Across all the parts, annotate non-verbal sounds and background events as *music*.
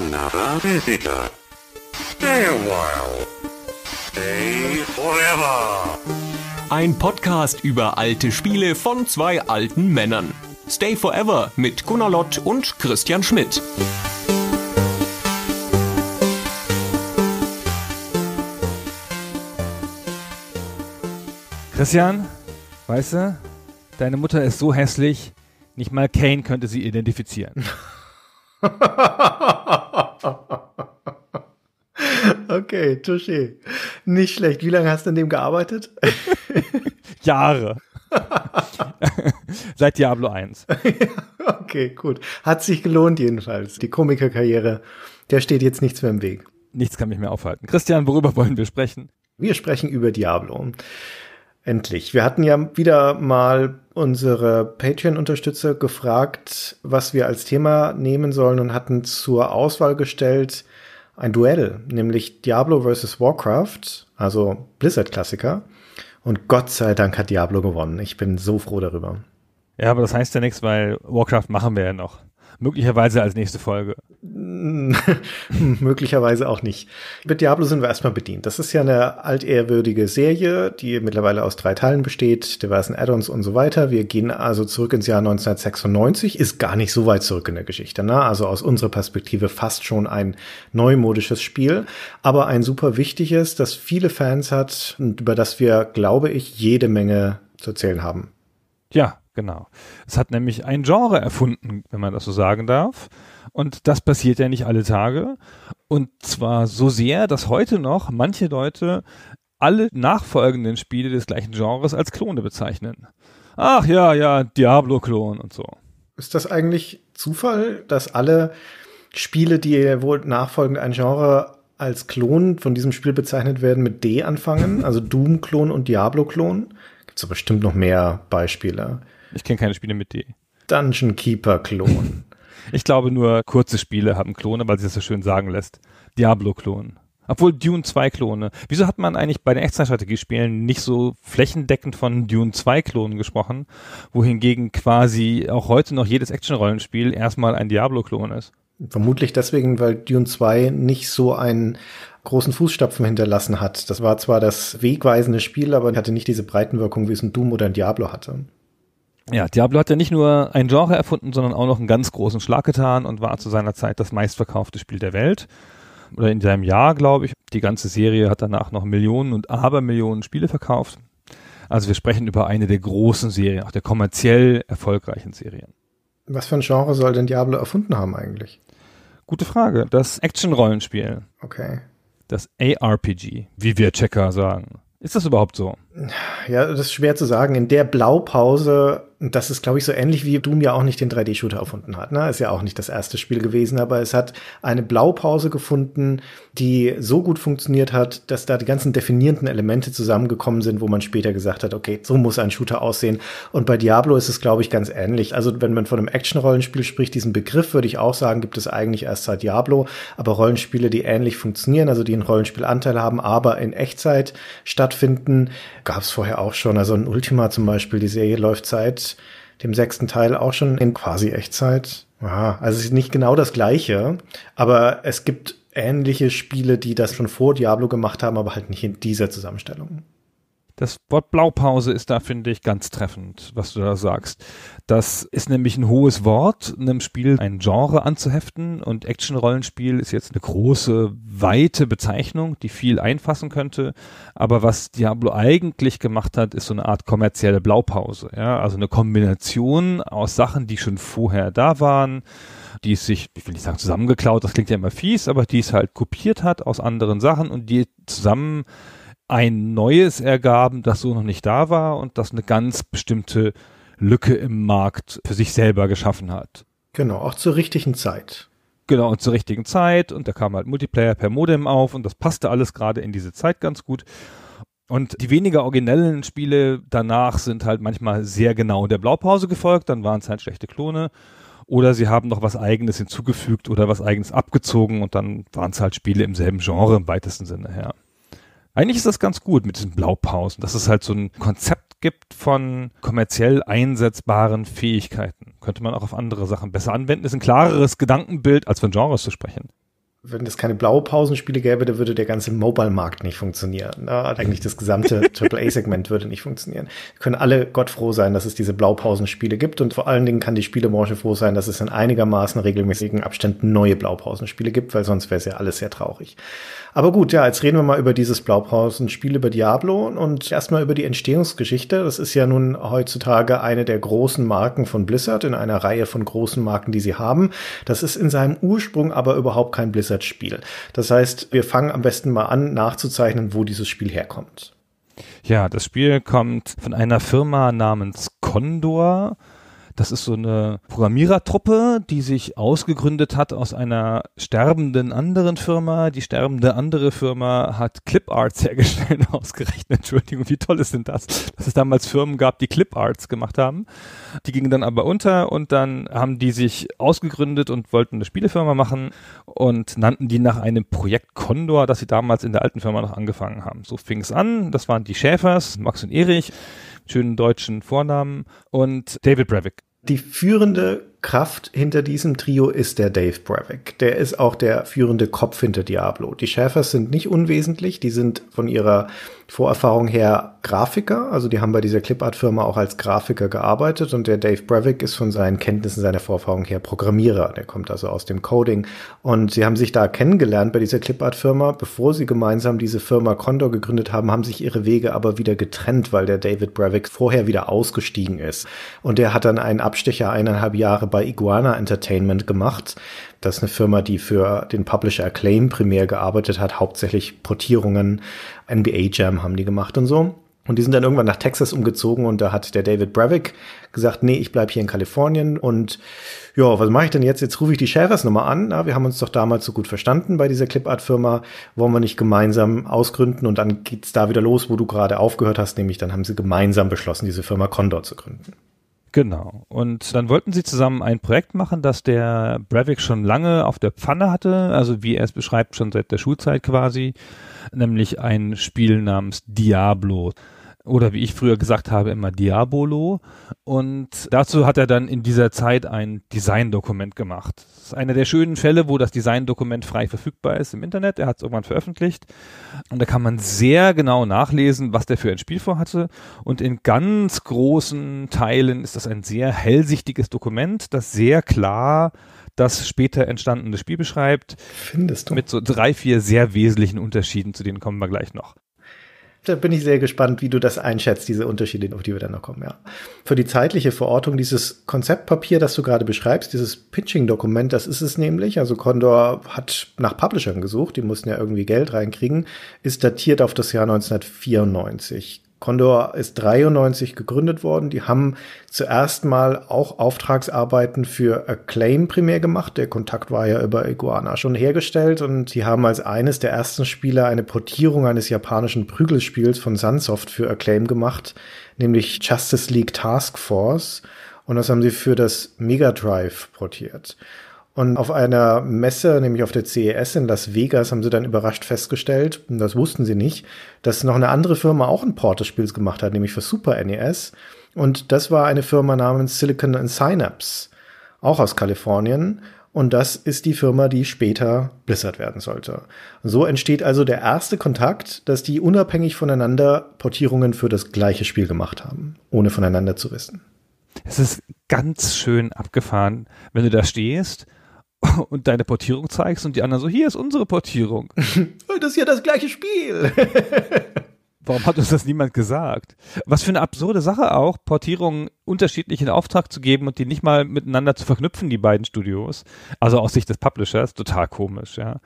another visitor. Stay a while. Stay forever. Ein Podcast über alte Spiele von zwei alten Männern. Stay Forever mit Gunnar Lott und Christian Schmidt. Christian, weißt du, deine Mutter ist so hässlich, nicht mal Kane könnte sie identifizieren. *laughs* *laughs* okay, touché. Nicht schlecht. Wie lange hast du an dem gearbeitet? *laughs* Jahre. *laughs* Seit Diablo 1. okay, gut. Hat sich gelohnt jedenfalls. Die Komikerkarriere, der steht jetzt nichts mehr im Weg. Nichts kann mich mehr aufhalten. Christian, worüber wollen wir sprechen? Wir sprechen über Diablo. Endlich. Wir hatten ja wieder mal unsere Patreon-Unterstützer gefragt, was wir als Thema nehmen sollen und hatten zur Auswahl gestellt ein Duell, nämlich Diablo vs. Warcraft, also Blizzard-Klassiker. Und Gott sei Dank hat Diablo gewonnen. Ich bin so froh darüber. Ja, aber das heißt ja nichts, weil Warcraft machen wir ja noch. Möglicherweise als nächste Folge. *laughs* Möglicherweise auch nicht. Mit Diablo sind wir erstmal bedient. Das ist ja eine altehrwürdige Serie, die mittlerweile aus drei Teilen besteht, diversen Add-ons und so weiter. Wir gehen also zurück ins Jahr 1996, ist gar nicht so weit zurück in der Geschichte. Ne? Also aus unserer Perspektive fast schon ein neumodisches Spiel, aber ein super wichtiges, das viele Fans hat und über das wir, glaube ich, jede Menge zu erzählen haben. Ja, Genau. Es hat nämlich ein Genre erfunden, wenn man das so sagen darf. Und das passiert ja nicht alle Tage. Und zwar so sehr, dass heute noch manche Leute alle nachfolgenden Spiele des gleichen Genres als Klone bezeichnen. Ach ja, ja, Diablo-Klon und so. Ist das eigentlich Zufall, dass alle Spiele, die wohl nachfolgend ein Genre als Klon von diesem Spiel bezeichnet werden, mit D anfangen? Also *laughs* Doom-Klon und Diablo-Klon? Gibt es bestimmt noch mehr Beispiele. Ich kenne keine Spiele mit D. Dungeon Keeper Klon. *laughs* ich glaube nur kurze Spiele haben Klone, weil sich das so schön sagen lässt. Diablo Klon. Obwohl Dune 2 Klone. Wieso hat man eigentlich bei den Echtzeitstrategiespielen nicht so flächendeckend von Dune 2 Klonen gesprochen, wohingegen quasi auch heute noch jedes Action-Rollenspiel erstmal ein Diablo-Klon ist? Vermutlich deswegen, weil Dune 2 nicht so einen großen Fußstapfen hinterlassen hat. Das war zwar das wegweisende Spiel, aber hatte nicht diese Breitenwirkung, wie es ein Doom oder ein Diablo hatte. Ja, Diablo hat ja nicht nur ein Genre erfunden, sondern auch noch einen ganz großen Schlag getan und war zu seiner Zeit das meistverkaufte Spiel der Welt. Oder in seinem Jahr, glaube ich. Die ganze Serie hat danach noch Millionen und Abermillionen Spiele verkauft. Also wir sprechen über eine der großen Serien, auch der kommerziell erfolgreichen Serien. Was für ein Genre soll denn Diablo erfunden haben eigentlich? Gute Frage. Das Action-Rollenspiel. Okay. Das ARPG, wie wir Checker sagen. Ist das überhaupt so? Ja, das ist schwer zu sagen. In der Blaupause und das ist, glaube ich, so ähnlich wie Doom ja auch nicht den 3D-Shooter erfunden hat. Ne? Ist ja auch nicht das erste Spiel gewesen, aber es hat eine Blaupause gefunden, die so gut funktioniert hat, dass da die ganzen definierenden Elemente zusammengekommen sind, wo man später gesagt hat, okay, so muss ein Shooter aussehen. Und bei Diablo ist es, glaube ich, ganz ähnlich. Also wenn man von einem Action-Rollenspiel spricht, diesen Begriff würde ich auch sagen, gibt es eigentlich erst seit Diablo. Aber Rollenspiele, die ähnlich funktionieren, also die einen Rollenspielanteil haben, aber in Echtzeit stattfinden, gab es vorher auch schon. Also in Ultima zum Beispiel, die Serie läuft seit dem sechsten Teil auch schon in quasi Echtzeit. Aha, also es ist nicht genau das gleiche, aber es gibt ähnliche Spiele, die das schon vor Diablo gemacht haben, aber halt nicht in dieser Zusammenstellung. Das Wort Blaupause ist da, finde ich, ganz treffend, was du da sagst. Das ist nämlich ein hohes Wort, einem Spiel ein Genre anzuheften und Action-Rollenspiel ist jetzt eine große, weite Bezeichnung, die viel einfassen könnte. Aber was Diablo eigentlich gemacht hat, ist so eine Art kommerzielle Blaupause. Ja? Also eine Kombination aus Sachen, die schon vorher da waren, die es sich, ich will nicht sagen zusammengeklaut, das klingt ja immer fies, aber die es halt kopiert hat aus anderen Sachen und die zusammen ein neues ergaben, das so noch nicht da war und das eine ganz bestimmte Lücke im Markt für sich selber geschaffen hat. Genau, auch zur richtigen Zeit. Genau, und zur richtigen Zeit. Und da kam halt Multiplayer per Modem auf und das passte alles gerade in diese Zeit ganz gut. Und die weniger originellen Spiele danach sind halt manchmal sehr genau der Blaupause gefolgt, dann waren es halt schlechte Klone. Oder sie haben noch was Eigenes hinzugefügt oder was Eigenes abgezogen und dann waren es halt Spiele im selben Genre im weitesten Sinne her. Ja. Eigentlich ist das ganz gut mit diesen Blaupausen, dass es halt so ein Konzept gibt von kommerziell einsetzbaren Fähigkeiten. Könnte man auch auf andere Sachen besser anwenden. Ist ein klareres Gedankenbild, als von Genres zu sprechen. Wenn es keine Blaupausenspiele gäbe, dann würde der ganze Mobile-Markt nicht funktionieren. Na, eigentlich das gesamte AAA-Segment *laughs* würde nicht funktionieren. Wir können alle Gott froh sein, dass es diese Blaupausenspiele gibt und vor allen Dingen kann die Spielebranche froh sein, dass es in einigermaßen regelmäßigen Abständen neue Blaupausenspiele gibt, weil sonst wäre es ja alles sehr traurig. Aber gut, ja, jetzt reden wir mal über dieses Blaupausen-Spiel über Diablo und erstmal über die Entstehungsgeschichte. Das ist ja nun heutzutage eine der großen Marken von Blizzard in einer Reihe von großen Marken, die sie haben. Das ist in seinem Ursprung aber überhaupt kein Blizzard-Spiel. Das heißt, wir fangen am besten mal an, nachzuzeichnen, wo dieses Spiel herkommt. Ja, das Spiel kommt von einer Firma namens Condor. Das ist so eine Programmierertruppe, die sich ausgegründet hat aus einer sterbenden anderen Firma. Die sterbende andere Firma hat Clip Arts hergestellt, *laughs* ausgerechnet. Entschuldigung, wie toll ist denn das? Dass es damals Firmen gab, die Clip Arts gemacht haben. Die gingen dann aber unter und dann haben die sich ausgegründet und wollten eine Spielefirma machen und nannten die nach einem Projekt Condor, das sie damals in der alten Firma noch angefangen haben. So fing es an. Das waren die Schäfers, Max und Erich schönen deutschen Vornamen und David Brevik. Die führende Kraft hinter diesem Trio ist der Dave Brevik. Der ist auch der führende Kopf hinter Diablo. Die Schäfers sind nicht unwesentlich, die sind von ihrer Vorerfahrung her Grafiker. Also die haben bei dieser Clipart-Firma auch als Grafiker gearbeitet und der Dave Brevik ist von seinen Kenntnissen, seiner Vorerfahrung her Programmierer. Der kommt also aus dem Coding. Und sie haben sich da kennengelernt bei dieser Clipart-Firma. Bevor sie gemeinsam diese Firma Condor gegründet haben, haben sich ihre Wege aber wieder getrennt, weil der David Brevik vorher wieder ausgestiegen ist. Und der hat dann einen Abstecher eineinhalb Jahre bei Iguana Entertainment gemacht das ist eine Firma, die für den Publisher Acclaim primär gearbeitet hat, hauptsächlich Portierungen, NBA Jam haben die gemacht und so. Und die sind dann irgendwann nach Texas umgezogen und da hat der David Brevik gesagt, nee, ich bleib hier in Kalifornien und ja, was mache ich denn jetzt? Jetzt rufe ich die Schäfers nochmal an. Na, wir haben uns doch damals so gut verstanden bei dieser Clipart-Firma. Wollen wir nicht gemeinsam ausgründen? Und dann geht's da wieder los, wo du gerade aufgehört hast, nämlich dann haben sie gemeinsam beschlossen, diese Firma Condor zu gründen. Genau. Und dann wollten sie zusammen ein Projekt machen, das der Breivik schon lange auf der Pfanne hatte, also wie er es beschreibt, schon seit der Schulzeit quasi, nämlich ein Spiel namens Diablo oder wie ich früher gesagt habe, immer Diabolo. Und dazu hat er dann in dieser Zeit ein Design-Dokument gemacht. Das ist einer der schönen Fälle, wo das Design-Dokument frei verfügbar ist im Internet. Er hat es irgendwann veröffentlicht. Und da kann man sehr genau nachlesen, was der für ein Spiel vorhatte. Und in ganz großen Teilen ist das ein sehr hellsichtiges Dokument, das sehr klar das später entstandene Spiel beschreibt. Findest du? Mit so drei, vier sehr wesentlichen Unterschieden, zu denen kommen wir gleich noch. Da bin ich sehr gespannt, wie du das einschätzt, diese Unterschiede, auf die wir dann noch kommen, ja. Für die zeitliche Verortung dieses Konzeptpapier, das du gerade beschreibst, dieses Pitching-Dokument, das ist es nämlich. Also Condor hat nach Publishern gesucht, die mussten ja irgendwie Geld reinkriegen, ist datiert auf das Jahr 1994. Condor ist 93 gegründet worden. Die haben zuerst mal auch Auftragsarbeiten für Acclaim primär gemacht. Der Kontakt war ja über Iguana schon hergestellt und die haben als eines der ersten Spieler eine Portierung eines japanischen Prügelspiels von Sunsoft für Acclaim gemacht, nämlich Justice League Task Force. Und das haben sie für das Mega Drive portiert. Und auf einer Messe, nämlich auf der CES in Las Vegas, haben sie dann überrascht festgestellt, und das wussten sie nicht, dass noch eine andere Firma auch ein Port des Spiels gemacht hat, nämlich für Super NES. Und das war eine Firma namens Silicon and Synapse, auch aus Kalifornien. Und das ist die Firma, die später Blizzard werden sollte. So entsteht also der erste Kontakt, dass die unabhängig voneinander Portierungen für das gleiche Spiel gemacht haben, ohne voneinander zu wissen. Es ist ganz schön abgefahren, wenn du da stehst und deine Portierung zeigst und die anderen so, hier ist unsere Portierung. *laughs* das ist ja das gleiche Spiel. *laughs* Warum hat uns das niemand gesagt? Was für eine absurde Sache auch, Portierungen unterschiedlich in Auftrag zu geben und die nicht mal miteinander zu verknüpfen, die beiden Studios. Also aus Sicht des Publishers, total komisch, ja.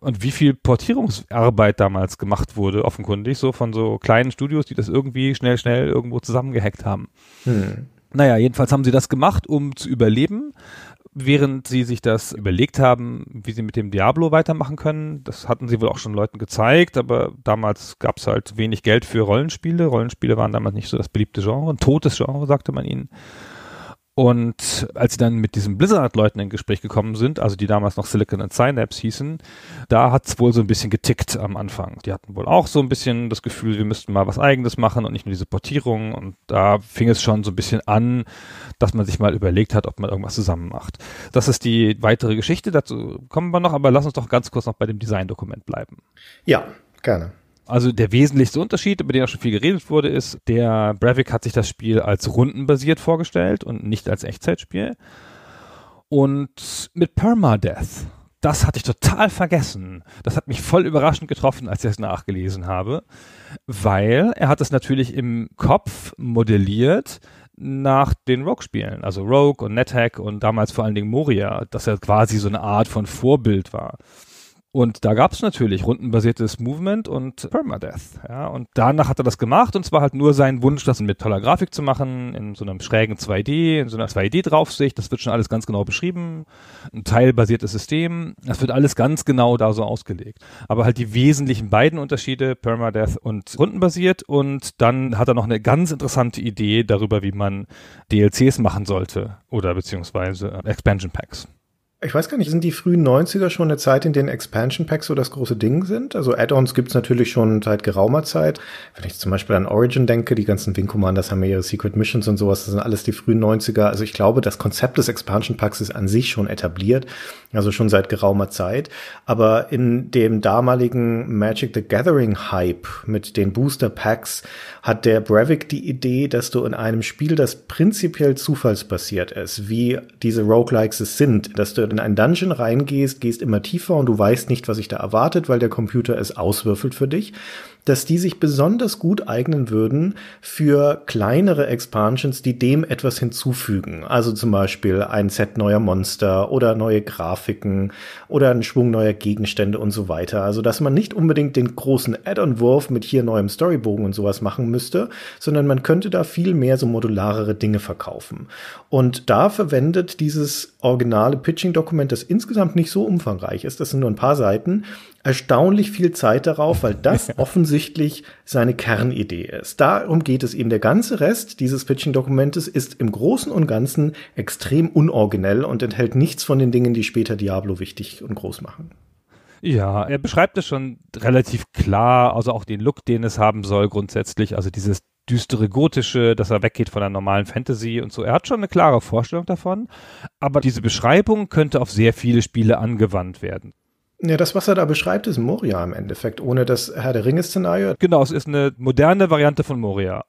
Und wie viel Portierungsarbeit damals gemacht wurde, offenkundig, so von so kleinen Studios, die das irgendwie schnell, schnell irgendwo zusammengehackt haben. Hm. Naja, jedenfalls haben sie das gemacht, um zu überleben während sie sich das überlegt haben, wie sie mit dem Diablo weitermachen können. Das hatten sie wohl auch schon Leuten gezeigt, aber damals gab es halt wenig Geld für Rollenspiele. Rollenspiele waren damals nicht so das beliebte Genre, ein totes Genre, sagte man ihnen. Und als sie dann mit diesen Blizzard-Leuten in Gespräch gekommen sind, also die damals noch Silicon and Synapse hießen, da hat es wohl so ein bisschen getickt am Anfang. Die hatten wohl auch so ein bisschen das Gefühl, wir müssten mal was Eigenes machen und nicht nur diese Portierung. Und da fing es schon so ein bisschen an, dass man sich mal überlegt hat, ob man irgendwas zusammen macht. Das ist die weitere Geschichte, dazu kommen wir noch, aber lass uns doch ganz kurz noch bei dem Design-Dokument bleiben. Ja, gerne. Also der wesentlichste Unterschied, über den auch schon viel geredet wurde, ist, der Brevik hat sich das Spiel als rundenbasiert vorgestellt und nicht als Echtzeitspiel. Und mit Permadeath, das hatte ich total vergessen. Das hat mich voll überraschend getroffen, als ich es nachgelesen habe, weil er hat es natürlich im Kopf modelliert nach den Rogue-Spielen, also Rogue und NetHack und damals vor allen Dingen Moria, dass er quasi so eine Art von Vorbild war. Und da gab es natürlich rundenbasiertes Movement und Permadeath. Ja, und danach hat er das gemacht und zwar halt nur sein Wunsch, das mit toller Grafik zu machen, in so einem schrägen 2D, in so einer 2D-Draufsicht. Das wird schon alles ganz genau beschrieben. Ein teilbasiertes System. Das wird alles ganz genau da so ausgelegt. Aber halt die wesentlichen beiden Unterschiede, Permadeath und rundenbasiert. Und dann hat er noch eine ganz interessante Idee darüber, wie man DLCs machen sollte oder beziehungsweise Expansion Packs. Ich weiß gar nicht, sind die frühen 90er schon eine Zeit, in denen Expansion Packs so das große Ding sind? Also Add-ons gibt's natürlich schon seit geraumer Zeit. Wenn ich zum Beispiel an Origin denke, die ganzen Wing Commanders haben ja ihre Secret Missions und sowas, das sind alles die frühen 90er. Also ich glaube, das Konzept des Expansion Packs ist an sich schon etabliert also schon seit geraumer Zeit. Aber in dem damaligen Magic the Gathering Hype mit den Booster Packs hat der Brevik die Idee, dass du in einem Spiel, das prinzipiell zufallsbasiert ist, wie diese Roguelikes es sind, dass du in ein Dungeon reingehst, gehst immer tiefer und du weißt nicht, was sich da erwartet, weil der Computer es auswürfelt für dich, dass die sich besonders gut eignen würden für kleinere Expansions, die dem etwas hinzufügen. Also zum Beispiel ein Set neuer Monster oder neue Grafiken Grafiken oder einen Schwung neuer Gegenstände und so weiter. Also, dass man nicht unbedingt den großen Add-on-Wurf mit hier neuem Storybogen und sowas machen müsste, sondern man könnte da viel mehr so modularere Dinge verkaufen. Und da verwendet dieses originale Pitching-Dokument, das insgesamt nicht so umfangreich ist, das sind nur ein paar Seiten, erstaunlich viel Zeit darauf, weil das *laughs* offensichtlich seine Kernidee ist. Darum geht es ihm. Der ganze Rest dieses Pitching-Dokumentes ist im Großen und Ganzen extrem unoriginell und enthält nichts von den Dingen, die später Diablo wichtig und groß machen. Ja, er beschreibt es schon relativ klar, also auch den Look, den es haben soll grundsätzlich, also dieses düstere gotische, dass er weggeht von der normalen Fantasy und so. Er hat schon eine klare Vorstellung davon, aber diese Beschreibung könnte auf sehr viele Spiele angewandt werden. Ja, das, was er da beschreibt, ist Moria im Endeffekt, ohne das Herr der Ringe-Szenario. Genau, es ist eine moderne Variante von Moria.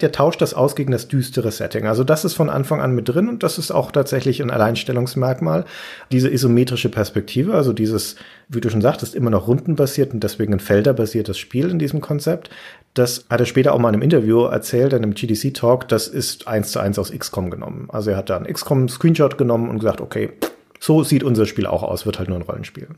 Der tauscht das aus gegen das düstere Setting. Also das ist von Anfang an mit drin und das ist auch tatsächlich ein Alleinstellungsmerkmal. Diese isometrische Perspektive, also dieses, wie du schon sagtest, immer noch rundenbasiert und deswegen ein felderbasiertes Spiel in diesem Konzept. Das hat er später auch mal in einem Interview erzählt, in einem GDC-Talk. Das ist eins zu eins aus XCOM genommen. Also er hat da einen XCOM-Screenshot genommen und gesagt, okay, so sieht unser Spiel auch aus, wird halt nur ein Rollenspiel.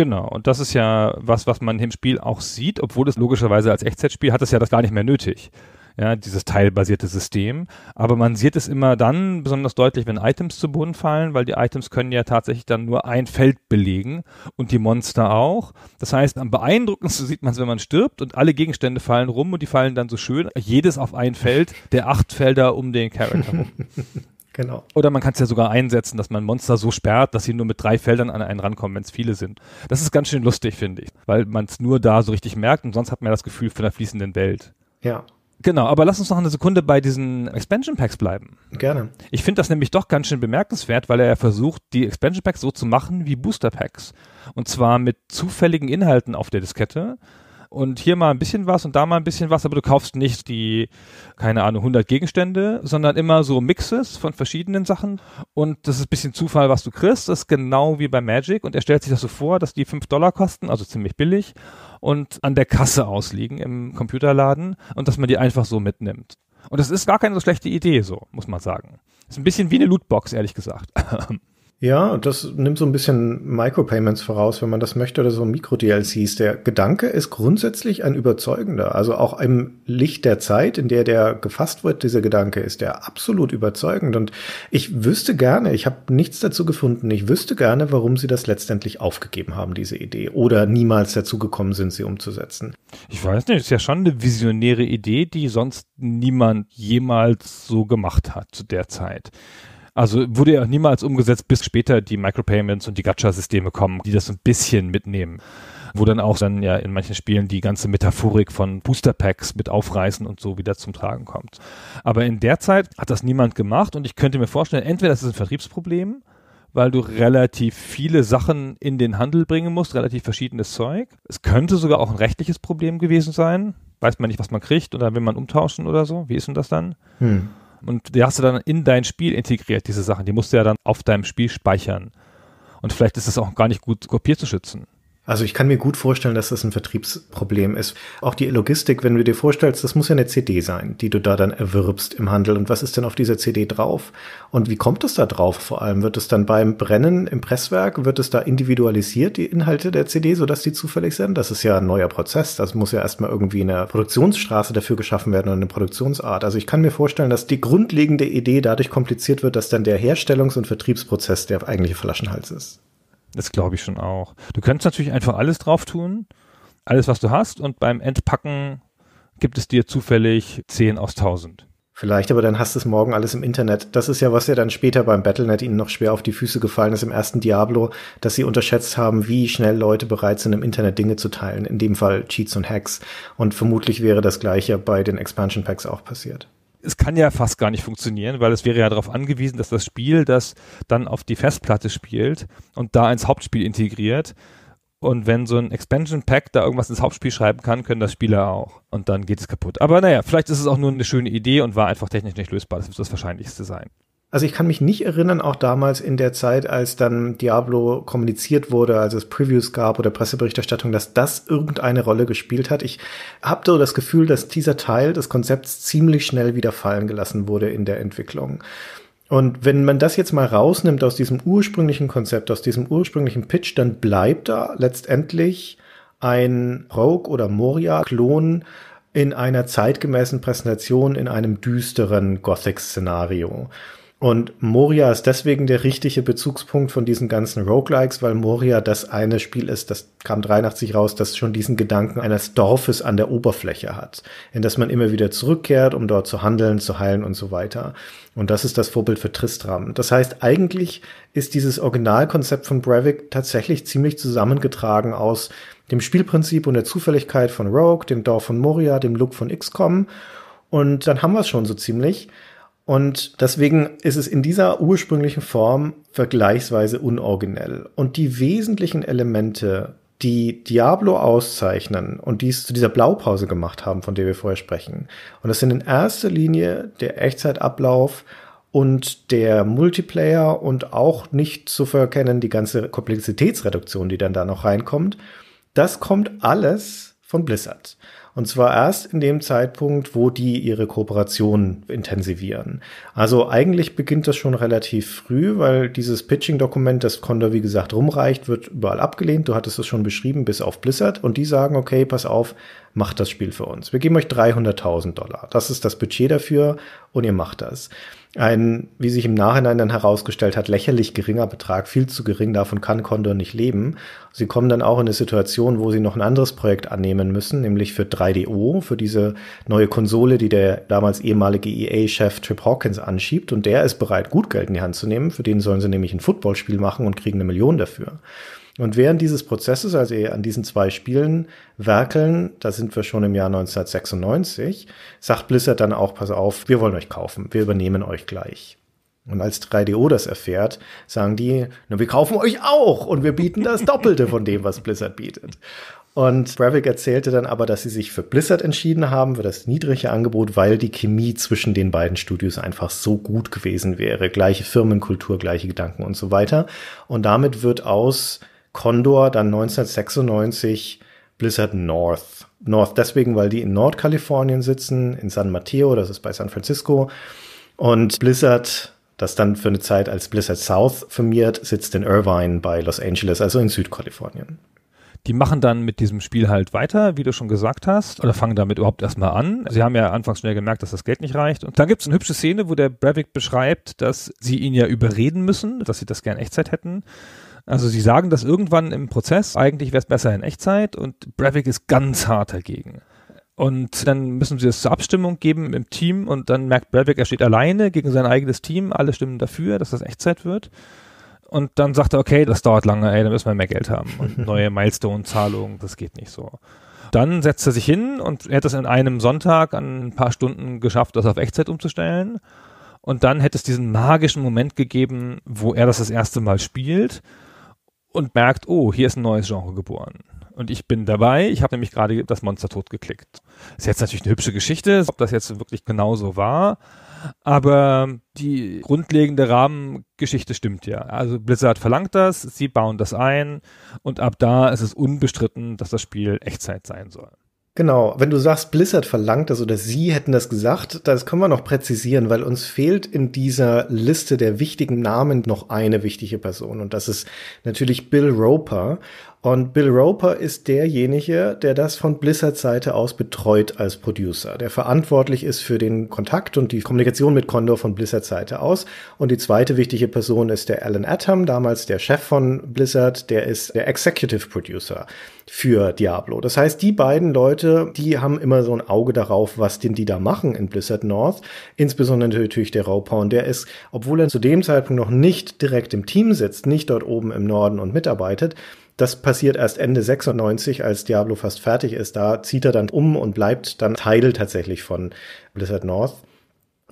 Genau, und das ist ja was, was man im Spiel auch sieht, obwohl es logischerweise als Echtzeitspiel hat es ja das gar nicht mehr nötig. Ja, dieses teilbasierte System. Aber man sieht es immer dann besonders deutlich, wenn Items zu Boden fallen, weil die Items können ja tatsächlich dann nur ein Feld belegen und die Monster auch. Das heißt, am beeindruckendsten sieht man es, wenn man stirbt und alle Gegenstände fallen rum und die fallen dann so schön, jedes auf ein Feld, der acht Felder um den Charakter rum. *laughs* Genau. Oder man kann es ja sogar einsetzen, dass man Monster so sperrt, dass sie nur mit drei Feldern an einen rankommen, wenn es viele sind. Das ist ganz schön lustig, finde ich, weil man es nur da so richtig merkt und sonst hat man ja das Gefühl von einer fließenden Welt. Ja. Genau, aber lass uns noch eine Sekunde bei diesen Expansion Packs bleiben. Gerne. Ich finde das nämlich doch ganz schön bemerkenswert, weil er versucht, die Expansion Packs so zu machen wie Booster Packs. Und zwar mit zufälligen Inhalten auf der Diskette und hier mal ein bisschen was und da mal ein bisschen was, aber du kaufst nicht die, keine Ahnung, 100 Gegenstände, sondern immer so Mixes von verschiedenen Sachen und das ist ein bisschen Zufall, was du kriegst. Das ist genau wie bei Magic und er stellt sich das so vor, dass die 5 Dollar kosten, also ziemlich billig und an der Kasse ausliegen im Computerladen und dass man die einfach so mitnimmt. Und das ist gar keine so schlechte Idee, so, muss man sagen. Ist ein bisschen wie eine Lootbox, ehrlich gesagt. *laughs* Ja, das nimmt so ein bisschen Micropayments voraus, wenn man das möchte, oder so Mikro-DLCs. Der Gedanke ist grundsätzlich ein überzeugender. Also auch im Licht der Zeit, in der der gefasst wird, dieser Gedanke, ist der absolut überzeugend. Und ich wüsste gerne, ich habe nichts dazu gefunden, ich wüsste gerne, warum sie das letztendlich aufgegeben haben, diese Idee, oder niemals dazu gekommen sind, sie umzusetzen. Ich weiß nicht, ist ja schon eine visionäre Idee, die sonst niemand jemals so gemacht hat zu der Zeit. Also wurde ja niemals umgesetzt, bis später die Micropayments und die Gacha-Systeme kommen, die das so ein bisschen mitnehmen. Wo dann auch dann ja in manchen Spielen die ganze Metaphorik von Booster-Packs mit aufreißen und so wieder zum Tragen kommt. Aber in der Zeit hat das niemand gemacht und ich könnte mir vorstellen, entweder das ist ein Vertriebsproblem, weil du relativ viele Sachen in den Handel bringen musst, relativ verschiedenes Zeug. Es könnte sogar auch ein rechtliches Problem gewesen sein. Weiß man nicht, was man kriegt oder will man umtauschen oder so. Wie ist denn das dann? Hm. Und die hast du dann in dein Spiel integriert, diese Sachen. Die musst du ja dann auf deinem Spiel speichern. Und vielleicht ist es auch gar nicht gut, kopiert zu schützen. Also ich kann mir gut vorstellen, dass das ein Vertriebsproblem ist. Auch die Logistik, wenn du dir vorstellst, das muss ja eine CD sein, die du da dann erwirbst im Handel. Und was ist denn auf dieser CD drauf? Und wie kommt es da drauf vor allem? Wird es dann beim Brennen im Presswerk, wird es da individualisiert, die Inhalte der CD, sodass die zufällig sind? Das ist ja ein neuer Prozess. Das muss ja erstmal irgendwie eine Produktionsstraße dafür geschaffen werden oder eine Produktionsart. Also ich kann mir vorstellen, dass die grundlegende Idee dadurch kompliziert wird, dass dann der Herstellungs- und Vertriebsprozess der eigentliche Flaschenhals ist. Das glaube ich schon auch. Du könntest natürlich einfach alles drauf tun, alles was du hast und beim Entpacken gibt es dir zufällig 10 aus 1000. Vielleicht, aber dann hast du es morgen alles im Internet. Das ist ja, was ja dann später beim Battlenet ihnen noch schwer auf die Füße gefallen ist im ersten Diablo, dass sie unterschätzt haben, wie schnell Leute bereit sind, im Internet Dinge zu teilen. In dem Fall Cheats und Hacks. Und vermutlich wäre das gleiche bei den Expansion Packs auch passiert es kann ja fast gar nicht funktionieren, weil es wäre ja darauf angewiesen, dass das Spiel das dann auf die Festplatte spielt und da ins Hauptspiel integriert. Und wenn so ein Expansion Pack da irgendwas ins Hauptspiel schreiben kann, können das Spieler auch. Und dann geht es kaputt. Aber naja, vielleicht ist es auch nur eine schöne Idee und war einfach technisch nicht lösbar. Das wird das Wahrscheinlichste sein. Also ich kann mich nicht erinnern, auch damals in der Zeit, als dann Diablo kommuniziert wurde, als es Previews gab oder Presseberichterstattung, dass das irgendeine Rolle gespielt hat. Ich habe so das Gefühl, dass dieser Teil des Konzepts ziemlich schnell wieder fallen gelassen wurde in der Entwicklung. Und wenn man das jetzt mal rausnimmt aus diesem ursprünglichen Konzept, aus diesem ursprünglichen Pitch, dann bleibt da letztendlich ein Rogue oder Moria-Klon, in einer zeitgemäßen Präsentation in einem düsteren Gothic-Szenario. Und Moria ist deswegen der richtige Bezugspunkt von diesen ganzen Roguelikes, weil Moria das eine Spiel ist, das kam 83 raus, das schon diesen Gedanken eines Dorfes an der Oberfläche hat, in das man immer wieder zurückkehrt, um dort zu handeln, zu heilen und so weiter. Und das ist das Vorbild für Tristram. Das heißt, eigentlich ist dieses Originalkonzept von Brevik tatsächlich ziemlich zusammengetragen aus dem Spielprinzip und der Zufälligkeit von Rogue, dem Dorf von Moria, dem Look von XCOM. Und dann haben wir es schon so ziemlich. Und deswegen ist es in dieser ursprünglichen Form vergleichsweise unoriginell. Und die wesentlichen Elemente, die Diablo auszeichnen und die es zu dieser Blaupause gemacht haben, von der wir vorher sprechen, und das sind in erster Linie der Echtzeitablauf und der Multiplayer und auch nicht zu verkennen die ganze Komplexitätsreduktion, die dann da noch reinkommt, das kommt alles von Blizzard. Und zwar erst in dem Zeitpunkt, wo die ihre Kooperation intensivieren. Also eigentlich beginnt das schon relativ früh, weil dieses Pitching-Dokument, das Condor wie gesagt rumreicht, wird überall abgelehnt. Du hattest es schon beschrieben, bis auf Blizzard. Und die sagen, okay, pass auf, macht das Spiel für uns. Wir geben euch 300.000 Dollar. Das ist das Budget dafür und ihr macht das. Ein, wie sich im Nachhinein dann herausgestellt hat, lächerlich geringer Betrag, viel zu gering, davon kann Condor nicht leben. Sie kommen dann auch in eine Situation, wo sie noch ein anderes Projekt annehmen müssen, nämlich für 3DO, für diese neue Konsole, die der damals ehemalige EA-Chef Trip Hawkins anschiebt und der ist bereit, gut Geld in die Hand zu nehmen. Für den sollen sie nämlich ein Footballspiel machen und kriegen eine Million dafür. Und während dieses Prozesses, also eh an diesen zwei Spielen werkeln, da sind wir schon im Jahr 1996, sagt Blizzard dann auch, pass auf, wir wollen euch kaufen, wir übernehmen euch gleich. Und als 3DO das erfährt, sagen die, na, wir kaufen euch auch und wir bieten das Doppelte von dem, was Blizzard bietet. Und Bravik erzählte dann aber, dass sie sich für Blizzard entschieden haben, für das niedrige Angebot, weil die Chemie zwischen den beiden Studios einfach so gut gewesen wäre. Gleiche Firmenkultur, gleiche Gedanken und so weiter. Und damit wird aus Condor dann 1996 Blizzard North. North deswegen, weil die in Nordkalifornien sitzen, in San Mateo, das ist bei San Francisco. Und Blizzard, das dann für eine Zeit als Blizzard South firmiert, sitzt in Irvine bei Los Angeles, also in Südkalifornien. Die machen dann mit diesem Spiel halt weiter, wie du schon gesagt hast, oder fangen damit überhaupt erstmal an. Sie haben ja anfangs schnell gemerkt, dass das Geld nicht reicht. Und dann gibt es eine hübsche Szene, wo der Brevik beschreibt, dass sie ihn ja überreden müssen, dass sie das gerne Echtzeit hätten. Also sie sagen das irgendwann im Prozess, eigentlich wäre es besser in Echtzeit und Breivik ist ganz hart dagegen. Und dann müssen sie es zur Abstimmung geben im Team und dann merkt Breivik, er steht alleine gegen sein eigenes Team, alle stimmen dafür, dass das Echtzeit wird. Und dann sagt er, okay, das dauert lange, ey, da müssen wir mehr Geld haben und *laughs* neue Milestone-Zahlungen, das geht nicht so. Dann setzt er sich hin und er hat es in einem Sonntag an ein paar Stunden geschafft, das auf Echtzeit umzustellen. Und dann hätte es diesen magischen Moment gegeben, wo er das das erste Mal spielt und merkt, oh, hier ist ein neues Genre geboren. Und ich bin dabei, ich habe nämlich gerade das Monster tot geklickt. Ist jetzt natürlich eine hübsche Geschichte, ob das jetzt wirklich genauso war, aber die grundlegende Rahmengeschichte stimmt ja. Also Blizzard verlangt das, sie bauen das ein und ab da ist es unbestritten, dass das Spiel Echtzeit sein soll. Genau, wenn du sagst, Blizzard verlangt das oder sie hätten das gesagt, das können wir noch präzisieren, weil uns fehlt in dieser Liste der wichtigen Namen noch eine wichtige Person und das ist natürlich Bill Roper und Bill Roper ist derjenige, der das von Blizzard Seite aus betreut als Producer, der verantwortlich ist für den Kontakt und die Kommunikation mit Condor von Blizzard Seite aus. Und die zweite wichtige Person ist der Alan Atom, damals der Chef von Blizzard, der ist der Executive Producer für Diablo. Das heißt, die beiden Leute, die haben immer so ein Auge darauf, was denn die da machen in Blizzard North. Insbesondere natürlich der Raupaun, der ist, obwohl er zu dem Zeitpunkt noch nicht direkt im Team sitzt, nicht dort oben im Norden und mitarbeitet, das passiert erst Ende 96, als Diablo fast fertig ist. Da zieht er dann um und bleibt dann Teil tatsächlich von Blizzard North.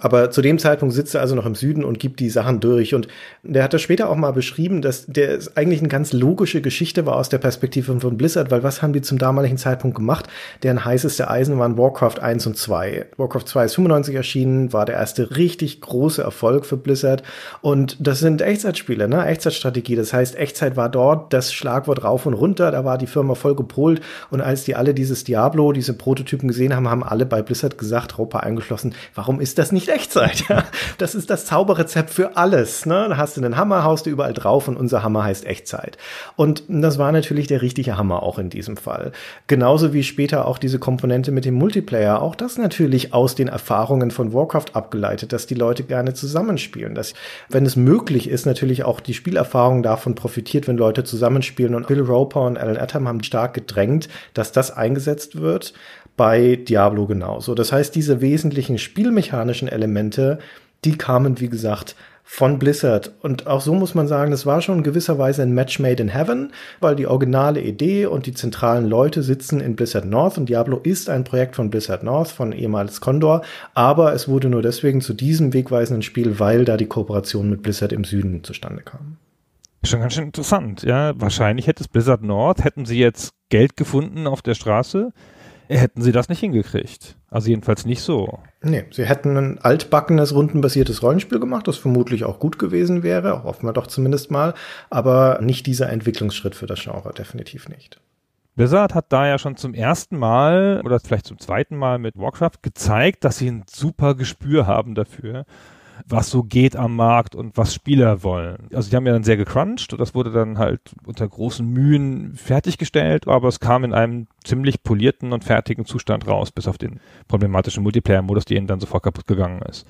Aber zu dem Zeitpunkt sitzt er also noch im Süden und gibt die Sachen durch. Und der hat das später auch mal beschrieben, dass der eigentlich eine ganz logische Geschichte war aus der Perspektive von Blizzard, weil was haben die zum damaligen Zeitpunkt gemacht? Deren heißeste Eisen waren Warcraft 1 und 2. Warcraft 2 ist 95 erschienen, war der erste richtig große Erfolg für Blizzard. Und das sind Echtzeitspiele, ne? Echtzeitstrategie. Das heißt, Echtzeit war dort das Schlagwort rauf und runter. Da war die Firma voll gepolt. Und als die alle dieses Diablo, diese Prototypen gesehen haben, haben alle bei Blizzard gesagt, Europa eingeschlossen, warum ist das nicht schlecht seid. Das ist das Zauberrezept für alles. Ne? Da hast du einen Hammer, haust du überall drauf und unser Hammer heißt Echtzeit. Und das war natürlich der richtige Hammer auch in diesem Fall. Genauso wie später auch diese Komponente mit dem Multiplayer. Auch das natürlich aus den Erfahrungen von Warcraft abgeleitet, dass die Leute gerne zusammenspielen. Dass, wenn es möglich ist, natürlich auch die Spielerfahrung davon profitiert, wenn Leute zusammenspielen. Und Bill Roper und Alan Atam haben stark gedrängt, dass das eingesetzt wird bei Diablo genauso. Das heißt, diese wesentlichen spielmechanischen Elemente, die kamen, wie gesagt, von Blizzard. Und auch so muss man sagen, es war schon in gewisser Weise ein Match made in heaven, weil die originale Idee und die zentralen Leute sitzen in Blizzard North und Diablo ist ein Projekt von Blizzard North, von ehemals Condor, aber es wurde nur deswegen zu diesem wegweisenden Spiel, weil da die Kooperation mit Blizzard im Süden zustande kam. Schon ganz schön interessant, ja. Wahrscheinlich hätte es Blizzard North, hätten sie jetzt Geld gefunden auf der Straße, hätten sie das nicht hingekriegt. Also jedenfalls nicht so. Nee, sie hätten ein altbackenes, rundenbasiertes Rollenspiel gemacht, das vermutlich auch gut gewesen wäre, hoffen wir doch zumindest mal, aber nicht dieser Entwicklungsschritt für das Genre, definitiv nicht. Blizzard hat da ja schon zum ersten Mal oder vielleicht zum zweiten Mal mit Warcraft gezeigt, dass sie ein super Gespür haben dafür, was so geht am Markt und was Spieler wollen. Also die haben ja dann sehr gecrunched und das wurde dann halt unter großen Mühen fertiggestellt, aber es kam in einem ziemlich polierten und fertigen Zustand raus, bis auf den problematischen Multiplayer-Modus, der ihnen dann sofort kaputt gegangen ist.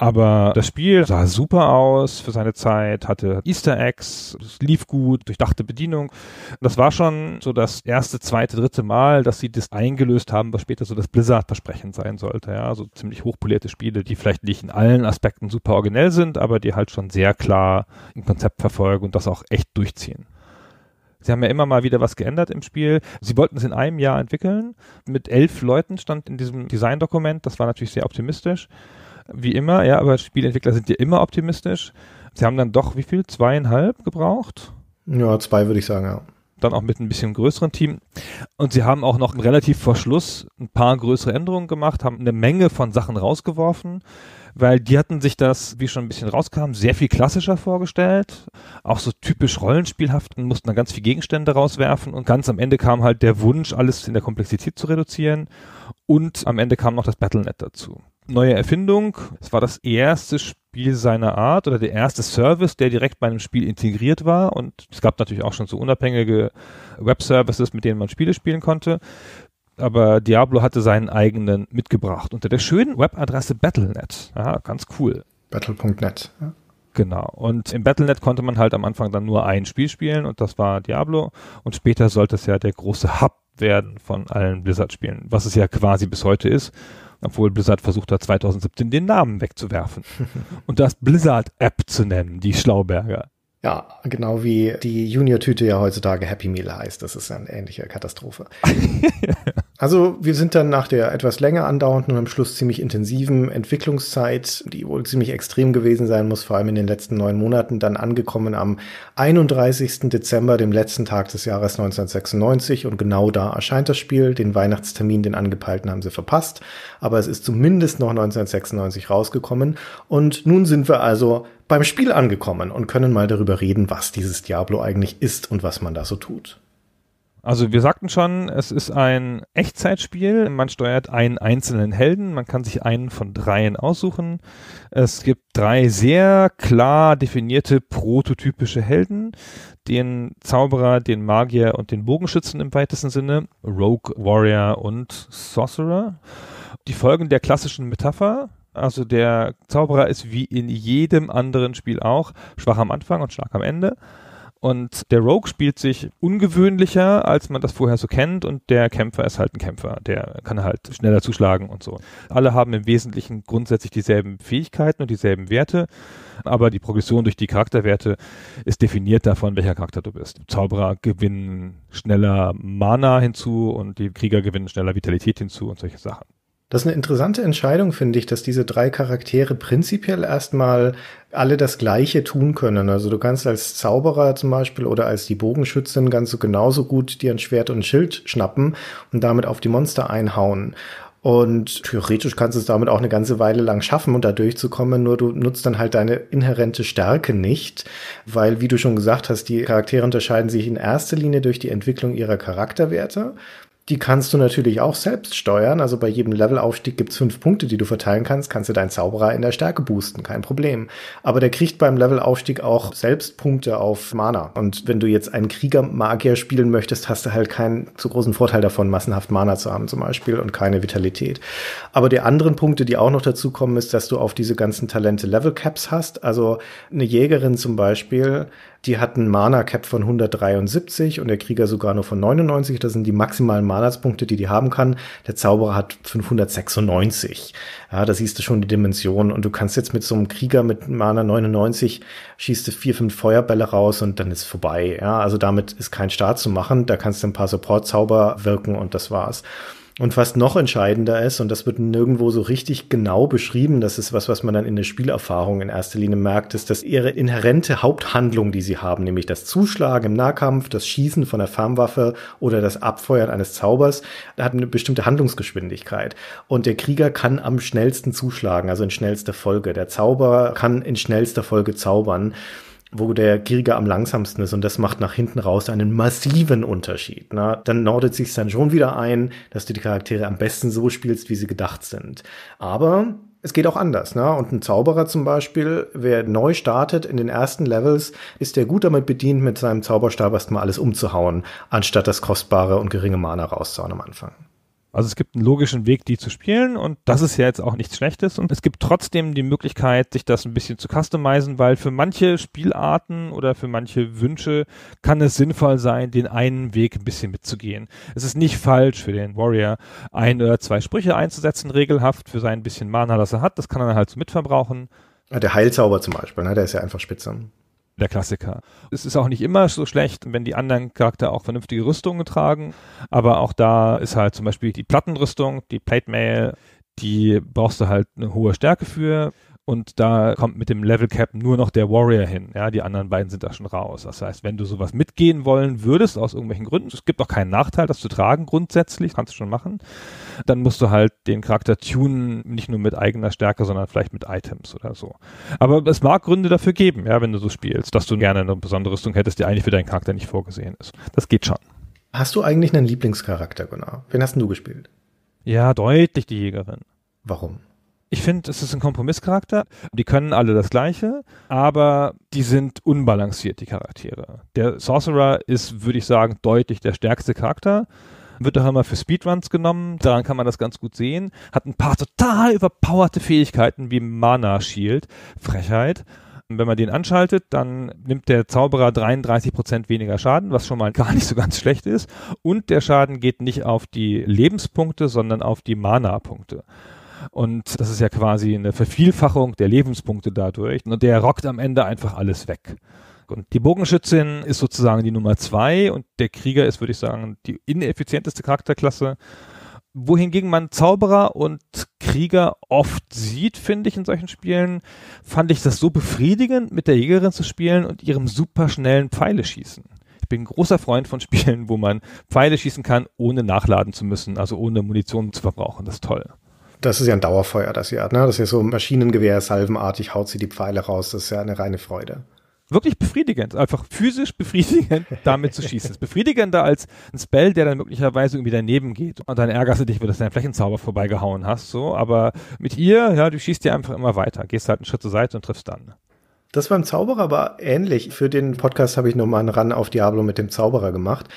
Aber das Spiel sah super aus für seine Zeit, hatte Easter Eggs, es lief gut, durchdachte Bedienung. Das war schon so das erste, zweite, dritte Mal, dass sie das eingelöst haben, was später so das Blizzard-Versprechen sein sollte. Ja, so ziemlich hochpolierte Spiele, die vielleicht nicht in allen Aspekten super originell sind, aber die halt schon sehr klar ein Konzept verfolgen und das auch echt durchziehen. Sie haben ja immer mal wieder was geändert im Spiel. Sie wollten es in einem Jahr entwickeln. Mit elf Leuten stand in diesem Designdokument. Das war natürlich sehr optimistisch wie immer, ja, aber Spielentwickler sind ja immer optimistisch. Sie haben dann doch wie viel? Zweieinhalb gebraucht? Ja, zwei würde ich sagen, ja. Dann auch mit ein bisschen größeren Team. Und sie haben auch noch relativ vor Schluss ein paar größere Änderungen gemacht, haben eine Menge von Sachen rausgeworfen, weil die hatten sich das, wie schon ein bisschen rauskam, sehr viel klassischer vorgestellt. Auch so typisch rollenspielhaft und mussten dann ganz viele Gegenstände rauswerfen. Und ganz am Ende kam halt der Wunsch, alles in der Komplexität zu reduzieren. Und am Ende kam noch das Battlenet dazu neue Erfindung. Es war das erste Spiel seiner Art oder der erste Service, der direkt bei einem Spiel integriert war. Und es gab natürlich auch schon so unabhängige Web-Services, mit denen man Spiele spielen konnte. Aber Diablo hatte seinen eigenen mitgebracht unter der schönen Webadresse Battle.net. Ja, ganz cool. Battle.net. Genau. Und im Battle.net konnte man halt am Anfang dann nur ein Spiel spielen und das war Diablo. Und später sollte es ja der große Hub werden von allen Blizzard-Spielen, was es ja quasi bis heute ist obwohl Blizzard versucht hat, 2017 den Namen wegzuwerfen *laughs* und das Blizzard-App zu nennen, die Schlauberger. Ja, genau wie die Junior-Tüte ja heutzutage Happy Meal heißt. Das ist eine ähnliche Katastrophe. *laughs* Also wir sind dann nach der etwas länger andauernden und am Schluss ziemlich intensiven Entwicklungszeit, die wohl ziemlich extrem gewesen sein muss, vor allem in den letzten neun Monaten, dann angekommen am 31. Dezember, dem letzten Tag des Jahres 1996. Und genau da erscheint das Spiel. Den Weihnachtstermin, den angepeilten, haben sie verpasst. Aber es ist zumindest noch 1996 rausgekommen. Und nun sind wir also beim Spiel angekommen und können mal darüber reden, was dieses Diablo eigentlich ist und was man da so tut. Also wir sagten schon, es ist ein Echtzeitspiel. Man steuert einen einzelnen Helden, man kann sich einen von dreien aussuchen. Es gibt drei sehr klar definierte prototypische Helden, den Zauberer, den Magier und den Bogenschützen im weitesten Sinne, Rogue, Warrior und Sorcerer. Die Folgen der klassischen Metapher, also der Zauberer ist wie in jedem anderen Spiel auch schwach am Anfang und stark am Ende. Und der Rogue spielt sich ungewöhnlicher, als man das vorher so kennt. Und der Kämpfer ist halt ein Kämpfer. Der kann halt schneller zuschlagen und so. Alle haben im Wesentlichen grundsätzlich dieselben Fähigkeiten und dieselben Werte. Aber die Progression durch die Charakterwerte ist definiert davon, welcher Charakter du bist. Zauberer gewinnen schneller Mana hinzu und die Krieger gewinnen schneller Vitalität hinzu und solche Sachen. Das ist eine interessante Entscheidung, finde ich, dass diese drei Charaktere prinzipiell erstmal alle das Gleiche tun können. Also du kannst als Zauberer zum Beispiel oder als die Bogenschützin ganz genauso gut dir ein Schwert und ein Schild schnappen und damit auf die Monster einhauen. Und theoretisch kannst du es damit auch eine ganze Weile lang schaffen und um da durchzukommen, nur du nutzt dann halt deine inhärente Stärke nicht, weil, wie du schon gesagt hast, die Charaktere unterscheiden sich in erster Linie durch die Entwicklung ihrer Charakterwerte. Die kannst du natürlich auch selbst steuern. Also bei jedem Levelaufstieg gibt es fünf Punkte, die du verteilen kannst. Kannst du deinen Zauberer in der Stärke boosten, kein Problem. Aber der kriegt beim Levelaufstieg auch selbst Punkte auf Mana. Und wenn du jetzt einen Kriegermagier spielen möchtest, hast du halt keinen zu großen Vorteil davon, massenhaft Mana zu haben zum Beispiel und keine Vitalität. Aber die anderen Punkte, die auch noch dazu kommen, ist, dass du auf diese ganzen Talente Level Caps hast. Also eine Jägerin zum Beispiel die hatten Mana Cap von 173 und der Krieger sogar nur von 99. Das sind die maximalen Mana-Punkte, die die haben kann. Der Zauberer hat 596. Ja, da siehst du schon die Dimension. Und du kannst jetzt mit so einem Krieger mit Mana 99 schießt du vier, fünf Feuerbälle raus und dann ist vorbei. Ja, also damit ist kein Start zu machen. Da kannst du ein paar Support-Zauber wirken und das war's. Und was noch entscheidender ist, und das wird nirgendwo so richtig genau beschrieben, das ist was, was man dann in der Spielerfahrung in erster Linie merkt, ist, dass ihre inhärente Haupthandlung, die sie haben, nämlich das Zuschlagen im Nahkampf, das Schießen von der Farmwaffe oder das Abfeuern eines Zaubers, hat eine bestimmte Handlungsgeschwindigkeit. Und der Krieger kann am schnellsten zuschlagen, also in schnellster Folge. Der Zauber kann in schnellster Folge zaubern wo der Krieger am langsamsten ist und das macht nach hinten raus einen massiven Unterschied. Na, dann nordet sich dann schon wieder ein, dass du die Charaktere am besten so spielst, wie sie gedacht sind. Aber es geht auch anders, Na? Und ein Zauberer zum Beispiel, wer neu startet in den ersten Levels, ist der gut damit bedient, mit seinem Zauberstab erstmal alles umzuhauen, anstatt das kostbare und geringe Mana rauszuhauen am Anfang. Also es gibt einen logischen Weg, die zu spielen und das ist ja jetzt auch nichts Schlechtes und es gibt trotzdem die Möglichkeit, sich das ein bisschen zu customizen, weil für manche Spielarten oder für manche Wünsche kann es sinnvoll sein, den einen Weg ein bisschen mitzugehen. Es ist nicht falsch für den Warrior, ein oder zwei Sprüche einzusetzen, regelhaft für sein bisschen Mana, das er hat. Das kann er halt so mitverbrauchen. Ja, der Heilzauber zum Beispiel, ne? der ist ja einfach spitze der Klassiker. Es ist auch nicht immer so schlecht, wenn die anderen Charakter auch vernünftige Rüstungen tragen, aber auch da ist halt zum Beispiel die Plattenrüstung, die Plate Mail, die brauchst du halt eine hohe Stärke für und da kommt mit dem Level Cap nur noch der Warrior hin. Ja, die anderen beiden sind da schon raus. Das heißt, wenn du sowas mitgehen wollen würdest, aus irgendwelchen Gründen, es gibt auch keinen Nachteil, das zu tragen grundsätzlich, kannst du schon machen, dann musst du halt den Charakter tunen, nicht nur mit eigener Stärke, sondern vielleicht mit Items oder so. Aber es mag Gründe dafür geben, ja, wenn du so spielst, dass du gerne eine besondere Rüstung hättest, die eigentlich für deinen Charakter nicht vorgesehen ist. Das geht schon. Hast du eigentlich einen Lieblingscharakter, genau? Wen hast du gespielt? Ja, deutlich die Jägerin. Warum? Ich finde, es ist ein Kompromisscharakter. Die können alle das Gleiche, aber die sind unbalanciert, die Charaktere. Der Sorcerer ist, würde ich sagen, deutlich der stärkste Charakter wird auch immer für Speedruns genommen. Daran kann man das ganz gut sehen. Hat ein paar total überpowerte Fähigkeiten wie Mana Shield, Frechheit. wenn man den anschaltet, dann nimmt der Zauberer 33% weniger Schaden, was schon mal gar nicht so ganz schlecht ist. Und der Schaden geht nicht auf die Lebenspunkte, sondern auf die Mana-Punkte. Und das ist ja quasi eine Vervielfachung der Lebenspunkte dadurch. Und der rockt am Ende einfach alles weg. Und die Bogenschützin ist sozusagen die Nummer zwei und der Krieger ist, würde ich sagen, die ineffizienteste Charakterklasse. Wohingegen man Zauberer und Krieger oft sieht, finde ich, in solchen Spielen, fand ich das so befriedigend, mit der Jägerin zu spielen und ihrem superschnellen Pfeile schießen. Ich bin ein großer Freund von Spielen, wo man Pfeile schießen kann, ohne nachladen zu müssen, also ohne Munition zu verbrauchen. Das ist toll das ist ja ein Dauerfeuer, das sie hat. Ne? Das ist ja so Maschinengewehr, salvenartig, haut sie die Pfeile raus. Das ist ja eine reine Freude. Wirklich befriedigend, einfach physisch befriedigend, *laughs* damit zu schießen. Das ist befriedigender als ein Spell, der dann möglicherweise irgendwie daneben geht. Und dann ärgerst du dich, weil du deinen Flächenzauber vorbeigehauen hast. So, aber mit ihr, ja, du schießt dir einfach immer weiter. Gehst halt einen Schritt zur Seite und triffst dann. Das war beim Zauberer aber ähnlich. Für den Podcast habe ich nochmal einen Run auf Diablo mit dem Zauberer gemacht.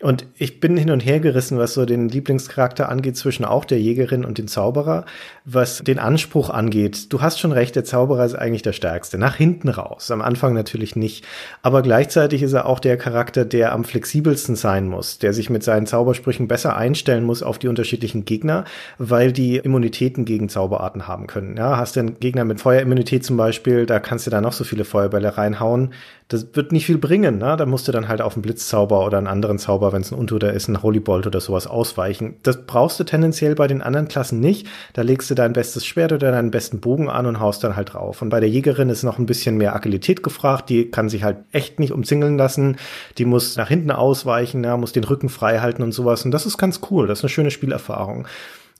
Und ich bin hin und her gerissen, was so den Lieblingscharakter angeht, zwischen auch der Jägerin und dem Zauberer, was den Anspruch angeht. Du hast schon recht, der Zauberer ist eigentlich der Stärkste. Nach hinten raus. Am Anfang natürlich nicht. Aber gleichzeitig ist er auch der Charakter, der am flexibelsten sein muss, der sich mit seinen Zaubersprüchen besser einstellen muss auf die unterschiedlichen Gegner, weil die Immunitäten gegen Zauberarten haben können. Ja, hast du einen Gegner mit Feuerimmunität zum Beispiel, da kannst du da noch so viele Feuerbälle reinhauen das wird nicht viel bringen. Ne? Da musst du dann halt auf einen Blitzzauber oder einen anderen Zauber, wenn es ein Untoter ist, ein Holy Bolt oder sowas ausweichen. Das brauchst du tendenziell bei den anderen Klassen nicht. Da legst du dein bestes Schwert oder deinen besten Bogen an und haust dann halt drauf. Und bei der Jägerin ist noch ein bisschen mehr Agilität gefragt. Die kann sich halt echt nicht umzingeln lassen. Die muss nach hinten ausweichen, ne? muss den Rücken frei halten und sowas. Und das ist ganz cool. Das ist eine schöne Spielerfahrung.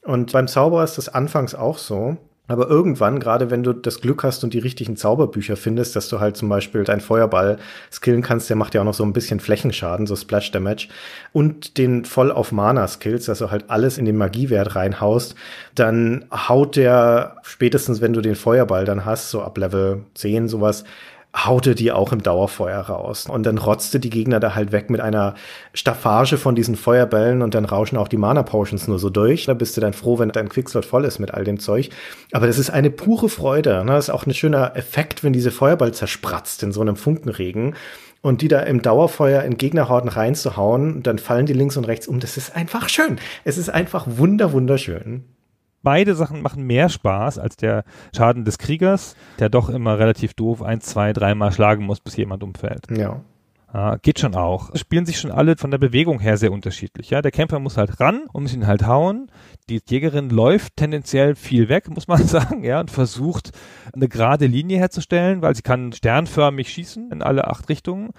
Und beim Zauberer ist das anfangs auch so. Aber irgendwann, gerade wenn du das Glück hast und die richtigen Zauberbücher findest, dass du halt zum Beispiel deinen Feuerball skillen kannst, der macht ja auch noch so ein bisschen Flächenschaden, so Splash Damage, und den voll auf Mana skills, also halt alles in den Magiewert reinhaust, dann haut der spätestens, wenn du den Feuerball dann hast, so ab Level 10 sowas, haute die auch im Dauerfeuer raus. Und dann rotzte die Gegner da halt weg mit einer Staffage von diesen Feuerbällen und dann rauschen auch die Mana-Potions nur so durch. Da bist du dann froh, wenn dein Quickslot voll ist mit all dem Zeug. Aber das ist eine pure Freude. Ne? Das ist auch ein schöner Effekt, wenn diese Feuerball zerspratzt in so einem Funkenregen und die da im Dauerfeuer in Gegnerhorden reinzuhauen, dann fallen die links und rechts um. Das ist einfach schön. Es ist einfach wunder, wunderschön beide Sachen machen mehr Spaß als der Schaden des Kriegers, der doch immer relativ doof ein, zwei, dreimal schlagen muss, bis jemand umfällt. Ja. Ah, geht schon auch. Spielen sich schon alle von der Bewegung her sehr unterschiedlich. Ja, der Kämpfer muss halt ran und muss ihn halt hauen die Jägerin läuft tendenziell viel weg, muss man *laughs* sagen, ja, und versucht eine gerade Linie herzustellen, weil sie kann sternförmig schießen in alle acht Richtungen.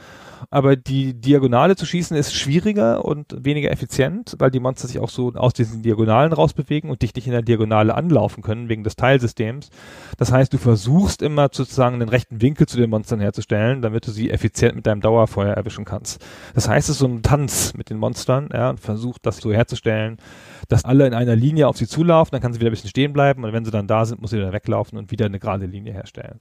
Aber die Diagonale zu schießen ist schwieriger und weniger effizient, weil die Monster sich auch so aus diesen Diagonalen rausbewegen und dich nicht in der Diagonale anlaufen können wegen des Teilsystems. Das heißt, du versuchst immer sozusagen einen rechten Winkel zu den Monstern herzustellen, damit du sie effizient mit deinem Dauerfeuer erwischen kannst. Das heißt, es ist so ein Tanz mit den Monstern, ja, und versucht das so herzustellen dass alle in einer Linie auf sie zulaufen, dann kann sie wieder ein bisschen stehen bleiben und wenn sie dann da sind, muss sie wieder weglaufen und wieder eine gerade Linie herstellen.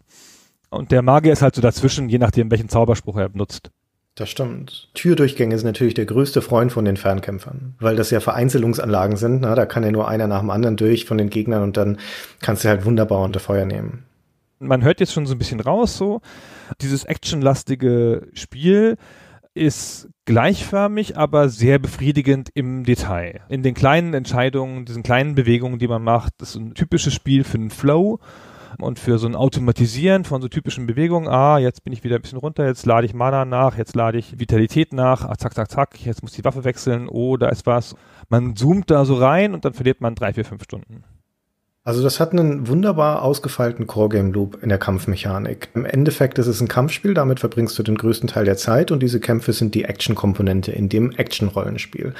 Und der Magier ist halt so dazwischen, je nachdem, welchen Zauberspruch er benutzt. Das stimmt. Türdurchgänge sind natürlich der größte Freund von den Fernkämpfern, weil das ja Vereinzelungsanlagen sind. Na, ne? da kann ja nur einer nach dem anderen durch von den Gegnern und dann kannst du halt wunderbar unter Feuer nehmen. Man hört jetzt schon so ein bisschen raus, so dieses actionlastige Spiel ist gleichförmig, aber sehr befriedigend im Detail. In den kleinen Entscheidungen, diesen kleinen Bewegungen, die man macht, das ist ein typisches Spiel für einen Flow und für so ein Automatisieren von so typischen Bewegungen. Ah, jetzt bin ich wieder ein bisschen runter, jetzt lade ich Mana nach, jetzt lade ich Vitalität nach, ah, zack, zack, zack, jetzt muss die Waffe wechseln, oh, da ist was. Man zoomt da so rein und dann verliert man drei, vier, fünf Stunden. Also das hat einen wunderbar ausgefeilten Core-Game-Loop in der Kampfmechanik. Im Endeffekt ist es ein Kampfspiel, damit verbringst du den größten Teil der Zeit und diese Kämpfe sind die Action-Komponente in dem Action-Rollenspiel.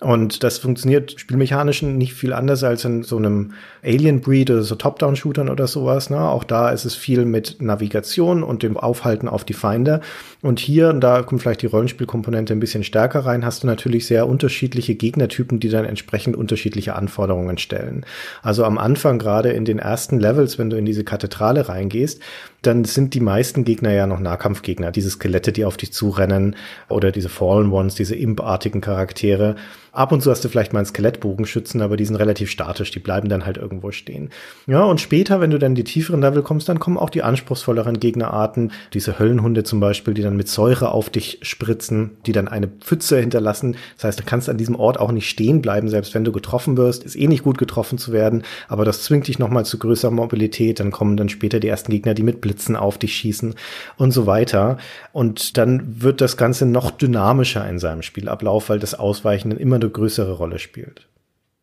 Und das funktioniert spielmechanisch nicht viel anders als in so einem Alien Breed oder so Top-Down-Shootern oder sowas. Ne? Auch da ist es viel mit Navigation und dem Aufhalten auf die Feinde. Und hier, und da kommt vielleicht die Rollenspielkomponente ein bisschen stärker rein, hast du natürlich sehr unterschiedliche Gegnertypen, die dann entsprechend unterschiedliche Anforderungen stellen. Also am Anfang, gerade in den ersten Levels, wenn du in diese Kathedrale reingehst, dann sind die meisten Gegner ja noch Nahkampfgegner. Diese Skelette, die auf dich zurennen oder diese Fallen Ones, diese impartigen Charaktere. Ab und zu hast du vielleicht mal einen Skelettbogenschützen, aber die sind relativ statisch, die bleiben dann halt irgendwo stehen. Ja, und später, wenn du dann in die tieferen Level kommst, dann kommen auch die anspruchsvolleren Gegnerarten. Diese Höllenhunde zum Beispiel, die dann mit Säure auf dich spritzen, die dann eine Pfütze hinterlassen. Das heißt, du kannst an diesem Ort auch nicht stehen bleiben, selbst wenn du getroffen wirst. Ist eh nicht gut getroffen zu werden, aber das zwingt dich nochmal zu größerer Mobilität. Dann kommen dann später die ersten Gegner, die mit Blitz Blitzen auf dich schießen und so weiter. Und dann wird das Ganze noch dynamischer in seinem Spielablauf, weil das Ausweichen dann immer eine größere Rolle spielt.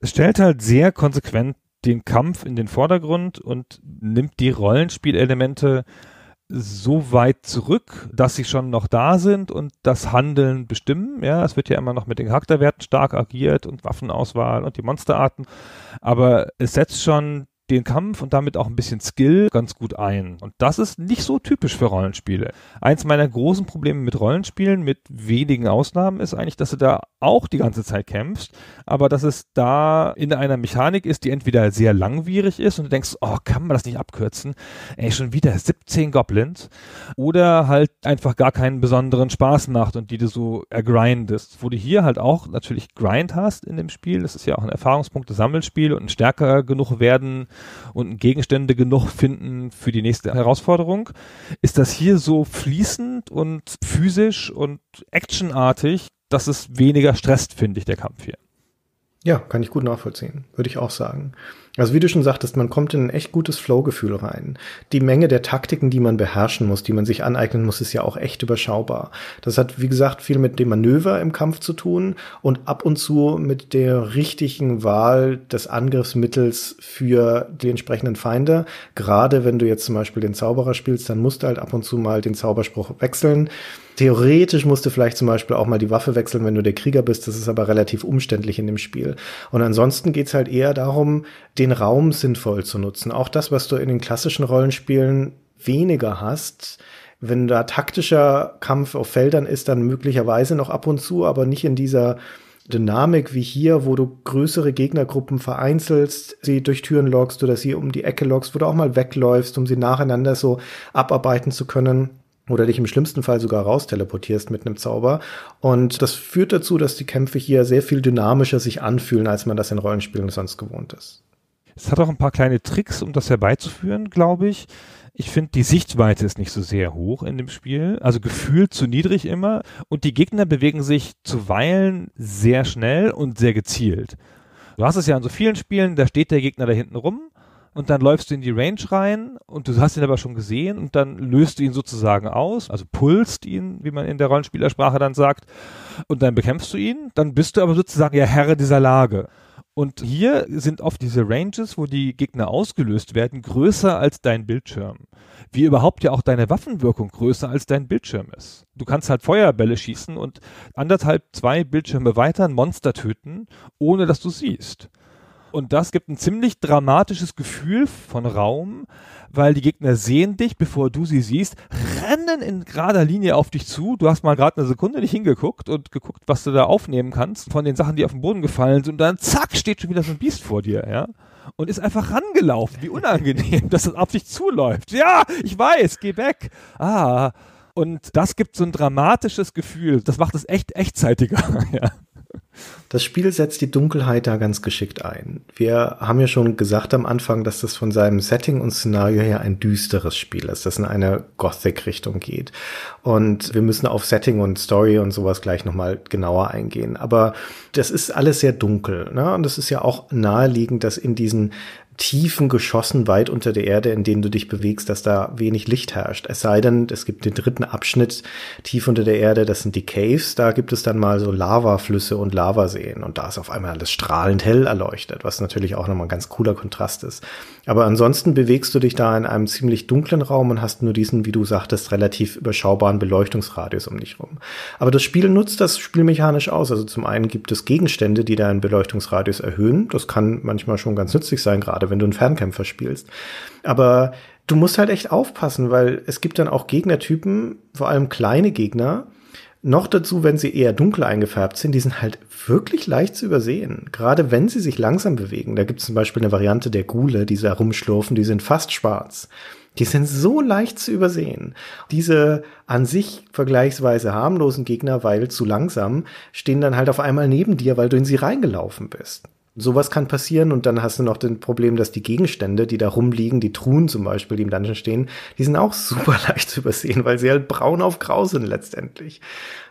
Es stellt halt sehr konsequent den Kampf in den Vordergrund und nimmt die Rollenspielelemente so weit zurück, dass sie schon noch da sind und das Handeln bestimmen. Ja, es wird ja immer noch mit den Charakterwerten stark agiert und Waffenauswahl und die Monsterarten, aber es setzt schon den Kampf und damit auch ein bisschen Skill ganz gut ein. Und das ist nicht so typisch für Rollenspiele. Eins meiner großen Probleme mit Rollenspielen, mit wenigen Ausnahmen, ist eigentlich, dass du da auch die ganze Zeit kämpfst, aber dass es da in einer Mechanik ist, die entweder sehr langwierig ist und du denkst, oh, kann man das nicht abkürzen? Ey, schon wieder 17 Goblins. Oder halt einfach gar keinen besonderen Spaß macht und die du so ergrindest. Wo du hier halt auch natürlich Grind hast in dem Spiel. Das ist ja auch ein Erfahrungspunkt, Sammelspiel und ein stärker genug werden und Gegenstände genug finden für die nächste Herausforderung. Ist das hier so fließend und physisch und actionartig, dass es weniger stresst, finde ich, der Kampf hier? Ja, kann ich gut nachvollziehen, würde ich auch sagen. Also wie du schon sagtest, man kommt in ein echt gutes Flow-Gefühl rein. Die Menge der Taktiken, die man beherrschen muss, die man sich aneignen muss, ist ja auch echt überschaubar. Das hat, wie gesagt, viel mit dem Manöver im Kampf zu tun und ab und zu mit der richtigen Wahl des Angriffsmittels für die entsprechenden Feinde. Gerade wenn du jetzt zum Beispiel den Zauberer spielst, dann musst du halt ab und zu mal den Zauberspruch wechseln. Theoretisch musst du vielleicht zum Beispiel auch mal die Waffe wechseln, wenn du der Krieger bist. Das ist aber relativ umständlich in dem Spiel. Und ansonsten geht's halt eher darum, den Raum sinnvoll zu nutzen. Auch das, was du in den klassischen Rollenspielen weniger hast. Wenn da taktischer Kampf auf Feldern ist, dann möglicherweise noch ab und zu, aber nicht in dieser Dynamik wie hier, wo du größere Gegnergruppen vereinzelst, sie durch Türen lockst oder sie um die Ecke lockst, wo du auch mal wegläufst, um sie nacheinander so abarbeiten zu können oder dich im schlimmsten Fall sogar rausteleportierst mit einem Zauber. Und das führt dazu, dass die Kämpfe hier sehr viel dynamischer sich anfühlen, als man das in Rollenspielen sonst gewohnt ist. Es hat auch ein paar kleine Tricks, um das herbeizuführen, glaube ich. Ich finde, die Sichtweite ist nicht so sehr hoch in dem Spiel, also gefühlt zu niedrig immer. Und die Gegner bewegen sich zuweilen sehr schnell und sehr gezielt. Du hast es ja in so vielen Spielen, da steht der Gegner da hinten rum und dann läufst du in die Range rein und du hast ihn aber schon gesehen und dann löst du ihn sozusagen aus, also pulst ihn, wie man in der Rollenspielersprache dann sagt, und dann bekämpfst du ihn, dann bist du aber sozusagen ja Herr dieser Lage. Und hier sind oft diese Ranges, wo die Gegner ausgelöst werden, größer als dein Bildschirm. Wie überhaupt ja auch deine Waffenwirkung größer als dein Bildschirm ist. Du kannst halt Feuerbälle schießen und anderthalb, zwei Bildschirme weiter ein Monster töten, ohne dass du siehst. Und das gibt ein ziemlich dramatisches Gefühl von Raum, weil die Gegner sehen dich, bevor du sie siehst, rennen in gerader Linie auf dich zu. Du hast mal gerade eine Sekunde nicht hingeguckt und geguckt, was du da aufnehmen kannst von den Sachen, die auf den Boden gefallen sind. Und dann zack, steht schon wieder so ein Biest vor dir, ja und ist einfach rangelaufen. Wie unangenehm, *laughs* dass das auf dich zuläuft. Ja, ich weiß, geh weg. Ah, und das gibt so ein dramatisches Gefühl. Das macht es echt echtzeitiger. *laughs* ja. Das Spiel setzt die Dunkelheit da ganz geschickt ein. Wir haben ja schon gesagt am Anfang, dass das von seinem Setting und Szenario her ein düsteres Spiel ist, das in eine Gothic-Richtung geht. Und wir müssen auf Setting und Story und sowas gleich nochmal genauer eingehen. Aber das ist alles sehr dunkel. Ne? Und es ist ja auch naheliegend, dass in diesen Tiefen geschossen weit unter der Erde, in denen du dich bewegst, dass da wenig Licht herrscht. Es sei denn, es gibt den dritten Abschnitt tief unter der Erde, das sind die Caves, da gibt es dann mal so Lavaflüsse und Lavaseen und da ist auf einmal alles strahlend hell erleuchtet, was natürlich auch nochmal ein ganz cooler Kontrast ist. Aber ansonsten bewegst du dich da in einem ziemlich dunklen Raum und hast nur diesen, wie du sagtest, relativ überschaubaren Beleuchtungsradius um dich rum. Aber das Spiel nutzt das spielmechanisch aus. Also zum einen gibt es Gegenstände, die deinen Beleuchtungsradius erhöhen. Das kann manchmal schon ganz nützlich sein, gerade gerade wenn du einen Fernkämpfer spielst. Aber du musst halt echt aufpassen, weil es gibt dann auch Gegnertypen, vor allem kleine Gegner, noch dazu, wenn sie eher dunkel eingefärbt sind, die sind halt wirklich leicht zu übersehen. Gerade wenn sie sich langsam bewegen. Da gibt es zum Beispiel eine Variante der Gule, die da herumschlurfen, die sind fast schwarz. Die sind so leicht zu übersehen. Diese an sich vergleichsweise harmlosen Gegner, weil zu langsam, stehen dann halt auf einmal neben dir, weil du in sie reingelaufen bist sowas kann passieren und dann hast du noch das Problem, dass die Gegenstände, die da rumliegen, die Truhen zum Beispiel, die im Dungeon stehen, die sind auch *laughs* super leicht zu übersehen, weil sie halt braun auf grau sind letztendlich.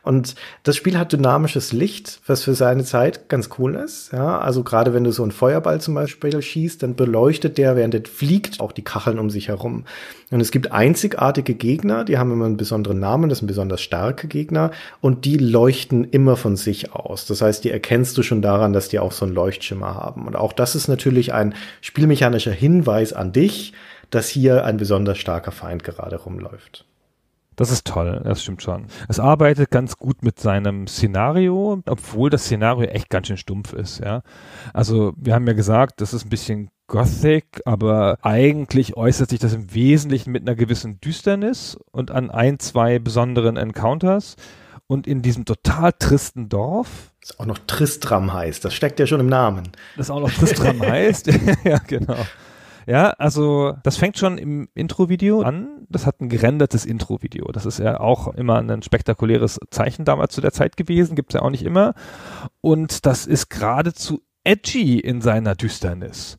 Und das Spiel hat dynamisches Licht, was für seine Zeit ganz cool ist. Ja, also gerade wenn du so einen Feuerball zum Beispiel schießt, dann beleuchtet der, während er fliegt, auch die Kacheln um sich herum. Und es gibt einzigartige Gegner, die haben immer einen besonderen Namen, das sind besonders starke Gegner und die leuchten immer von sich aus. Das heißt, die erkennst du schon daran, dass die auch so einen Leuchtschimmer haben. Und auch das ist natürlich ein spielmechanischer Hinweis an dich, dass hier ein besonders starker Feind gerade rumläuft. Das ist toll, das stimmt schon. Es arbeitet ganz gut mit seinem Szenario, obwohl das Szenario echt ganz schön stumpf ist, ja. Also, wir haben ja gesagt, das ist ein bisschen Gothic, aber eigentlich äußert sich das im Wesentlichen mit einer gewissen Düsternis und an ein, zwei besonderen Encounters und in diesem total tristen Dorf. Das auch noch Tristram heißt, das steckt ja schon im Namen. Das auch noch Tristram heißt, *laughs* *laughs* ja, genau. Ja, also das fängt schon im Intro-Video an. Das hat ein gerendertes Intro-Video. Das ist ja auch immer ein spektakuläres Zeichen damals zu der Zeit gewesen. Gibt es ja auch nicht immer. Und das ist geradezu edgy in seiner Düsternis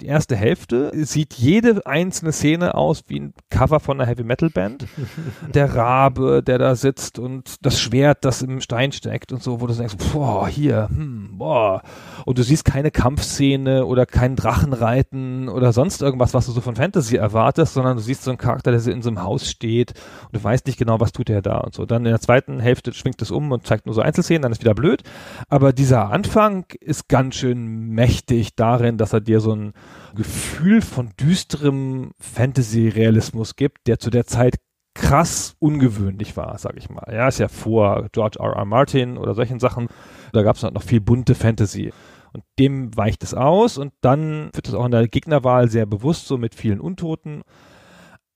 die erste Hälfte sieht jede einzelne Szene aus wie ein Cover von einer Heavy Metal Band. *laughs* der Rabe, der da sitzt und das Schwert, das im Stein steckt und so, wo du denkst, boah, hier, hm, boah. Und du siehst keine Kampfszene oder keinen Drachenreiten oder sonst irgendwas, was du so von Fantasy erwartest, sondern du siehst so einen Charakter, der in so einem Haus steht und du weißt nicht genau, was tut er da und so. Dann in der zweiten Hälfte schwingt es um und zeigt nur so Einzelszenen, dann ist wieder blöd. Aber dieser Anfang ist ganz schön mächtig darin, dass er dir so ein Gefühl von düsterem Fantasy-Realismus gibt, der zu der Zeit krass ungewöhnlich war, sag ich mal. Ja, ist ja vor George R. R. Martin oder solchen Sachen. Da gab es noch viel bunte Fantasy. Und dem weicht es aus und dann wird es auch in der Gegnerwahl sehr bewusst, so mit vielen Untoten.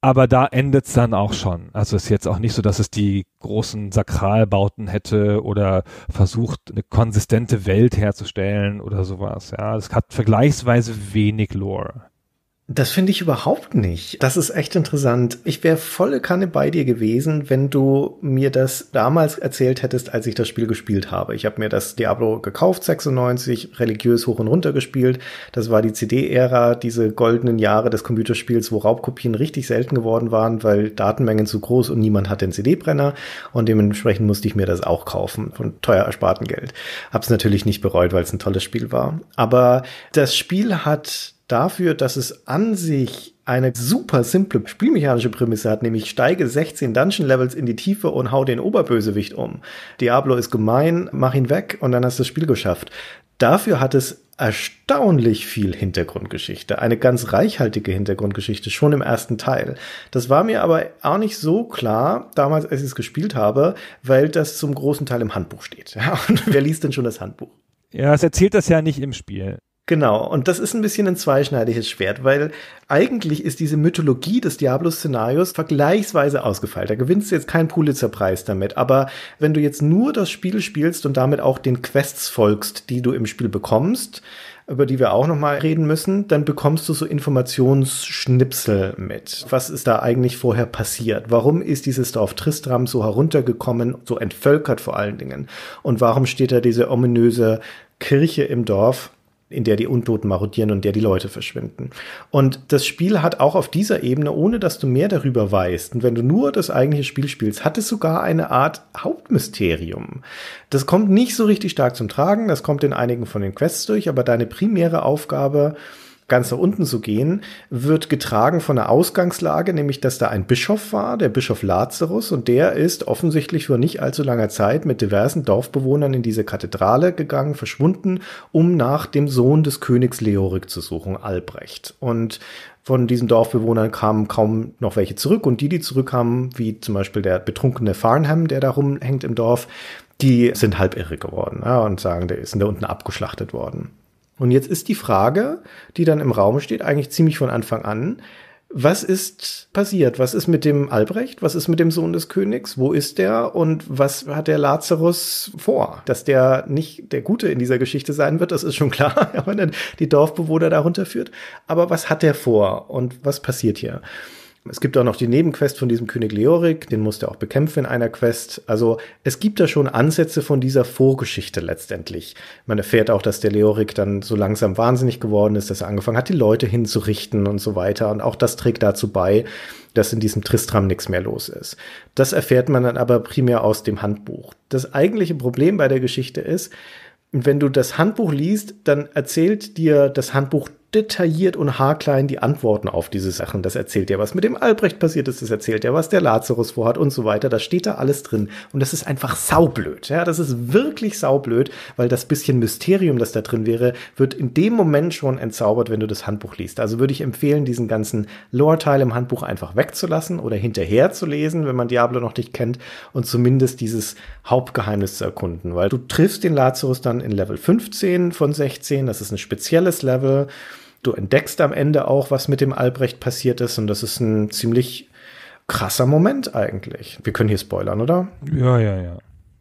Aber da endet's dann auch schon. Also ist jetzt auch nicht so, dass es die großen Sakralbauten hätte oder versucht, eine konsistente Welt herzustellen oder sowas. Ja, es hat vergleichsweise wenig Lore. Das finde ich überhaupt nicht. Das ist echt interessant. Ich wäre volle Kanne bei dir gewesen, wenn du mir das damals erzählt hättest, als ich das Spiel gespielt habe. Ich habe mir das Diablo gekauft, 96, religiös hoch und runter gespielt. Das war die CD-Ära, diese goldenen Jahre des Computerspiels, wo Raubkopien richtig selten geworden waren, weil Datenmengen zu groß und niemand hat den CD-Brenner. Und dementsprechend musste ich mir das auch kaufen von teuer ersparten Geld. Hab's natürlich nicht bereut, weil es ein tolles Spiel war. Aber das Spiel hat dafür, dass es an sich eine super simple spielmechanische Prämisse hat, nämlich steige 16 Dungeon Levels in die Tiefe und hau den Oberbösewicht um. Diablo ist gemein, mach ihn weg und dann hast du das Spiel geschafft. Dafür hat es erstaunlich viel Hintergrundgeschichte, eine ganz reichhaltige Hintergrundgeschichte, schon im ersten Teil. Das war mir aber auch nicht so klar damals, als ich es gespielt habe, weil das zum großen Teil im Handbuch steht. *laughs* und wer liest denn schon das Handbuch? Ja, es erzählt das ja nicht im Spiel. Genau, und das ist ein bisschen ein zweischneidiges Schwert, weil eigentlich ist diese Mythologie des Diablo-Szenarios vergleichsweise ausgefeilt. Da gewinnst du jetzt keinen Pulitzer-Preis damit, aber wenn du jetzt nur das Spiel spielst und damit auch den Quests folgst, die du im Spiel bekommst, über die wir auch noch mal reden müssen, dann bekommst du so Informationsschnipsel mit. Was ist da eigentlich vorher passiert? Warum ist dieses Dorf Tristram so heruntergekommen, so entvölkert vor allen Dingen? Und warum steht da diese ominöse Kirche im Dorf? in der die Untoten marodieren und der die Leute verschwinden. Und das Spiel hat auch auf dieser Ebene, ohne dass du mehr darüber weißt, und wenn du nur das eigentliche Spiel spielst, hat es sogar eine Art Hauptmysterium. Das kommt nicht so richtig stark zum Tragen, das kommt in einigen von den Quests durch, aber deine primäre Aufgabe ganz nach unten zu gehen, wird getragen von der Ausgangslage, nämlich dass da ein Bischof war, der Bischof Lazarus, und der ist offensichtlich vor nicht allzu langer Zeit mit diversen Dorfbewohnern in diese Kathedrale gegangen, verschwunden, um nach dem Sohn des Königs Leorik zu suchen, Albrecht. Und von diesen Dorfbewohnern kamen kaum noch welche zurück und die, die zurückkamen, wie zum Beispiel der betrunkene Farnham, der da rumhängt im Dorf, die sind halb irre geworden ja, und sagen, der ist da unten abgeschlachtet worden. Und jetzt ist die Frage, die dann im Raum steht, eigentlich ziemlich von Anfang an, was ist passiert? Was ist mit dem Albrecht? Was ist mit dem Sohn des Königs? Wo ist der? Und was hat der Lazarus vor? Dass der nicht der Gute in dieser Geschichte sein wird, das ist schon klar, *laughs* wenn er die Dorfbewohner darunter führt. Aber was hat er vor? Und was passiert hier? Es gibt auch noch die Nebenquest von diesem König Leorik, den musste er auch bekämpfen in einer Quest. Also es gibt da schon Ansätze von dieser Vorgeschichte letztendlich. Man erfährt auch, dass der Leorik dann so langsam wahnsinnig geworden ist, dass er angefangen hat, die Leute hinzurichten und so weiter. Und auch das trägt dazu bei, dass in diesem Tristram nichts mehr los ist. Das erfährt man dann aber primär aus dem Handbuch. Das eigentliche Problem bei der Geschichte ist, wenn du das Handbuch liest, dann erzählt dir das Handbuch detailliert und haarklein die Antworten auf diese Sachen. Das erzählt ja, was mit dem Albrecht passiert ist, das erzählt ja, was der Lazarus vorhat und so weiter. Das steht da alles drin. Und das ist einfach saublöd. Ja, das ist wirklich saublöd, weil das bisschen Mysterium, das da drin wäre, wird in dem Moment schon entzaubert, wenn du das Handbuch liest. Also würde ich empfehlen, diesen ganzen Lore-Teil im Handbuch einfach wegzulassen oder hinterher zu lesen, wenn man Diablo noch nicht kennt und zumindest dieses Hauptgeheimnis zu erkunden, weil du triffst den Lazarus dann in Level 15 von 16. Das ist ein spezielles Level du entdeckst am Ende auch, was mit dem Albrecht passiert ist. Und das ist ein ziemlich krasser Moment eigentlich. Wir können hier spoilern, oder? Ja, ja, ja.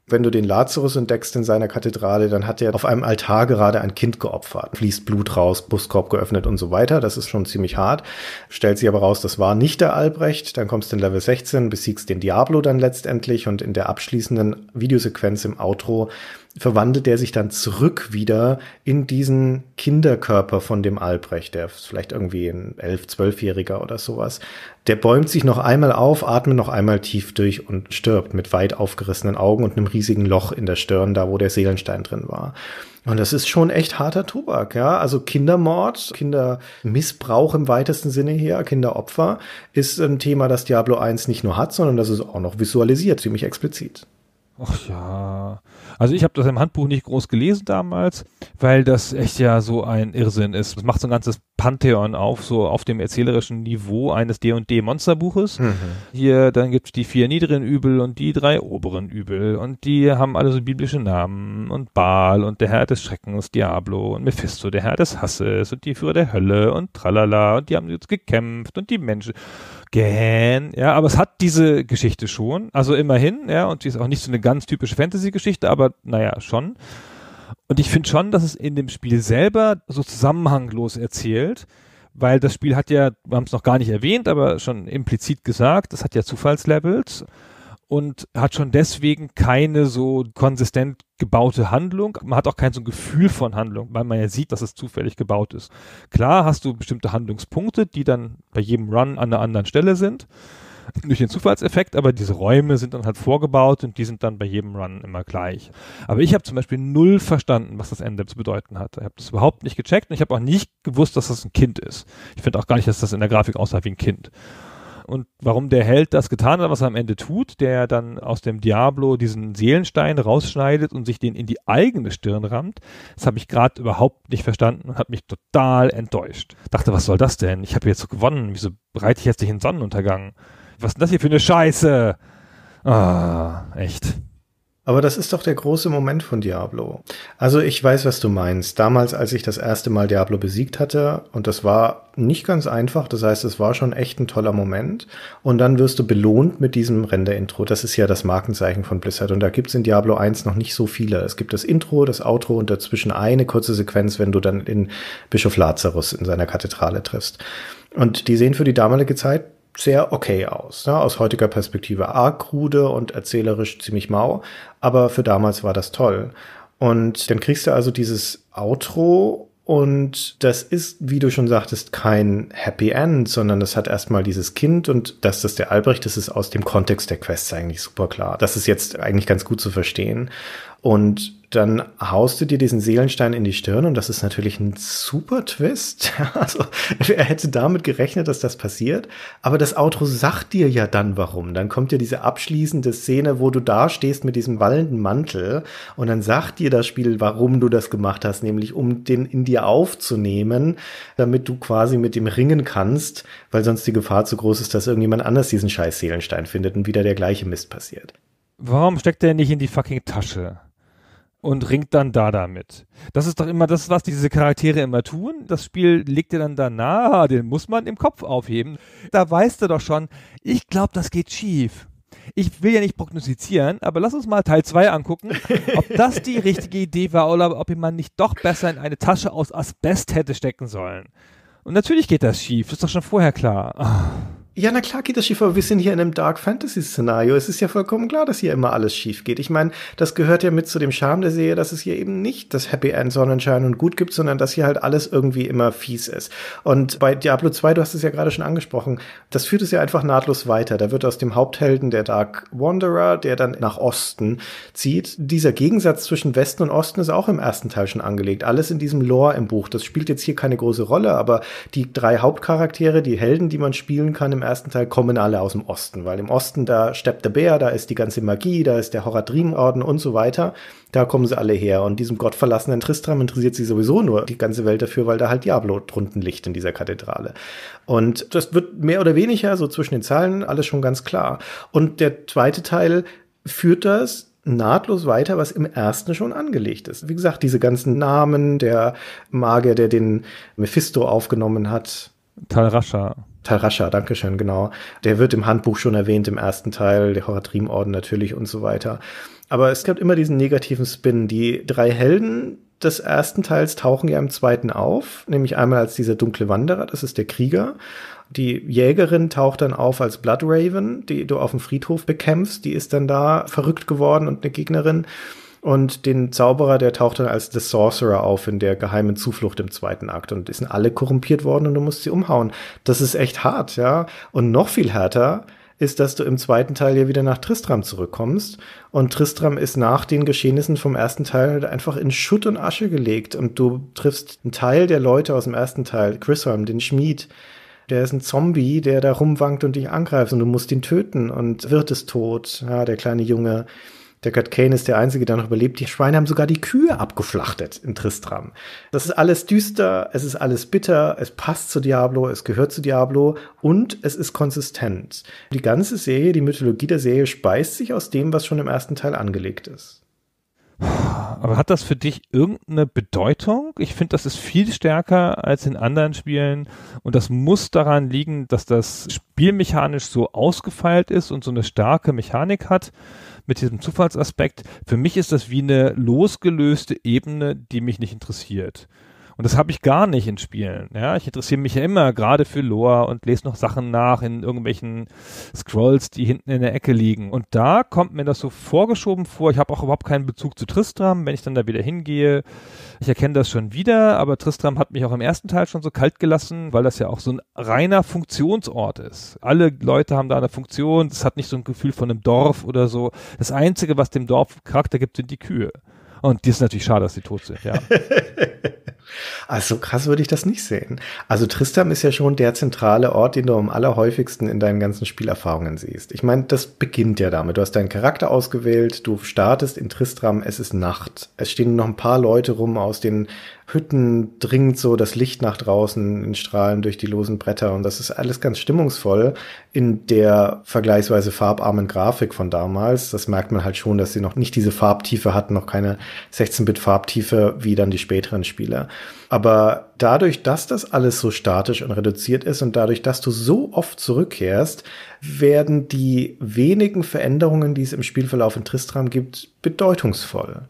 Wenn du den Lazarus entdeckst in seiner Kathedrale, dann hat er auf einem Altar gerade ein Kind geopfert. Fließt Blut raus, Buskorb geöffnet und so weiter. Das ist schon ziemlich hart. Stellt sich aber raus, das war nicht der Albrecht. Dann kommst du in Level 16, besiegst den Diablo dann letztendlich und in der abschließenden Videosequenz im Outro verwandelt er sich dann zurück wieder in diesen Kinderkörper von dem Albrecht, der vielleicht irgendwie ein elf, zwölfjähriger oder sowas. Der bäumt sich noch einmal auf, atmet noch einmal tief durch und stirbt mit weit aufgerissenen Augen und einem riesigen Loch in der Stirn, da wo der Seelenstein drin war. Und das ist schon echt harter Tobak, ja. Also Kindermord, Kindermissbrauch im weitesten Sinne hier, Kinderopfer, ist ein Thema, das Diablo 1 nicht nur hat, sondern das ist auch noch visualisiert, ziemlich explizit. Ach ja. Also ich habe das im Handbuch nicht groß gelesen damals, weil das echt ja so ein Irrsinn ist. Das macht so ein ganzes Pantheon auf, so auf dem erzählerischen Niveau eines D&D Monsterbuches. Mhm. Hier, dann gibt es die vier niederen Übel und die drei oberen Übel und die haben alle so biblische Namen und Baal und der Herr des Schreckens, Diablo und Mephisto, der Herr des Hasses und die Führer der Hölle und tralala und die haben jetzt gekämpft und die Menschen gähn, ja, aber es hat diese Geschichte schon, also immerhin, ja, und die ist auch nicht so eine ganz typische Fantasy-Geschichte, aber naja, schon. Und ich finde schon, dass es in dem Spiel selber so zusammenhanglos erzählt, weil das Spiel hat ja, wir haben es noch gar nicht erwähnt, aber schon implizit gesagt, es hat ja Zufallslevels und hat schon deswegen keine so konsistent gebaute Handlung. Man hat auch kein so ein Gefühl von Handlung, weil man ja sieht, dass es zufällig gebaut ist. Klar hast du bestimmte Handlungspunkte, die dann bei jedem Run an einer anderen Stelle sind durch *laughs* den Zufallseffekt, aber diese Räume sind dann halt vorgebaut und die sind dann bei jedem Run immer gleich. Aber ich habe zum Beispiel null verstanden, was das Ende zu bedeuten hat. Ich habe das überhaupt nicht gecheckt und ich habe auch nicht gewusst, dass das ein Kind ist. Ich finde auch gar nicht, dass das in der Grafik aussah wie ein Kind und warum der Held das getan hat, was er am Ende tut, der dann aus dem Diablo diesen Seelenstein rausschneidet und sich den in die eigene Stirn rammt, das habe ich gerade überhaupt nicht verstanden und hat mich total enttäuscht. Dachte, was soll das denn? Ich habe jetzt so gewonnen, wieso reite ich jetzt nicht in Sonnenuntergang? was ist denn das hier für eine Scheiße? Ah, echt. Aber das ist doch der große Moment von Diablo. Also ich weiß, was du meinst. Damals, als ich das erste Mal Diablo besiegt hatte, und das war nicht ganz einfach, das heißt, es war schon echt ein toller Moment. Und dann wirst du belohnt mit diesem Render-Intro. Das ist ja das Markenzeichen von Blizzard. Und da gibt es in Diablo 1 noch nicht so viele. Es gibt das Intro, das Outro und dazwischen eine kurze Sequenz, wenn du dann in Bischof Lazarus in seiner Kathedrale triffst. Und die sehen für die damalige Zeit sehr okay aus. Ne? Aus heutiger Perspektive arg krude und erzählerisch ziemlich mau, aber für damals war das toll. Und dann kriegst du also dieses Outro und das ist, wie du schon sagtest, kein Happy End, sondern das hat erstmal dieses Kind und dass das der Albrecht ist, ist aus dem Kontext der Quests eigentlich super klar. Das ist jetzt eigentlich ganz gut zu verstehen. Und dann haust du dir diesen Seelenstein in die Stirn und das ist natürlich ein super Twist. *laughs* Also, er hätte damit gerechnet, dass das passiert? Aber das Outro sagt dir ja dann warum. Dann kommt ja diese abschließende Szene, wo du da stehst mit diesem wallenden Mantel und dann sagt dir das Spiel, warum du das gemacht hast, nämlich um den in dir aufzunehmen, damit du quasi mit ihm ringen kannst, weil sonst die Gefahr zu groß ist, dass irgendjemand anders diesen scheiß Seelenstein findet und wieder der gleiche Mist passiert. Warum steckt der nicht in die fucking Tasche? und ringt dann da damit. Das ist doch immer das, was diese Charaktere immer tun. Das Spiel legt dir dann danach, ah, den muss man im Kopf aufheben. Da weißt du doch schon, ich glaube, das geht schief. Ich will ja nicht prognostizieren, aber lass uns mal Teil 2 angucken, *laughs* ob das die richtige Idee war oder ob man nicht doch besser in eine Tasche aus Asbest hätte stecken sollen. Und natürlich geht das schief, ist doch schon vorher klar. Ach. Ja, na klar geht das schief, aber wir sind hier in einem Dark Fantasy Szenario. Es ist ja vollkommen klar, dass hier immer alles schief geht. Ich meine, das gehört ja mit zu dem Charme der Serie, dass es hier eben nicht das Happy End, Sonnenschein und gut gibt, sondern dass hier halt alles irgendwie immer fies ist. Und bei Diablo 2, du hast es ja gerade schon angesprochen, das führt es ja einfach nahtlos weiter. Da wird aus dem Haupthelden der Dark Wanderer, der dann nach Osten zieht. Dieser Gegensatz zwischen Westen und Osten ist auch im ersten Teil schon angelegt. Alles in diesem Lore im Buch. Das spielt jetzt hier keine große Rolle, aber die drei Hauptcharaktere, die Helden, die man spielen kann im im ersten Teil, kommen alle aus dem Osten, weil im Osten da steppt der Bär, da ist die ganze Magie, da ist der Horadrim-Orden und so weiter. Da kommen sie alle her. Und diesem gottverlassenen Tristram interessiert sie sowieso nur die ganze Welt dafür, weil da halt Diablo drunten liegt in dieser Kathedrale. Und das wird mehr oder weniger so zwischen den Zeilen alles schon ganz klar. Und der zweite Teil führt das nahtlos weiter, was im ersten schon angelegt ist. Wie gesagt, diese ganzen Namen, der Magier, der den Mephisto aufgenommen hat. Talrascha. Tarascha, Dankeschön, genau. Der wird im Handbuch schon erwähnt, im ersten Teil, der Horatrim-Orden natürlich und so weiter. Aber es gab immer diesen negativen Spin. Die drei Helden des ersten Teils tauchen ja im zweiten auf, nämlich einmal als dieser dunkle Wanderer, das ist der Krieger. Die Jägerin taucht dann auf als Bloodraven, die du auf dem Friedhof bekämpfst, die ist dann da verrückt geworden und eine Gegnerin. Und den Zauberer, der taucht dann als The Sorcerer auf in der geheimen Zuflucht im zweiten Akt. Und die sind alle korrumpiert worden und du musst sie umhauen. Das ist echt hart, ja. Und noch viel härter ist, dass du im zweiten Teil ja wieder nach Tristram zurückkommst. Und Tristram ist nach den Geschehnissen vom ersten Teil halt einfach in Schutt und Asche gelegt. Und du triffst einen Teil der Leute aus dem ersten Teil, Chrisram, den Schmied, der ist ein Zombie, der da rumwankt und dich angreift und du musst ihn töten und wird es tot, ja, der kleine Junge. Deckard Kane ist der Einzige, der noch überlebt. Die Schweine haben sogar die Kühe abgeschlachtet in Tristram. Das ist alles düster, es ist alles bitter, es passt zu Diablo, es gehört zu Diablo und es ist konsistent. Die ganze Serie, die Mythologie der Serie speist sich aus dem, was schon im ersten Teil angelegt ist. Aber hat das für dich irgendeine Bedeutung? Ich finde, das ist viel stärker als in anderen Spielen und das muss daran liegen, dass das spielmechanisch so ausgefeilt ist und so eine starke Mechanik hat mit diesem Zufallsaspekt, für mich ist das wie eine losgelöste Ebene, die mich nicht interessiert. Und das habe ich gar nicht in Spielen. Ja, ich interessiere mich ja immer gerade für Lore und lese noch Sachen nach in irgendwelchen Scrolls, die hinten in der Ecke liegen. Und da kommt mir das so vorgeschoben vor. Ich habe auch überhaupt keinen Bezug zu Tristram, wenn ich dann da wieder hingehe. Ich erkenne das schon wieder, aber Tristram hat mich auch im ersten Teil schon so kalt gelassen, weil das ja auch so ein reiner Funktionsort ist. Alle Leute haben da eine Funktion. Es hat nicht so ein Gefühl von einem Dorf oder so. Das Einzige, was dem Dorf Charakter gibt, sind die Kühe. Und die ist natürlich schade, dass die tot sind, ja. *laughs* also krass würde ich das nicht sehen. Also Tristram ist ja schon der zentrale Ort, den du am allerhäufigsten in deinen ganzen Spielerfahrungen siehst. Ich meine, das beginnt ja damit. Du hast deinen Charakter ausgewählt, du startest in Tristram, es ist Nacht. Es stehen noch ein paar Leute rum aus den Hütten dringt so das Licht nach draußen in Strahlen durch die losen Bretter und das ist alles ganz stimmungsvoll in der vergleichsweise farbarmen Grafik von damals. Das merkt man halt schon, dass sie noch nicht diese Farbtiefe hatten, noch keine 16-Bit-Farbtiefe wie dann die späteren Spieler. Aber dadurch, dass das alles so statisch und reduziert ist und dadurch, dass du so oft zurückkehrst, werden die wenigen Veränderungen, die es im Spielverlauf in Tristram gibt, bedeutungsvoll.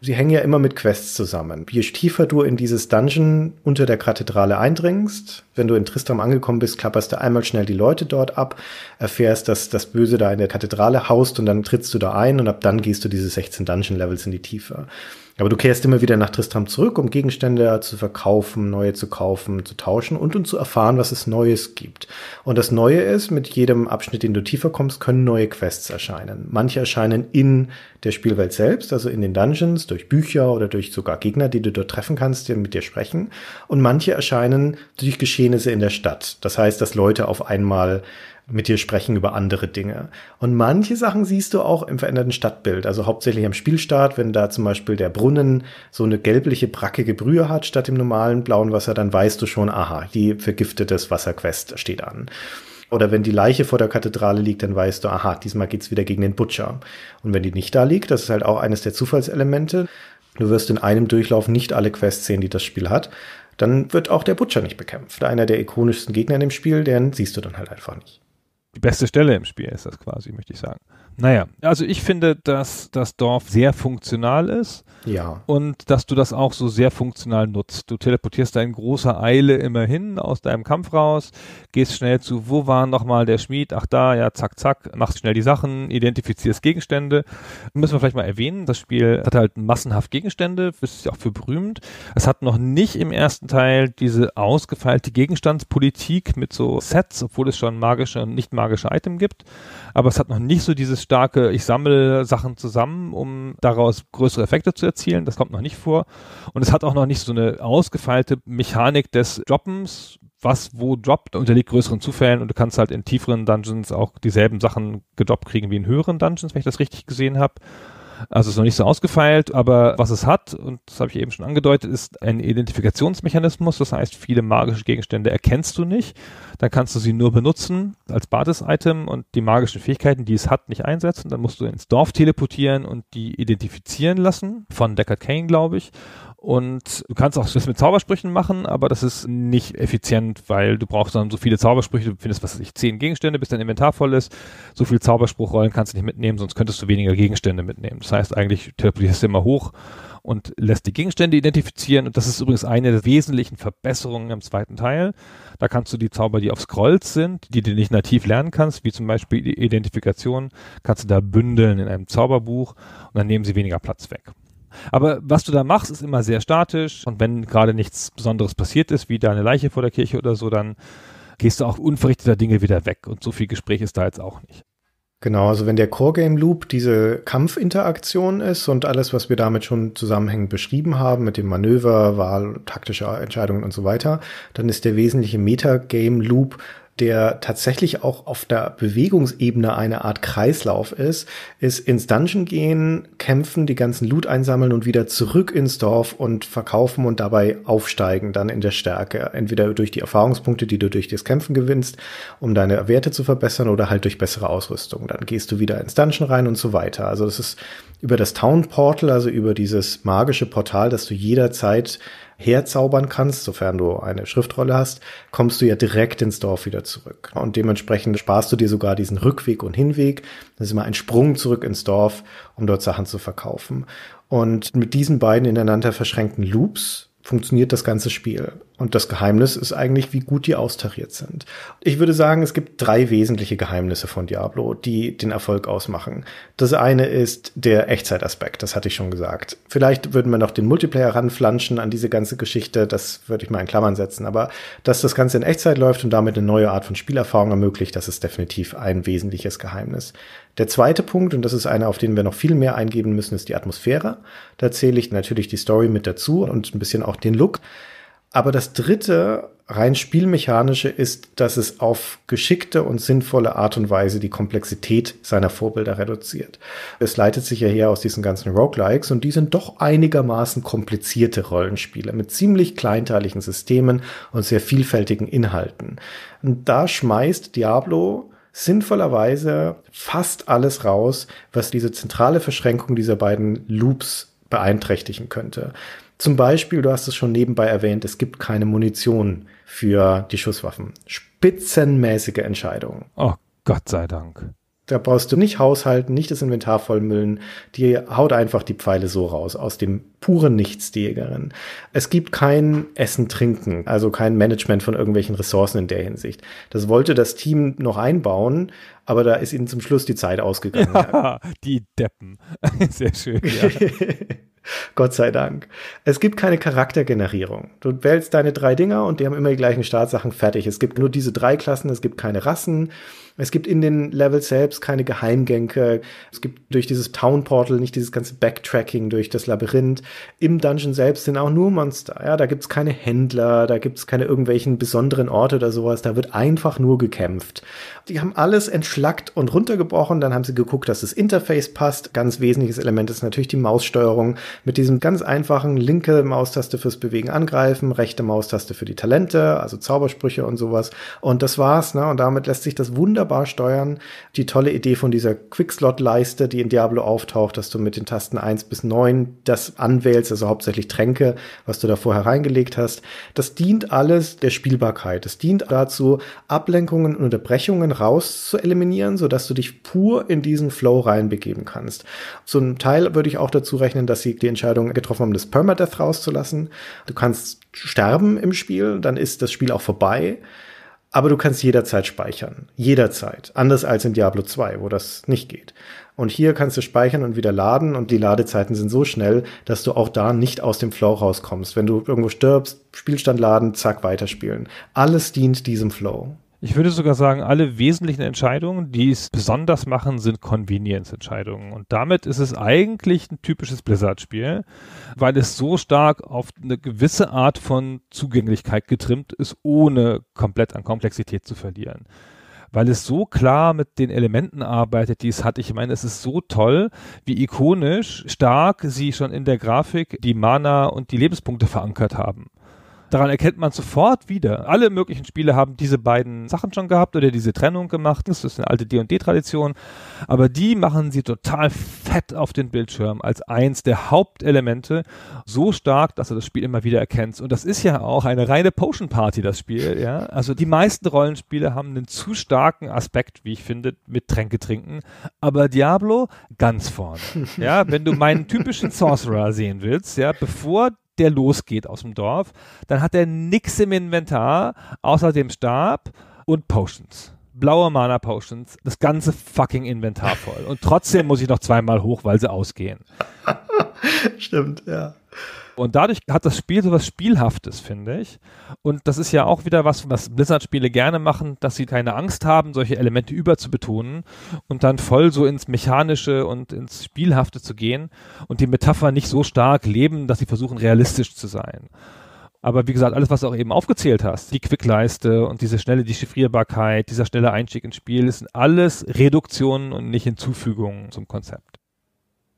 Sie hängen ja immer mit Quests zusammen. Je tiefer du in dieses Dungeon unter der Kathedrale eindringst, wenn du in Tristram angekommen bist, klapperst du einmal schnell die Leute dort ab, erfährst, dass das Böse da in der Kathedrale haust und dann trittst du da ein und ab dann gehst du diese 16 Dungeon Levels in die Tiefe. Aber du kehrst immer wieder nach Tristram zurück, um Gegenstände zu verkaufen, neue zu kaufen, zu tauschen und um zu erfahren, was es Neues gibt. Und das Neue ist, mit jedem Abschnitt, den du tiefer kommst, können neue Quests erscheinen. Manche erscheinen in der Spielwelt selbst, also in den Dungeons, durch Bücher oder durch sogar Gegner, die du dort treffen kannst, die mit dir sprechen. Und manche erscheinen durch Geschehnisse in der Stadt. Das heißt, dass Leute auf einmal mit dir sprechen über andere Dinge. Und manche Sachen siehst du auch im veränderten Stadtbild, also hauptsächlich am Spielstart, wenn da zum Beispiel der Brunnen so eine gelbliche, brackige Brühe hat statt dem normalen blauen Wasser, dann weißt du schon, aha, die vergiftetes Wasserquest steht an. Oder wenn die Leiche vor der Kathedrale liegt, dann weißt du, aha, diesmal geht's wieder gegen den Butcher. Und wenn die nicht da liegt, das ist halt auch eines der Zufallselemente, du wirst in einem Durchlauf nicht alle Quests sehen, die das Spiel hat, dann wird auch der Butcher nicht bekämpft. Einer der ikonischsten Gegner in dem Spiel, den siehst du dann halt einfach nicht die beste Stelle im Spiel ist das quasi, möchte ich sagen. Naja, also ich finde, dass das Dorf sehr funktional ist. Ja. Und dass du das auch so sehr funktional nutzt. Du teleportierst da in großer Eile immerhin aus deinem Kampf raus, gehst schnell zu, wo war nochmal der Schmied? Ach da, ja, zack, zack, machst schnell die Sachen, identifizierst Gegenstände. Müssen wir vielleicht mal erwähnen, das Spiel hat halt massenhaft Gegenstände, ist ja auch für berühmt. Es hat noch nicht im ersten Teil diese ausgefeilte Gegenstandspolitik mit so Sets, obwohl es schon magische und nicht magische Item gibt. Aber es hat noch nicht so dieses starke, ich sammle Sachen zusammen, um daraus größere Effekte zu erzielen. Das kommt noch nicht vor. Und es hat auch noch nicht so eine ausgefeilte Mechanik des Droppens, was wo droppt, unterliegt größeren Zufällen und du kannst halt in tieferen Dungeons auch dieselben Sachen gedroppt kriegen wie in höheren Dungeons, wenn ich das richtig gesehen habe. Also ist noch nicht so ausgefeilt, aber was es hat, und das habe ich eben schon angedeutet, ist ein Identifikationsmechanismus. Das heißt, viele magische Gegenstände erkennst du nicht. Dann kannst du sie nur benutzen als Basis-Item und die magischen Fähigkeiten, die es hat, nicht einsetzen. Dann musst du ins Dorf teleportieren und die identifizieren lassen von Deckard Kane, glaube ich. Und du kannst auch das mit Zaubersprüchen machen, aber das ist nicht effizient, weil du brauchst dann so viele Zaubersprüche, du findest, was weiß ich, zehn Gegenstände, bis dein Inventar voll ist. So viele Zauberspruchrollen kannst du nicht mitnehmen, sonst könntest du weniger Gegenstände mitnehmen. Das heißt, eigentlich teleportierst du immer hoch und lässt die Gegenstände identifizieren. Und das ist übrigens eine der wesentlichen Verbesserungen im zweiten Teil. Da kannst du die Zauber, die auf Scrolls sind, die du nicht nativ lernen kannst, wie zum Beispiel die Identifikation, kannst du da bündeln in einem Zauberbuch und dann nehmen sie weniger Platz weg. Aber was du da machst, ist immer sehr statisch. Und wenn gerade nichts Besonderes passiert ist, wie deine Leiche vor der Kirche oder so, dann gehst du auch unverrichteter Dinge wieder weg. Und so viel Gespräch ist da jetzt auch nicht. Genau, also wenn der Core Game Loop diese Kampfinteraktion ist und alles, was wir damit schon zusammenhängend beschrieben haben, mit dem Manöver, Wahl, taktische Entscheidungen und so weiter, dann ist der wesentliche Meta Game Loop der tatsächlich auch auf der Bewegungsebene eine Art Kreislauf ist, ist ins Dungeon gehen, kämpfen, die ganzen Loot einsammeln und wieder zurück ins Dorf und verkaufen und dabei aufsteigen dann in der Stärke. Entweder durch die Erfahrungspunkte, die du durch das Kämpfen gewinnst, um deine Werte zu verbessern oder halt durch bessere Ausrüstung. Dann gehst du wieder ins Dungeon rein und so weiter. Also es ist über das Town Portal, also über dieses magische Portal, dass du jederzeit herzaubern kannst, sofern du eine Schriftrolle hast, kommst du ja direkt ins Dorf wieder zurück. Und dementsprechend sparst du dir sogar diesen Rückweg und Hinweg. Das ist immer ein Sprung zurück ins Dorf, um dort Sachen zu verkaufen. Und mit diesen beiden ineinander verschränkten Loops funktioniert das ganze Spiel. Und das Geheimnis ist eigentlich, wie gut die austariert sind. Ich würde sagen, es gibt drei wesentliche Geheimnisse von Diablo, die den Erfolg ausmachen. Das eine ist der Echtzeitaspekt, das hatte ich schon gesagt. Vielleicht würden wir noch den Multiplayer ranflanschen an diese ganze Geschichte, das würde ich mal in Klammern setzen, aber dass das Ganze in Echtzeit läuft und damit eine neue Art von Spielerfahrung ermöglicht, das ist definitiv ein wesentliches Geheimnis. Der zweite Punkt, und das ist einer, auf den wir noch viel mehr eingeben müssen, ist die Atmosphäre. Da zähle ich natürlich die Story mit dazu und ein bisschen auch den Look. Aber das dritte, rein spielmechanische, ist, dass es auf geschickte und sinnvolle Art und Weise die Komplexität seiner Vorbilder reduziert. Es leitet sich ja her aus diesen ganzen Roguelikes und die sind doch einigermaßen komplizierte Rollenspiele mit ziemlich kleinteiligen Systemen und sehr vielfältigen Inhalten. Und da schmeißt Diablo sinnvollerweise fast alles raus, was diese zentrale Verschränkung dieser beiden Loops beeinträchtigen könnte. Zum Beispiel, du hast es schon nebenbei erwähnt, es gibt keine Munition für die Schusswaffen. Spitzenmäßige Entscheidung. Oh, Gott sei Dank. Da brauchst du nicht haushalten, nicht das Inventar vollmüllen. Die haut einfach die Pfeile so raus, aus dem puren Nichts, die Jägerin. Es gibt kein Essen, Trinken, also kein Management von irgendwelchen Ressourcen in der Hinsicht. Das wollte das Team noch einbauen, aber da ist ihnen zum Schluss die Zeit ausgegangen. Ja, *laughs* die Deppen. *laughs* Sehr schön. Ja. *laughs* *laughs* Gott sei Dank. Es gibt keine Charaktergenerierung. Du wählst deine drei Dinger und die haben immer die gleichen Startsachen fertig. Es gibt nur diese drei Klassen, es gibt keine Rassen, es gibt in den Levels selbst keine Geheimgänke, es gibt durch dieses Town Portal nicht dieses ganze Backtracking durch das Labyrinth. Im Dungeon selbst sind auch nur Monster. Ja, da gibt's keine Händler, da gibt's keine irgendwelchen besonderen Orte oder sowas, da wird einfach nur gekämpft. Die haben alles entschlackt und runtergebrochen. Dann haben sie geguckt, dass das Interface passt. Ganz wesentliches Element ist natürlich die Maussteuerung mit diesem ganz einfachen linke Maustaste fürs Bewegen angreifen, rechte Maustaste für die Talente, also Zaubersprüche und sowas. Und das war's. Ne? Und damit lässt sich das wunderbar steuern. Die tolle Idee von dieser Quickslot-Leiste, die in Diablo auftaucht, dass du mit den Tasten eins bis neun das anwählst, also hauptsächlich Tränke, was du da vorher reingelegt hast. Das dient alles der Spielbarkeit. Es dient dazu, Ablenkungen und Unterbrechungen raus zu eliminieren, sodass du dich pur in diesen Flow reinbegeben kannst. Zum Teil würde ich auch dazu rechnen, dass sie die Entscheidung getroffen haben, das Permadeath rauszulassen. Du kannst sterben im Spiel, dann ist das Spiel auch vorbei. Aber du kannst jederzeit speichern. Jederzeit. Anders als in Diablo 2, wo das nicht geht. Und hier kannst du speichern und wieder laden und die Ladezeiten sind so schnell, dass du auch da nicht aus dem Flow rauskommst. Wenn du irgendwo stirbst, Spielstand laden, zack, weiterspielen. Alles dient diesem Flow. Ich würde sogar sagen, alle wesentlichen Entscheidungen, die es besonders machen, sind Convenience-Entscheidungen. Und damit ist es eigentlich ein typisches Blizzard-Spiel, weil es so stark auf eine gewisse Art von Zugänglichkeit getrimmt ist, ohne komplett an Komplexität zu verlieren weil es so klar mit den Elementen arbeitet, die es hat. Ich meine, es ist so toll, wie ikonisch stark sie schon in der Grafik die Mana und die Lebenspunkte verankert haben. Daran erkennt man sofort wieder. Alle möglichen Spiele haben diese beiden Sachen schon gehabt oder diese Trennung gemacht. Das ist eine alte D&D-Tradition. Aber die machen sie total fett auf den Bildschirm als eins der Hauptelemente. So stark, dass du das Spiel immer wieder erkennst. Und das ist ja auch eine reine Potion-Party, das Spiel. Ja? Also die meisten Rollenspiele haben einen zu starken Aspekt, wie ich finde, mit Tränke trinken. Aber Diablo ganz vorne. *laughs* ja, wenn du meinen typischen Sorcerer sehen willst, ja, bevor der losgeht aus dem Dorf. Dann hat er nichts im Inventar, außer dem Stab und Potions. Blaue Mana Potions, das ganze fucking Inventar voll. Und trotzdem muss ich noch zweimal hoch, weil sie ausgehen. *laughs* Stimmt, ja. Und dadurch hat das Spiel so was Spielhaftes, finde ich. Und das ist ja auch wieder was, was Blizzard-Spiele gerne machen, dass sie keine Angst haben, solche Elemente überzubetonen und dann voll so ins Mechanische und ins Spielhafte zu gehen und die Metapher nicht so stark leben, dass sie versuchen, realistisch zu sein. Aber wie gesagt, alles, was du auch eben aufgezählt hast, die Quickleiste und diese schnelle Dechiffrierbarkeit, dieser schnelle Einstieg ins Spiel, das sind alles Reduktionen und nicht Hinzufügungen zum Konzept.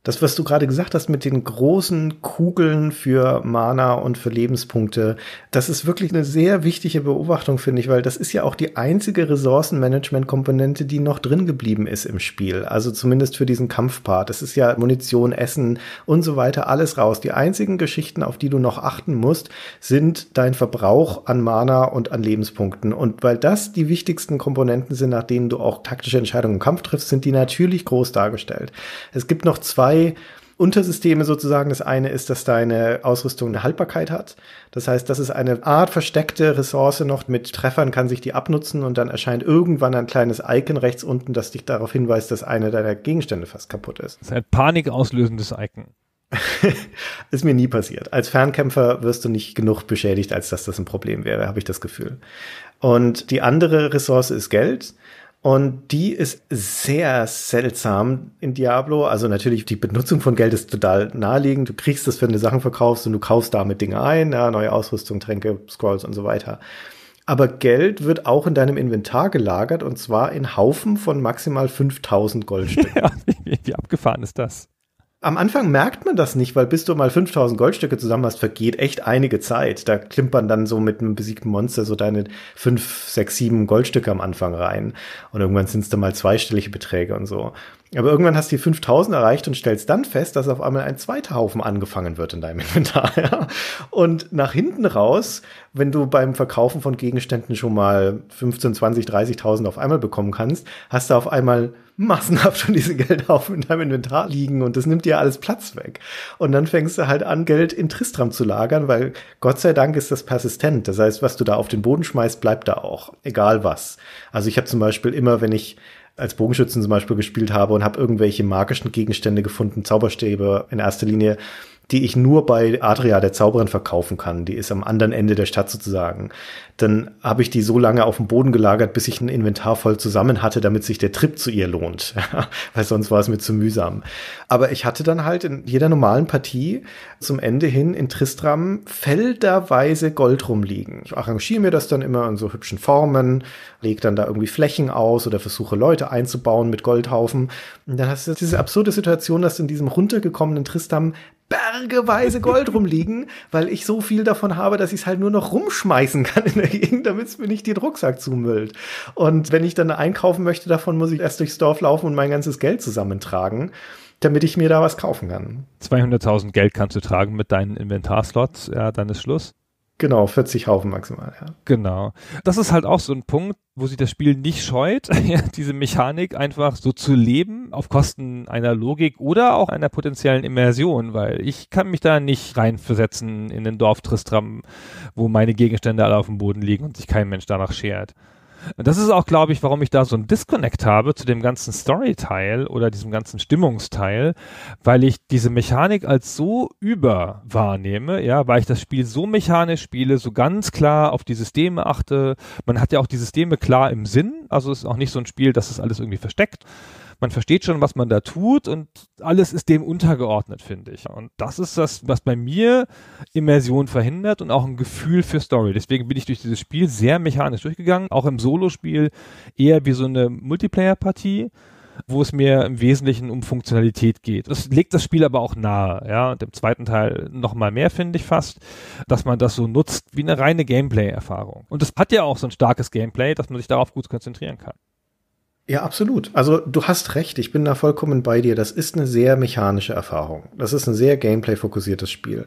Das, was du gerade gesagt hast mit den großen Kugeln für Mana und für Lebenspunkte, das ist wirklich eine sehr wichtige Beobachtung, finde ich, weil das ist ja auch die einzige Ressourcenmanagement-Komponente, die noch drin geblieben ist im Spiel. Also zumindest für diesen Kampfpart. Das ist ja Munition, Essen und so weiter, alles raus. Die einzigen Geschichten, auf die du noch achten musst, sind dein Verbrauch an Mana und an Lebenspunkten. Und weil das die wichtigsten Komponenten sind, nach denen du auch taktische Entscheidungen im Kampf triffst, sind die natürlich groß dargestellt. Es gibt noch zwei zwei Untersysteme sozusagen. Das eine ist, dass deine Ausrüstung eine Haltbarkeit hat. Das heißt, das ist eine Art versteckte Ressource noch. Mit Treffern kann sich die abnutzen und dann erscheint irgendwann ein kleines Icon rechts unten, das dich darauf hinweist, dass einer deiner Gegenstände fast kaputt ist. Das ist ein panikauslösendes Icon. *laughs* ist mir nie passiert. Als Fernkämpfer wirst du nicht genug beschädigt, als dass das ein Problem wäre, habe ich das Gefühl. Und die andere Ressource ist Geld. Und die ist sehr seltsam in Diablo. Also natürlich, die Benutzung von Geld ist total naheliegend. Du kriegst das, wenn du Sachen verkaufst und du kaufst damit Dinge ein, ja, neue Ausrüstung, Tränke, Scrolls und so weiter. Aber Geld wird auch in deinem Inventar gelagert und zwar in Haufen von maximal 5000 Goldstücken. *laughs* Ja, wie, wie, abgefahren ist das? am Anfang merkt man das nicht, weil bis du mal 5000 Goldstücke zusammen hast, vergeht echt einige Zeit. Da klimpern dann so mit einem besiegten Monster so deine 5, 6, 7 Goldstücke am Anfang rein. Und irgendwann sind es dann mal zweistellige Beträge und so. Aber irgendwann hast du die 5000 erreicht und stellst dann fest, dass auf einmal ein zweiter Haufen angefangen wird in deinem *laughs* Inventar. Ja? Und nach hinten raus, wenn du beim Verkaufen von Gegenständen schon mal 15, 20, 30.000 auf einmal bekommen kannst, hast du auf einmal massenhaft schon diese Geldhaufen in deinem Inventar liegen und das nimmt dir alles Platz weg. Und dann fängst du halt an, Geld in Tristram zu lagern, weil Gott sei Dank ist das persistent. Das heißt, was du da auf den Boden schmeißt, bleibt da auch. Egal was. Also ich habe zum Beispiel immer, wenn ich als Bogenschützen zum Beispiel gespielt habe und habe irgendwelche magischen Gegenstände gefunden, Zauberstäbe in erster Linie, die ich nur bei Adria, der Zauberin, verkaufen kann. Die ist am anderen Ende der Stadt sozusagen. Dann habe ich die so lange auf dem Boden gelagert, bis ich ein Inventar voll zusammen hatte, damit sich der Trip zu ihr lohnt. *laughs* Weil sonst war es mir zu mühsam. Aber ich hatte dann halt in jeder normalen Partie zum Ende hin in Tristram felderweise Gold rumliegen. Ich arrangiere mir das dann immer in so hübschen Formen, lege dann da irgendwie Flächen aus oder versuche Leute einzubauen mit Goldhaufen. Und dann hast du diese absurde Situation, dass in diesem runtergekommenen Tristram bergeweise Gold rumliegen, weil ich so viel davon habe, dass ich es halt nur noch rumschmeißen kann in der Gegend, damit es mir nicht den Rucksack zumüllt. Und wenn ich dann einkaufen möchte, davon muss ich erst durchs Dorf laufen und mein ganzes Geld zusammentragen, damit ich mir da was kaufen kann. 200.000 Geld kannst du tragen mit deinen Inventarslots, ja, dann ist Schluss. Genau, 40 Haufen maximal, ja. Genau. Das ist halt auch so ein Punkt, wo sich das Spiel nicht scheut, *laughs* diese Mechanik einfach so zu leben auf Kosten einer Logik oder auch einer potenziellen Immersion, weil ich kann mich da nicht reinversetzen in den Dorf Tristram, wo meine Gegenstände alle auf dem Boden liegen und sich kein Mensch danach schert das ist auch, glaube ich, warum ich da so einen Disconnect habe zu dem ganzen Storyteil oder diesem ganzen Stimmungsteil, weil ich diese Mechanik als so über wahrnehme, ja, weil ich das Spiel so mechanisch spiele, so ganz klar auf die Systeme achte. Man hat ja auch die Systeme klar im Sinn, also es ist auch nicht so ein Spiel, dass es alles irgendwie versteckt man versteht schon, was man da tut und alles ist dem untergeordnet, finde ich. Und das ist das, was bei mir Immersion verhindert und auch ein Gefühl für Story. Deswegen bin ich durch dieses Spiel sehr mechanisch durchgegangen, auch im Solospiel eher wie so eine Multiplayer-Partie wo es mir im Wesentlichen um Funktionalität geht. Das legt das Spiel aber auch nahe, ja, und im zweiten Teil noch mal mehr, finde ich fast, dass man das so nutzt wie eine reine Gameplay-Erfahrung. Und es hat ja auch so ein starkes Gameplay, dass man sich darauf gut konzentrieren kann. Ja, absolut. Also du hast recht, ich bin da vollkommen bei dir. Das ist eine sehr mechanische Erfahrung. Das ist ein sehr gameplay-fokussiertes Spiel.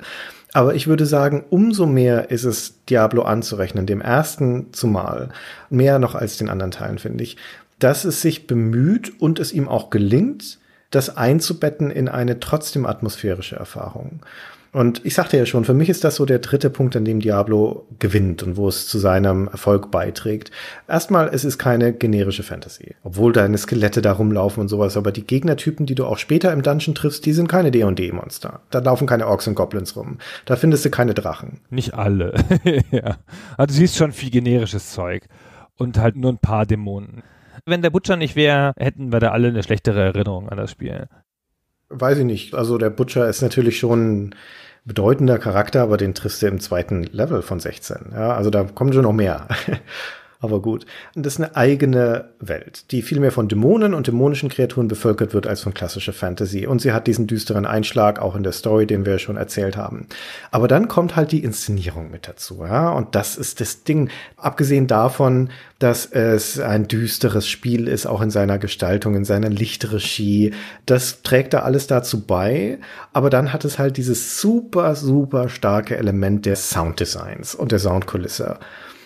Aber ich würde sagen, umso mehr ist es Diablo anzurechnen, dem ersten zumal. Mehr noch als den anderen Teilen, finde ich. Dass es sich bemüht und es ihm auch gelingt, das einzubetten in eine trotzdem atmosphärische Erfahrung. Und ich sagte ja schon, für mich ist das so der dritte Punkt, an dem Diablo gewinnt und wo es zu seinem Erfolg beiträgt. Erstmal, es ist keine generische Fantasy. Obwohl deine Skelette da rumlaufen und sowas, aber die Gegnertypen, die du auch später im Dungeon triffst, die sind keine D&D-Monster. Da laufen keine Orks und Goblins rum. Da findest du keine Drachen. Nicht alle. *laughs* ja. Also du siehst schon viel generisches Zeug. Und halt nur ein paar Dämonen. Wenn der Butcher nicht wäre, hätten wir da alle eine schlechtere Erinnerung an das Spiel weiß ich nicht. Also der Butcher ist natürlich schon ein bedeutender Charakter, aber den triffst du im zweiten Level von 16. Ja, also da kommen schon noch mehr. *laughs* aber gut. Und das ist eine eigene Welt, die viel mehr von Dämonen und dämonischen Kreaturen bevölkert wird als von klassischer Fantasy. Und sie hat diesen düsteren Einschlag auch in der Story, den wir schon erzählt haben. Aber dann kommt halt die Inszenierung mit dazu, ja. Und das ist das Ding. Abgesehen davon, dass es ein düsteres Spiel ist, auch in seiner Gestaltung, in seiner Lichtregie. Das trägt da alles dazu bei. Aber dann hat es halt dieses super, super starke Element der Sounddesigns und der Soundkulisse.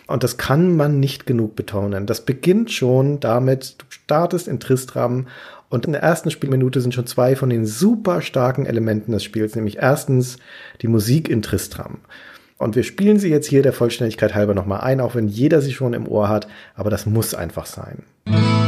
Und das kann man nicht genug betonen. Das beginnt schon damit, du startest in Tristram und in der ersten Spielminute sind schon zwei von den super starken Elementen des Spiels, nämlich erstens die Musik in Tristram. Und wir spielen sie jetzt hier der Vollständigkeit halber nochmal ein, auch wenn jeder sie schon im Ohr hat, aber das muss einfach sein. Mhm.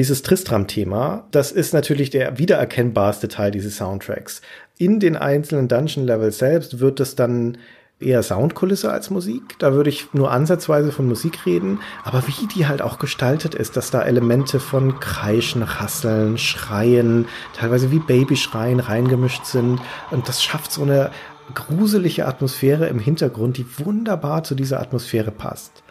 Dieses Tristram-Thema, das ist natürlich der wiedererkennbarste Teil dieses Soundtracks. In den einzelnen Dungeon-Levels selbst wird es dann eher Soundkulisse als Musik. Da würde ich nur ansatzweise von Musik reden. Aber wie die halt auch gestaltet ist, dass da Elemente von Kreischen, Rasseln, Schreien, teilweise wie Babyschreien reingemischt sind. Und das schafft so eine gruselige Atmosphäre im Hintergrund, die wunderbar zu dieser Atmosphäre passt.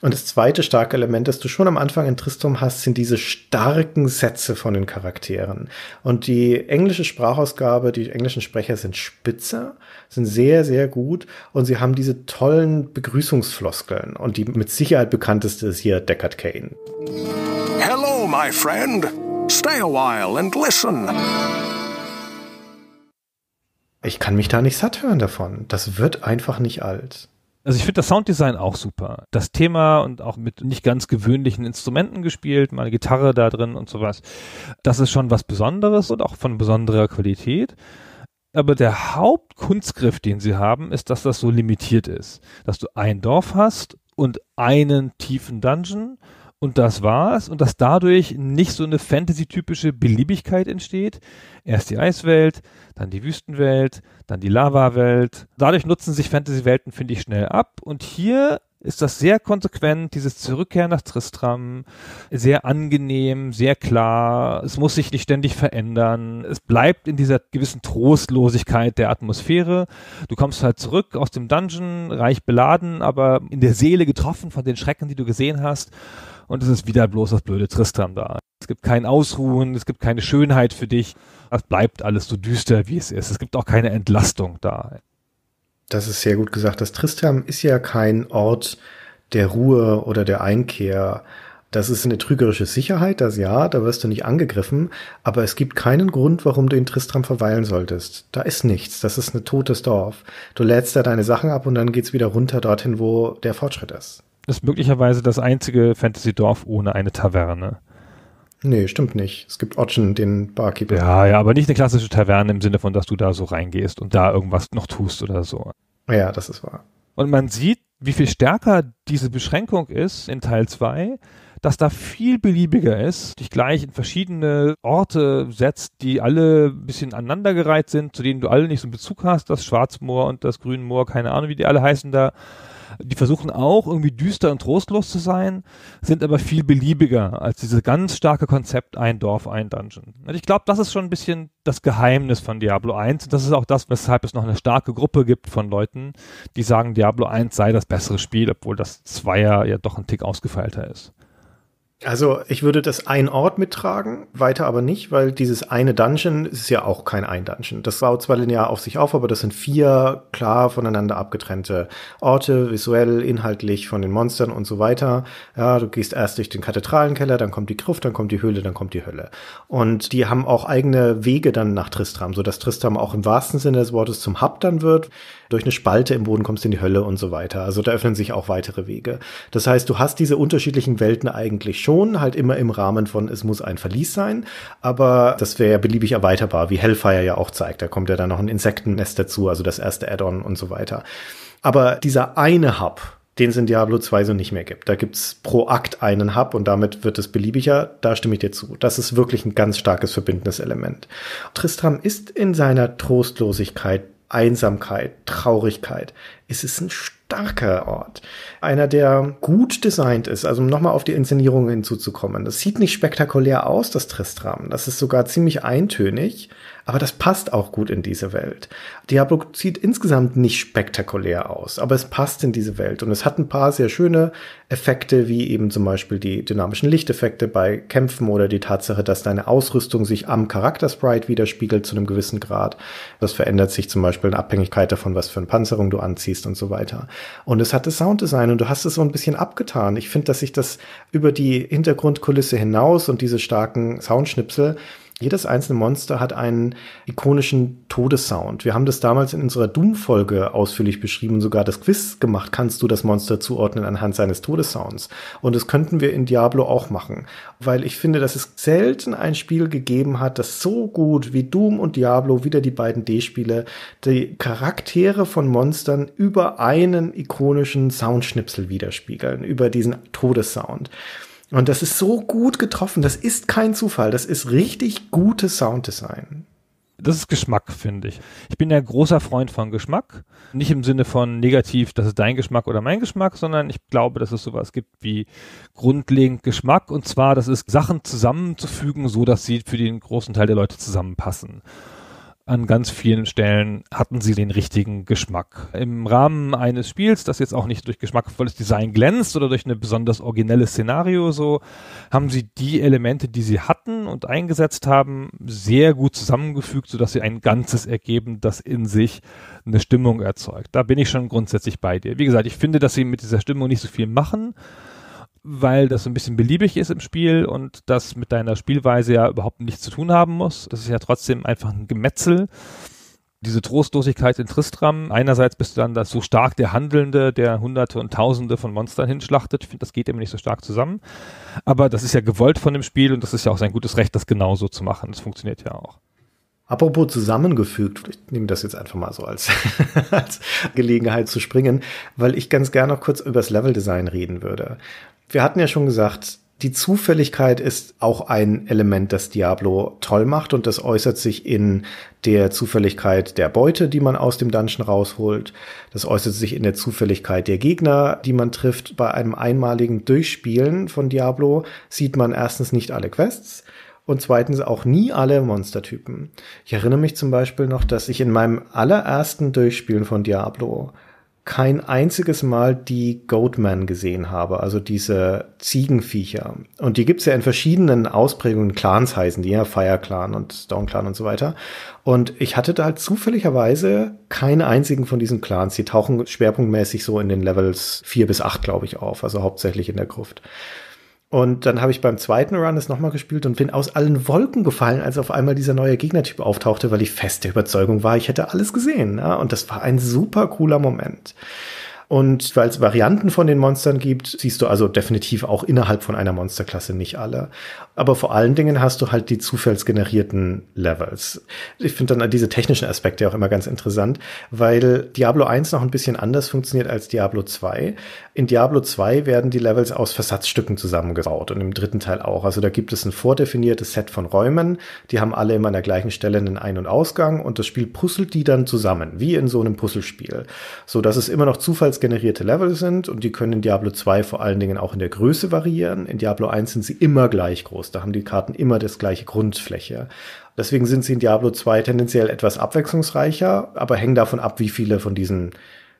Und das zweite starke Element, das du schon am Anfang in Tristum hast, sind diese starken Sätze von den Charakteren. Und die englische Sprachausgabe, die englischen Sprecher sind spitze, sind sehr, sehr gut und sie haben diese tollen Begrüßungsfloskeln. Und die mit Sicherheit bekannteste ist hier Deckard Kane. Hello, my friend. Stay a while and listen. Ich kann mich da nicht satt hören davon. Das wird einfach nicht alt. Also ich finde das Sounddesign auch super. Das Thema und auch mit nicht ganz gewöhnlichen Instrumenten gespielt, mal Gitarre da drin und sowas. Das ist schon was Besonderes und auch von besonderer Qualität. Aber der Hauptkunstgriff, den sie haben, ist, dass das so limitiert ist. Dass du ein Dorf hast und einen tiefen Dungeon und das war's und dass dadurch nicht so eine Fantasy-typische Beliebigkeit entsteht. Erst die Eiswelt, dann die Wüstenwelt, dann die Lava-Welt. Dadurch nutzen sich Fantasy-Welten, finde ich, schnell ab und hier ist das sehr konsequent, dieses Zurückkehren nach Tristram, sehr angenehm, sehr klar, es muss sich nicht ständig verändern, es bleibt in dieser gewissen Trostlosigkeit der Atmosphäre. Du kommst halt zurück aus dem Dungeon, reich beladen, aber in der Seele getroffen von den Schrecken, die du gesehen hast und es ist wieder bloß das blöde Tristram da. Es gibt kein Ausruhen, es gibt keine Schönheit für dich. Es bleibt alles so düster, wie es ist. Es gibt auch keine Entlastung da. Das ist sehr gut gesagt. Das Tristram ist ja kein Ort der Ruhe oder der Einkehr. Das ist eine trügerische Sicherheit, das ja, da wirst du nicht angegriffen, aber es gibt keinen Grund, warum du in Tristram verweilen solltest. Da ist nichts, das ist ein totes Dorf. Du lädst da deine Sachen ab und dann geht's wieder runter dorthin, wo der Fortschritt ist ist möglicherweise das einzige Fantasy-Dorf ohne eine Taverne. Nee, stimmt nicht. Es gibt Otchen, den Barkeeper. Ja, ja, aber nicht eine klassische Taverne im Sinne von, dass du da so reingehst und da irgendwas noch tust oder so. Ja, das ist wahr. Und man sieht, wie viel stärker diese Beschränkung ist in Teil 2, dass da viel beliebiger ist, dich gleich in verschiedene Orte setzt, die alle ein bisschen aneinandergereiht sind, zu denen du alle nicht so einen Bezug hast, das Schwarzmoor und das Grünmoor, keine Ahnung, wie die alle heißen da. Die versuchen auch irgendwie düster und trostlos zu sein, sind aber viel beliebiger als dieses ganz starke Konzept ein Dorf, ein Dungeon. Und ich glaube, das ist schon ein bisschen das Geheimnis von Diablo 1 und das ist auch das, weshalb es noch eine starke Gruppe gibt von Leuten, die sagen, Diablo 1 sei das bessere Spiel, obwohl das Zweier ja doch ein Tick ausgefeilter ist. Also ich würde das ein Ort mittragen, weiter aber nicht, weil dieses eine Dungeon ist ja auch kein ein Dungeon. Das baut zwar linear auf sich auf, aber das sind vier klar voneinander abgetrennte Orte, visuell, inhaltlich von den Monstern und so weiter. Ja, du gehst erst durch den Kathedralenkeller, dann kommt die Gruft, dann kommt die Höhle, dann kommt die Hölle. Und die haben auch eigene Wege dann nach Tristram, sodass Tristram auch im wahrsten Sinne des Wortes zum Hub dann wird durch eine Spalte im Boden kommst in die Hölle und so weiter. Also da öffnen sich auch weitere Wege. Das heißt, du hast diese unterschiedlichen Welten eigentlich schon, halt immer im Rahmen von, es muss ein Verlies sein, aber das wäre ja beliebig erweiterbar, wie Hellfire ja auch zeigt. Da kommt ja dann noch ein Insektennest dazu, also das erste Add-on und so weiter. Aber dieser eine Hub, den es in Diablo 2 so nicht mehr gibt. Da gibt's pro Akt einen Hub und damit wird es beliebiger. Da stimme ich dir zu. Das ist wirklich ein ganz starkes verbindendes Tristram ist in seiner Trostlosigkeit Einsamkeit, Traurigkeit. Es ist ein starker Ort. Einer, der gut designt ist. Also um nochmal auf die Inszenierung hinzuzukommen. Das sieht nicht spektakulär aus, das Tristram. Das ist sogar ziemlich eintönig. Aber das passt auch gut in diese Welt. Diablo sieht insgesamt nicht spektakulär aus, aber es passt in diese Welt. Und es hat ein paar sehr schöne Effekte, wie eben zum Beispiel die dynamischen Lichteffekte bei Kämpfen oder die Tatsache, dass deine Ausrüstung sich am Charaktersprite widerspiegelt zu einem gewissen Grad. Das verändert sich zum Beispiel in Abhängigkeit davon, was für eine Panzerung du anziehst und so weiter. Und es hat das Sounddesign und du hast es so ein bisschen abgetan. Ich finde, dass sich das über die Hintergrundkulisse hinaus und diese starken Soundschnipsel jedes einzelne Monster hat einen ikonischen Todessound. Wir haben das damals in unserer Doom-Folge ausführlich beschrieben und sogar das Quiz gemacht. Kannst du das Monster zuordnen anhand seines Todessounds? Und das könnten wir in Diablo auch machen. Weil ich finde, dass es selten ein Spiel gegeben hat, das so gut wie Doom und Diablo, wieder die beiden D-Spiele, die Charaktere von Monstern über einen ikonischen Soundschnipsel widerspiegeln, über diesen Todessound. Und das ist so gut getroffen. Das ist kein Zufall. Das ist richtig gutes Sounddesign. Das ist Geschmack, finde ich. Ich bin ja großer Freund von Geschmack. Nicht im Sinne von negativ, das ist dein Geschmack oder mein Geschmack, sondern ich glaube, dass es sowas gibt wie grundlegend Geschmack. Und zwar, das ist Sachen zusammenzufügen, so dass sie für den großen Teil der Leute zusammenpassen an ganz vielen Stellen hatten sie den richtigen Geschmack. Im Rahmen eines Spiels, das jetzt auch nicht durch geschmackvolles Design glänzt oder durch ein besonders originelles Szenario so, haben sie die Elemente, die sie hatten und eingesetzt haben, sehr gut zusammengefügt, sodass sie ein Ganzes ergeben, das in sich eine Stimmung erzeugt. Da bin ich schon grundsätzlich bei dir. Wie gesagt, ich finde, dass sie mit dieser Stimmung nicht so viel machen weil das ein bisschen beliebig ist im Spiel und das mit deiner Spielweise ja überhaupt nichts zu tun haben muss. Das ist ja trotzdem einfach ein Gemetzel. Diese Trostlosigkeit in Tristram. Einerseits bist du dann das so stark der Handelnde, der Hunderte und Tausende von Monstern hinschlachtet. Ich finde, das geht immer nicht so stark zusammen. Aber das ist ja gewollt von dem Spiel und das ist ja auch sein gutes Recht, das genauso zu machen. Das funktioniert ja auch. Apropos zusammengefügt, ich nehme das jetzt einfach mal so als, *laughs* als Gelegenheit zu springen, weil ich ganz gerne noch kurz über das Leveldesign reden würde. Wir hatten ja schon gesagt, die Zufälligkeit ist auch ein Element, das Diablo toll macht und das äußert sich in der Zufälligkeit der Beute, die man aus dem Dungeon rausholt. Das äußert sich in der Zufälligkeit der Gegner, die man trifft. Bei einem einmaligen Durchspielen von Diablo sieht man erstens nicht alle Quests und zweitens auch nie alle Monstertypen. Ich erinnere mich zum Beispiel noch, dass ich in meinem allerersten Durchspielen von Diablo kein einziges Mal die Goatman gesehen habe, also diese Ziegenviecher. Und die gibt's ja in verschiedenen Ausprägungen, Clans heißen die ja, Fire Clan und Stone Clan und so weiter. Und ich hatte da zufälligerweise keinen einzigen von diesen Clans. Die tauchen schwerpunktmäßig so in den Levels vier bis acht, glaube ich, auf, also hauptsächlich in der Gruft. Und dann habe ich beim zweiten Run es nochmal gespielt und bin aus allen Wolken gefallen, als auf einmal dieser neue Gegnertyp auftauchte, weil ich fest der Überzeugung war, ich hätte alles gesehen. Ja? Und das war ein super cooler Moment. Und weil es Varianten von den Monstern gibt, siehst du also definitiv auch innerhalb von einer Monsterklasse nicht alle. Aber vor allen Dingen hast du halt die zufallsgenerierten Levels. Ich finde dann diese technischen Aspekte auch immer ganz interessant, weil Diablo 1 noch ein bisschen anders funktioniert als Diablo 2. In Diablo 2 werden die Levels aus Versatzstücken zusammengebaut und im dritten Teil auch. Also da gibt es ein vordefiniertes Set von Räumen, die haben alle immer an der gleichen Stelle einen Ein- und Ausgang und das Spiel puzzelt die dann zusammen, wie in so einem Puzzlespiel. So dass es immer noch zufalls Zufalls generierte Level sind und die können in Diablo 2 vor allen Dingen auch in der Größe variieren. In Diablo 1 sind sie immer gleich groß, da haben die Karten immer das gleiche Grundfläche. Deswegen sind sie in Diablo 2 tendenziell etwas abwechslungsreicher, aber hängen davon ab, wie viele von diesen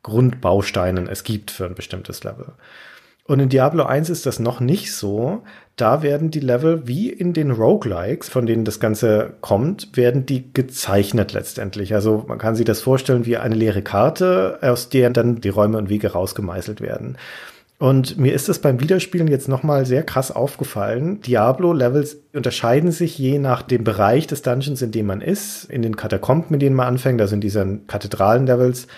Grundbausteinen es gibt für ein bestimmtes Level. Und in Diablo 1 ist das noch nicht so da werden die Level wie in den Roguelikes, von denen das Ganze kommt, werden die gezeichnet letztendlich. Also man kann sich das vorstellen wie eine leere Karte, aus der dann die Räume und Wege rausgemeißelt werden. Und mir ist das beim Wiederspielen jetzt nochmal sehr krass aufgefallen. Diablo-Levels unterscheiden sich je nach dem Bereich des Dungeons, in dem man ist. In den Katakomben, mit denen man anfängt, also in diesen Kathedralen-Levels,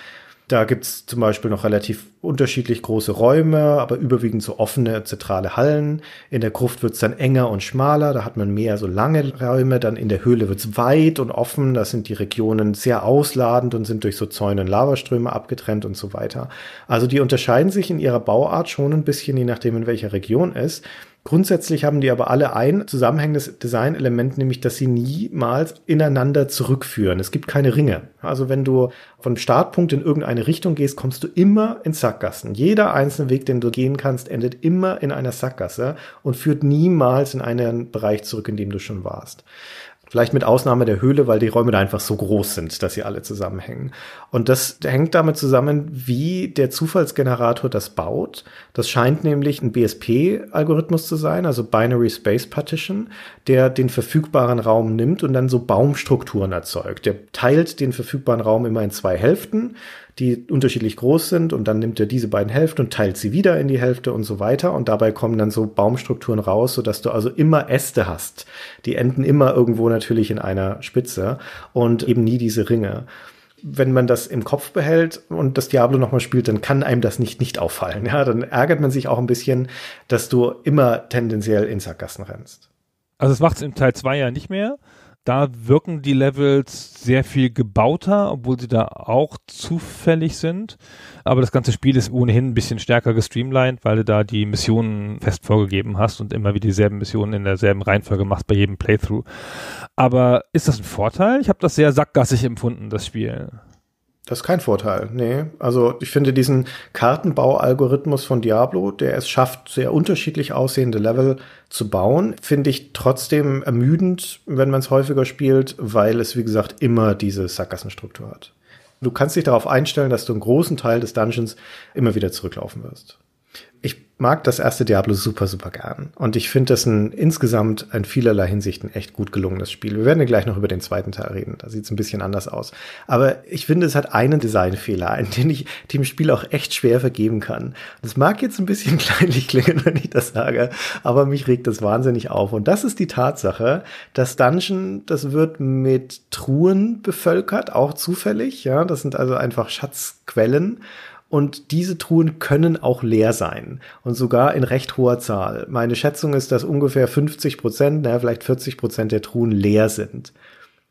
da gibt's zum Beispiel noch relativ unterschiedlich große Räume, aber überwiegend so offene zentrale Hallen. In der Gruft wird's dann enger und schmaler, da hat man mehr so lange Räume. Dann in der Höhle wird's weit und offen, da sind die Regionen sehr ausladend und sind durch so Zäune und Lavaströme abgetrennt und so weiter. Also die unterscheiden sich in ihrer Bauart schon ein bisschen, je nachdem in welcher Region ist. Grundsätzlich haben die aber alle ein zusammenhängendes Designelement, nämlich dass sie niemals ineinander zurückführen. Es gibt keine Ringe. Also wenn du von Startpunkt in irgendeine Richtung gehst, kommst du immer in Sackgassen. Jeder einzelne Weg, den du gehen kannst, endet immer in einer Sackgasse und führt niemals in einen Bereich zurück, in dem du schon warst. Vielleicht mit Ausnahme der Höhle, weil die Räume da einfach so groß sind, dass sie alle zusammenhängen. Und das hängt damit zusammen, wie der Zufallsgenerator das baut. Das scheint nämlich ein BSP-Algorithmus zu sein, also Binary Space Partition, der den verfügbaren Raum nimmt und dann so Baumstrukturen erzeugt. Der teilt den verfügbaren Raum immer in zwei Hälften die unterschiedlich groß sind und dann nimmt er diese beiden Hälften und teilt sie wieder in die Hälfte und so weiter und dabei kommen dann so Baumstrukturen raus, sodass du also immer Äste hast. Die enden immer irgendwo natürlich in einer Spitze und eben nie diese Ringe wenn man das im Kopf behält und das Diablo nochmal spielt, dann kann einem das nicht nicht auffallen. Ja, dann ärgert man sich auch ein bisschen, dass du immer tendenziell in Sackgassen rennst. Also das macht es im Teil 2 ja nicht mehr. Da wirken die Levels sehr viel gebauter, obwohl sie da auch zufällig sind. Aber das ganze Spiel ist ohnehin ein bisschen stärker gestreamlined, weil du da die Missionen fest vorgegeben hast und immer wieder dieselben Missionen in derselben Reihenfolge machst bei jedem Playthrough. Aber ist das ein Vorteil? Ich habe das sehr sackgassig empfunden, das Spiel. Das ist kein Vorteil, nee. Also ich finde diesen Kartenbau-Algorithmus von Diablo, der es schafft, sehr unterschiedlich aussehende Level zu bauen, finde ich trotzdem ermüdend, wenn man es häufiger spielt, weil es, wie gesagt, immer diese Sackgassenstruktur hat. Du kannst dich darauf einstellen, dass du einen großen Teil des Dungeons immer wieder zurücklaufen wirst mag das erste Diablo super, super gern. Und ich finde das ein insgesamt in vielerlei Hinsichten echt gut gelungenes Spiel. Wir werden ja gleich noch über den zweiten Teil reden. Da sieht es ein bisschen anders aus. Aber ich finde, es hat einen Designfehler, einen, den ich dem Spiel auch echt schwer vergeben kann. Das mag jetzt ein bisschen *laughs* kleinlich klingen, wenn ich das sage, aber mich regt das wahnsinnig auf. Und das ist die Tatsache, das Dungeon, das wird mit Truhen bevölkert, auch zufällig. Ja, das sind also einfach Schatzquellen. Und diese Truhen können auch leer sein und sogar in recht hoher Zahl. Meine Schätzung ist, dass ungefähr 50 Prozent, naja, vielleicht 40 Prozent der Truhen leer sind.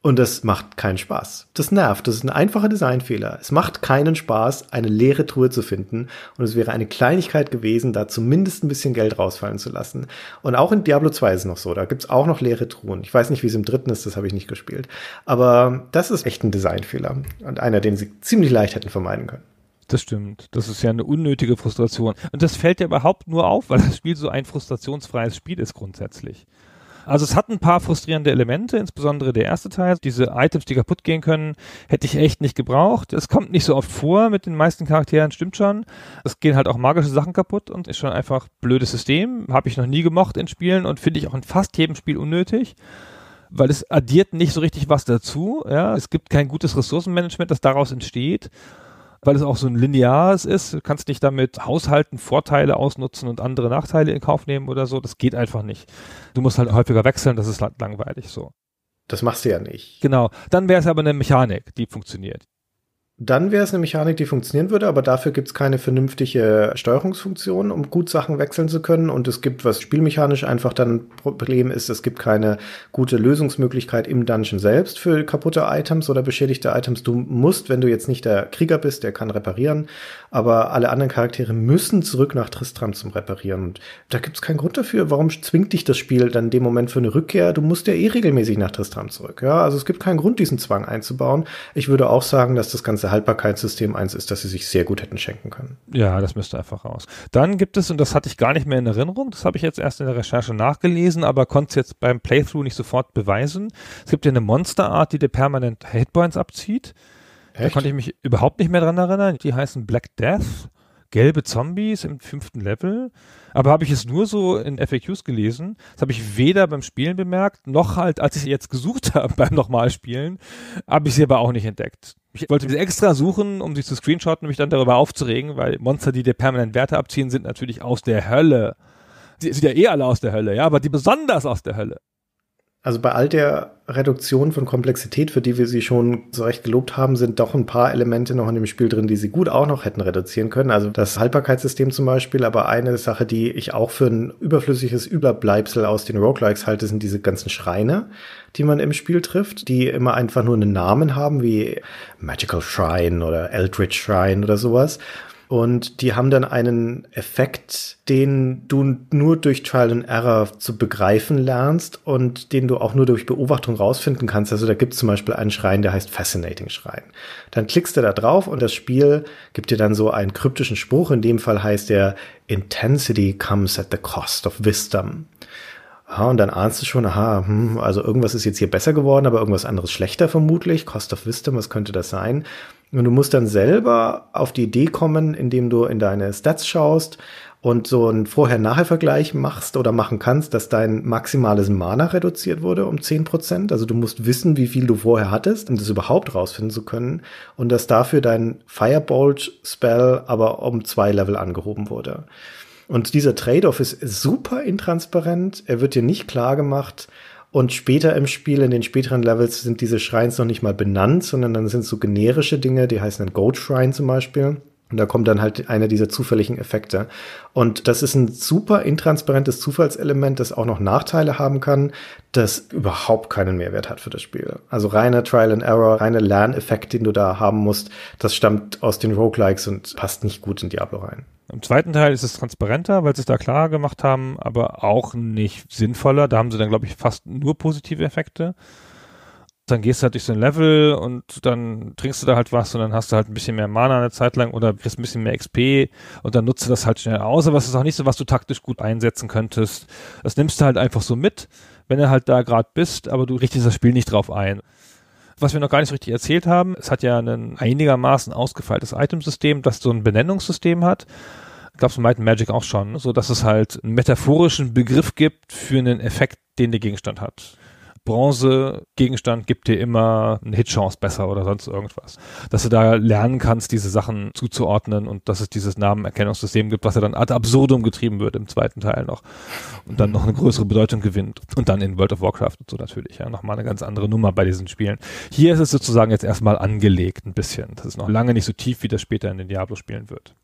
Und das macht keinen Spaß. Das nervt. Das ist ein einfacher Designfehler. Es macht keinen Spaß, eine leere Truhe zu finden. Und es wäre eine Kleinigkeit gewesen, da zumindest ein bisschen Geld rausfallen zu lassen. Und auch in Diablo 2 ist es noch so. Da gibt's auch noch leere Truhen. Ich weiß nicht, wie es im dritten ist. Das habe ich nicht gespielt. Aber das ist echt ein Designfehler. Und einer, den sie ziemlich leicht hätten vermeiden können. Das stimmt. Das ist ja eine unnötige Frustration. Und das fällt ja überhaupt nur auf, weil das Spiel so ein frustrationsfreies Spiel ist grundsätzlich. Also es hat ein paar frustrierende Elemente, insbesondere der erste Teil. Diese Items, die kaputt gehen können, hätte ich echt nicht gebraucht. Es kommt nicht so oft vor mit den meisten Charakteren, stimmt schon. Es gehen halt auch magische Sachen kaputt und ist schon einfach ein blödes System. Habe ich noch nie gemocht in Spielen und finde ich auch in fast jedem Spiel unnötig weil es addiert nicht so richtig was dazu. Ja? Es gibt kein gutes Ressourcenmanagement, das daraus entsteht weil es auch so ein lineares ist. Du kannst nicht damit haushalten, Vorteile ausnutzen und andere Nachteile in Kauf nehmen oder so. Das geht einfach nicht. Du musst halt häufiger wechseln, das ist halt langweilig so. Das machst du ja nicht. Genau. Dann wäre es aber eine Mechanik, die funktioniert. Dann wäre es eine Mechanik, die funktionieren würde, aber dafür gibt es keine vernünftige Steuerungsfunktion, um gut Sachen wechseln zu können. Und es gibt, was spielmechanisch einfach dann ein Problem ist, es gibt keine gute Lösungsmöglichkeit im Dungeon selbst für kaputte Items oder beschädigte Items. Du musst, wenn du jetzt nicht der Krieger bist, der kann reparieren, aber alle anderen Charaktere müssen zurück nach Tristram zum Reparieren. Und da gibt es keinen Grund dafür. Warum zwingt dich das Spiel dann in dem Moment für eine Rückkehr? Du musst ja eh regelmäßig nach Tristram zurück. Ja, also es gibt keinen Grund, diesen Zwang einzubauen. Ich würde auch sagen, dass das Ganze Haltbarkeitssystem. Eins ist, dass sie sich sehr gut hätten schenken können. Ja, das müsste einfach raus. Dann gibt es, und das hatte ich gar nicht mehr in Erinnerung, das habe ich jetzt erst in der Recherche nachgelesen, aber konnte es jetzt beim Playthrough nicht sofort beweisen. Es gibt ja eine Monsterart, die dir permanent Hatepoints abzieht. Echt? Da konnte ich mich überhaupt nicht mehr dran erinnern. Die heißen Black Death gelbe Zombies im fünften Level. Aber habe ich es nur so in FAQs gelesen. Das habe ich weder beim Spielen bemerkt, noch halt, als ich sie jetzt gesucht *laughs* habe beim nochmal Spielen, habe ich sie aber auch nicht entdeckt. Ich wollte sie extra suchen, um sie zu screenshotten, mich dann darüber aufzuregen, weil Monster, die dir permanent Werte abziehen, sind natürlich aus der Hölle. Sie sind ja eh alle aus der Hölle, ja, aber die besonders aus der Hölle. Also bei all der Reduktion von Komplexität, für die wir sie schon so Recht gelobt haben, sind doch ein paar Elemente noch in dem Spiel drin, die sie gut auch noch hätten reduzieren können. Also das Haltbarkeitssystem zum Beispiel, aber eine Sache, die ich auch für ein überflüssiges Überbleibsel aus den Roguelikes halte, sind diese ganzen Schreine, die man im Spiel trifft, die immer einfach nur einen Namen haben, wie Magical Shrine oder Eldritch Shrine oder sowas. Und die haben dann einen Effekt, den du nur durch Trial and Error zu begreifen lernst und den du auch nur durch Beobachtung rausfinden kannst. Also da gibt es zum Beispiel einen Schrein, der heißt Fascinating Schrein. Dann klickst du da drauf und das Spiel gibt dir dann so einen kryptischen Spruch. In dem Fall heißt der Intensity comes at the cost of wisdom. Aha, und dann ahnst du schon, aha, hm, also irgendwas ist jetzt hier besser geworden, aber irgendwas anderes schlechter vermutlich. Cost of Wisdom, was könnte das sein? Und du musst dann selber auf die Idee kommen, indem du in deine Stats schaust und so einen Vorher-Nachher-Vergleich machst oder machen kannst, dass dein maximales Mana reduziert wurde um 10%. Also du musst wissen, wie viel du vorher hattest, um das überhaupt rausfinden zu können. Und dass dafür dein Firebolt-Spell aber um zwei Level angehoben wurde. Und dieser Trade-off ist super intransparent. Er wird dir nicht klar gemacht, und später im Spiel, in den späteren Levels, sind diese Shrines noch nicht mal benannt, sondern dann sind so generische Dinge, die heißen dann Goat Shrine zum Beispiel. Und da kommt dann halt einer dieser zufälligen Effekte. Und das ist ein super intransparentes Zufallselement, das auch noch Nachteile haben kann, das überhaupt keinen Mehrwert hat für das Spiel. Also reiner Trial and Error, reiner Lerneffekt, den du da haben musst, das stammt aus den Roguelikes und passt nicht gut in Diablo rein. Im zweiten Teil ist es transparenter, weil sie es da klarer gemacht haben, aber auch nicht sinnvoller. Da haben sie dann, glaube ich, fast nur positive Effekte dann gehst du halt durch so ein Level und dann trinkst du da halt was und dann hast du halt ein bisschen mehr Mana eine Zeit lang oder kriegst ein bisschen mehr XP und dann nutzt du das halt schnell aus, aber es ist auch nicht so, was du taktisch gut einsetzen könntest. Das nimmst du halt einfach so mit, wenn du halt da gerade bist, aber du richtest das Spiel nicht drauf ein. Was wir noch gar nicht so richtig erzählt haben, es hat ja ein einigermaßen ausgefeiltes Itemsystem, das so ein Benennungssystem hat. Ich glaube, es meinten Magic auch schon, ne? so dass es halt einen metaphorischen Begriff gibt für einen Effekt, den der Gegenstand hat. Bronzegegenstand gibt dir immer eine Hitchance besser oder sonst irgendwas. Dass du da lernen kannst, diese Sachen zuzuordnen und dass es dieses Namenerkennungssystem gibt, was ja dann ad absurdum getrieben wird im zweiten Teil noch und dann noch eine größere Bedeutung gewinnt. Und dann in World of Warcraft und so natürlich, ja, nochmal eine ganz andere Nummer bei diesen Spielen. Hier ist es sozusagen jetzt erstmal angelegt ein bisschen. Das ist noch lange nicht so tief, wie das später in den Diablo spielen wird.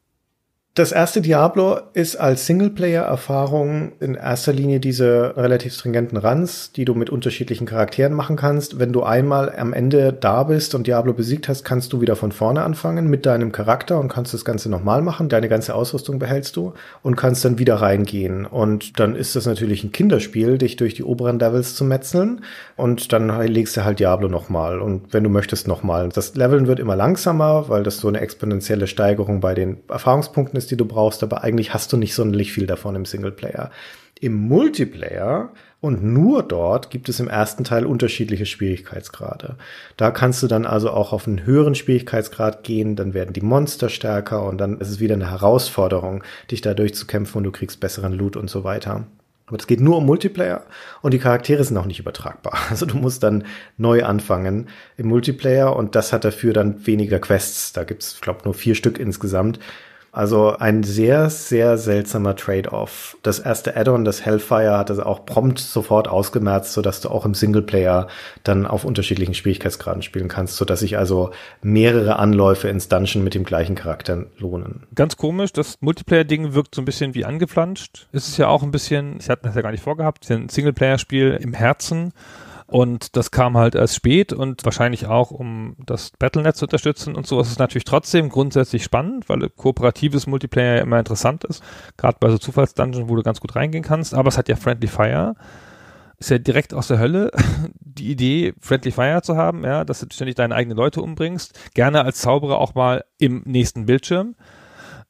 Das erste Diablo ist als Singleplayer-Erfahrung in erster Linie diese relativ stringenten Runs, die du mit unterschiedlichen Charakteren machen kannst. Wenn du einmal am Ende da bist und Diablo besiegt hast, kannst du wieder von vorne anfangen mit deinem Charakter und kannst das Ganze nochmal machen. Deine ganze Ausrüstung behältst du und kannst dann wieder reingehen. Und dann ist das natürlich ein Kinderspiel, dich durch die oberen Levels zu metzeln. Und dann legst du halt Diablo nochmal und wenn du möchtest nochmal. Das Leveln wird immer langsamer, weil das so eine exponentielle Steigerung bei den Erfahrungspunkten ist ist, die du brauchst, aber eigentlich hast du nicht sonderlich viel davon im Singleplayer. Im Multiplayer und nur dort gibt es im ersten Teil unterschiedliche Schwierigkeitsgrade. Da kannst du dann also auch auf einen höheren Schwierigkeitsgrad gehen, dann werden die Monster stärker und dann ist es wieder eine Herausforderung, dich dadurch zu kämpfen und du kriegst besseren Loot und so weiter. Aber es geht nur um Multiplayer und die Charaktere sind auch nicht übertragbar. *laughs* Also du musst dann neu anfangen im Multiplayer und das hat dafür dann weniger Quests. Da gibt's, es, glaube nur vier Stück insgesamt. Also ein sehr, sehr seltsamer Trade-off. Das erste Add-on, das Hellfire, hat das auch prompt sofort ausgemerzt, sodass du auch im Singleplayer dann auf unterschiedlichen Schwierigkeitsgraden spielen kannst, sodass sich also mehrere Anläufe ins Dungeon mit dem gleichen Charakter lohnen. Ganz komisch, das Multiplayer-Ding wirkt so ein bisschen wie angeflanscht. Es ist ja auch ein bisschen, ich hatte das ja gar nicht vorgehabt, ein Singleplayer-Spiel im Herzen. Und das kam halt erst spät und wahrscheinlich auch, um das Battle.net zu unterstützen und so. Es ist natürlich trotzdem grundsätzlich spannend, weil kooperatives Multiplayer ja immer interessant ist. Gerade bei so Zufallsdungeon, wo du ganz gut reingehen kannst. Aber es hat ja Friendly Fire ist ja direkt aus der Hölle, *laughs* die Idee, Friendly Fire zu haben, ja, dass du ständig deine eigenen Leute umbringst. Gerne als Zauberer auch mal im nächsten Bildschirm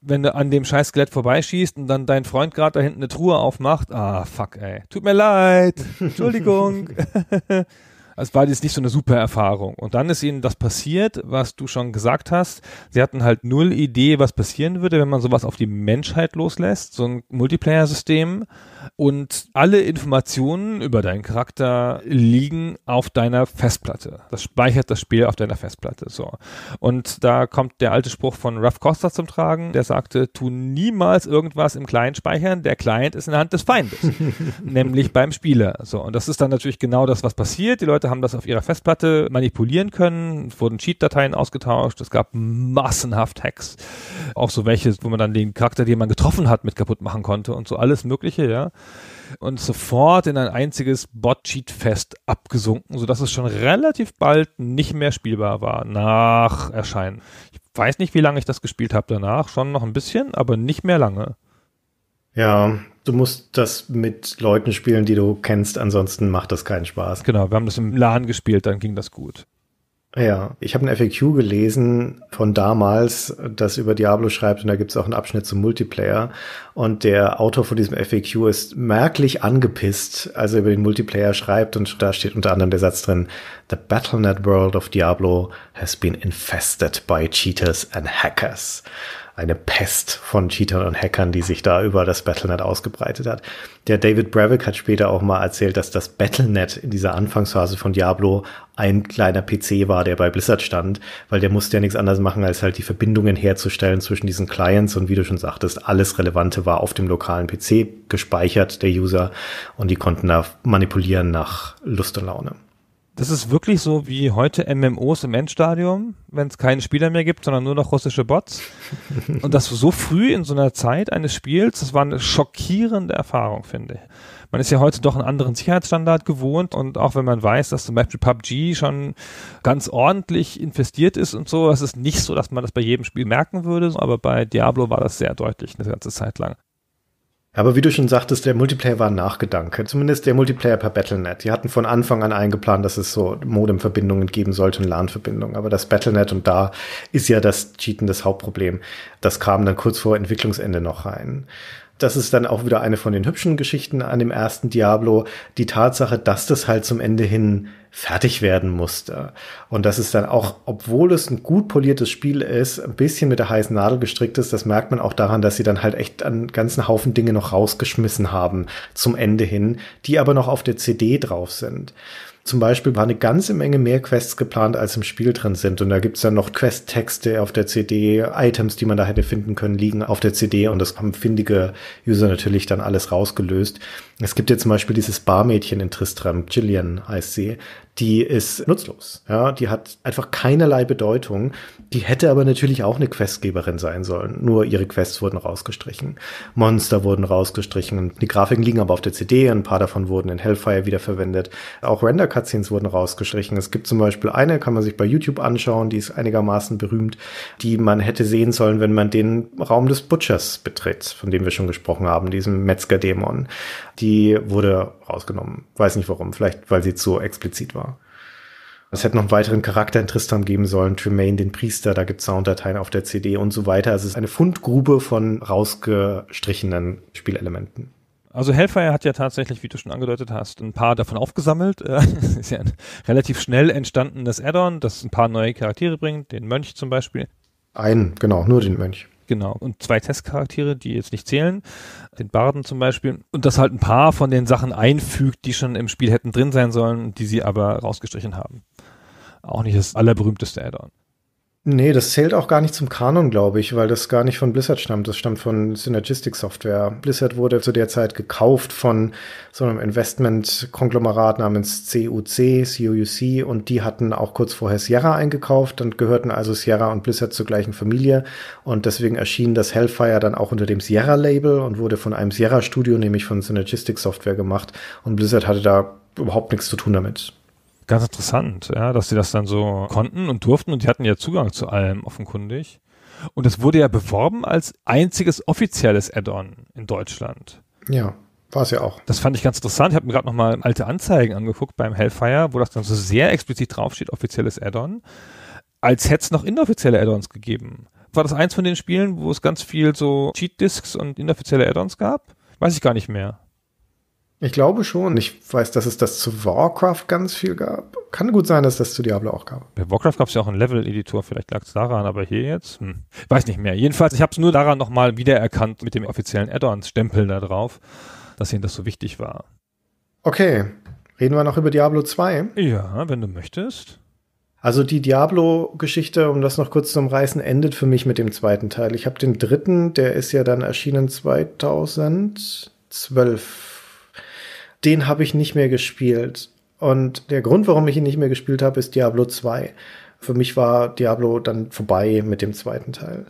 wenn du an dem scheiß Skelett vorbeischießt und dann dein Freund gerade da hinten eine Truhe aufmacht, ah, fuck, ey. Tut mir leid. *laughs* Entschuldigung. *laughs* Also es war jetzt nicht so eine super Erfahrung. Und dann ist ihnen das passiert, was du schon gesagt hast. Sie hatten halt null Idee, was passieren würde, wenn man sowas auf die Menschheit loslässt, so ein Multiplayer-System. Und alle Informationen über deinen Charakter liegen auf deiner Festplatte. Das speichert das Spiel auf deiner Festplatte. So. Und da kommt der alte Spruch von Ruff Costa zum Tragen, der sagte, tu niemals irgendwas im Client speichern. Der Client ist in der Hand des Feindes. *laughs* nämlich beim Spieler. So. Und das ist dann natürlich genau das, was passiert. Die Leute Leute haben das auf ihrer Festplatte manipulieren können, wurden Cheat-Dateien ausgetauscht, es gab massenhaft Hacks. Auch so welche, wo man dann den Charakter, den man getroffen hat, mit kaputt machen konnte und so alles Mögliche, ja. Und sofort in ein einziges Bot-Cheat-Fest abgesunken, sodass es schon relativ bald nicht mehr spielbar war nach Erscheinen. Ich weiß nicht, wie lange ich das gespielt habe danach, schon noch ein bisschen, aber nicht mehr lange. Ja, du musst das mit Leuten spielen, die du kennst, ansonsten macht das keinen Spaß. Genau, wir haben das im LAN gespielt, dann ging das gut. Ja, ich habe ein FAQ gelesen von damals, das über Diablo schreibt und da gibt es auch einen Abschnitt zum Multiplayer. Und der Autor von diesem FAQ ist merklich angepisst, als er über den Multiplayer schreibt und da steht unter anderem der Satz drin, The Battle.net world of Diablo has been infested by cheaters and hackers eine Pest von Cheatern und Hackern, die sich da über das Battlenet ausgebreitet hat. Der David Brevik hat später auch mal erzählt, dass das Battlenet in dieser Anfangsphase von Diablo ein kleiner PC war, der bei Blizzard stand, weil der musste ja nichts anderes machen, als halt die Verbindungen herzustellen zwischen diesen Clients und wie du schon sagtest, alles Relevante war auf dem lokalen PC gespeichert, der User, und die konnten da manipulieren nach Lust und Laune das ist wirklich so wie heute MMOs im Endstadium, wenn es keinen Spieler mehr gibt, sondern nur noch russische Bots. *laughs* Und das so früh in so einer Zeit eines Spiels, das war eine schockierende Erfahrung, finde ich. Man ist ja heute doch einen anderen Sicherheitsstandard gewohnt und auch wenn man weiß, dass zum Beispiel PUBG schon ganz ordentlich investiert ist und so, es ist nicht so, dass man das bei jedem Spiel merken würde, aber bei Diablo war das sehr deutlich eine ganze Zeit lang. Aber wie du schon sagtest, der Multiplayer war ein Nachgedanke. Zumindest der Multiplayer per Battlenet. Die hatten von Anfang an eingeplant, dass es so Modem-Verbindungen geben sollte und LAN-Verbindungen. Aber das Battlenet und da ist ja das Cheaten das Hauptproblem. Das kam dann kurz vor Entwicklungsende noch rein. Das ist dann auch wieder eine von den hübschen Geschichten an dem ersten Diablo. Die Tatsache, dass das halt zum Ende hin fertig werden musste. Und das ist dann auch, obwohl es ein gut poliertes Spiel ist, ein bisschen mit der heißen Nadel gestrickt ist, das merkt man auch daran, dass sie dann halt echt einen ganzen Haufen Dinge noch rausgeschmissen haben zum Ende hin, die aber noch auf der CD drauf sind. Zum Beispiel war eine ganze Menge mehr Quests geplant, als im Spiel drin sind. Und da gibt's dann noch Quest-Texte auf der CD, Items, die man da hätte finden können, liegen auf der CD. Und das haben findige User natürlich dann alles rausgelöst. Es gibt jetzt zum Beispiel dieses Barmädchen in Tristram, Jillian heißt sie die ist nutzlos. Ja, die hat einfach keinerlei Bedeutung. Die hätte aber natürlich auch eine Questgeberin sein sollen. Nur ihre Quests wurden rausgestrichen. Monster wurden rausgestrichen. Die Grafiken liegen aber auf der CD. Ein paar davon wurden in Hellfire wiederverwendet. Auch Render-Cutscenes wurden rausgestrichen. Es gibt zum Beispiel eine, kann man sich bei YouTube anschauen, die ist einigermaßen berühmt, die man hätte sehen sollen, wenn man den Raum des Butchers betritt, von dem wir schon gesprochen haben, diesem Metzger-Dämon die wurde rausgenommen. Weiß nicht warum, vielleicht weil sie zu explizit war. Es hätte noch einen weiteren Charakter in Tristram geben sollen, Tremaine den Priester, da gibt es Sounddateien auf der CD und so weiter. Also es ist eine Fundgrube von rausgestrichenen Spielelementen. Also Hellfire hat ja tatsächlich, wie du schon angedeutet hast, ein paar davon aufgesammelt. *laughs* ist ja ein relativ schnell entstandenes Add-on, das ein paar neue Charaktere bringt, den Mönch zum Beispiel. Einen, genau, nur den Mönch. Genau. Und zwei Testcharaktere, die jetzt nicht zählen. Den Barden zum Beispiel. Und das halt ein paar von den Sachen einfügt, die schon im Spiel hätten drin sein sollen, die sie aber rausgestrichen haben. Auch nicht das allerberühmteste Add-on. Nee, das zählt auch gar nicht zum Kanon, glaube ich, weil das gar nicht von Blizzard stammt. Das stammt von Synergistic Software. Blizzard wurde zu der Zeit gekauft von so einem Investment-Konglomerat namens CUC, CUC und die hatten auch kurz vorher Sierra eingekauft und gehörten also Sierra und Blizzard zur gleichen Familie und deswegen erschien das Hellfire dann auch unter dem Sierra-Label und wurde von einem Sierra-Studio, nämlich von Synergistic Software gemacht und Blizzard hatte da überhaupt nichts zu tun damit ganz interessant, ja, dass sie das dann so konnten und durften und die hatten ja Zugang zu allem offenkundig. Und es wurde ja beworben als einziges offizielles Add-on in Deutschland. Ja, war es ja auch. Das fand ich ganz interessant. Ich habe mir gerade nochmal alte Anzeigen angeguckt beim Hellfire, wo das dann so sehr explizit draufsteht, offizielles Add-on, als hätte es noch inoffizielle Add-ons gegeben. War das eins von den Spielen, wo es ganz viel so Cheat-Discs und inoffizielle Add-ons gab? Weiß ich gar nicht mehr. Ich glaube schon. Ich weiß, dass es das zu Warcraft ganz viel gab. Kann gut sein, dass das zu Diablo auch gab. Bei Warcraft gab es ja auch einen Level-Editor, vielleicht lag es daran, aber hier jetzt, hm. weiß nicht mehr. Jedenfalls, ich habe es nur daran nochmal wiedererkannt mit dem offiziellen Add-ons-Stempel da drauf, dass ihnen das so wichtig war. Okay, reden wir noch über Diablo 2. Ja, wenn du möchtest. Also die Diablo-Geschichte, um das noch kurz zu umreißen, endet für mich mit dem zweiten Teil. Ich habe den dritten, der ist ja dann erschienen 2012 den habe ich nicht mehr gespielt. Und der Grund, warum ich ihn nicht mehr gespielt habe, ist Diablo 2. Für mich war Diablo dann vorbei mit dem zweiten Teil.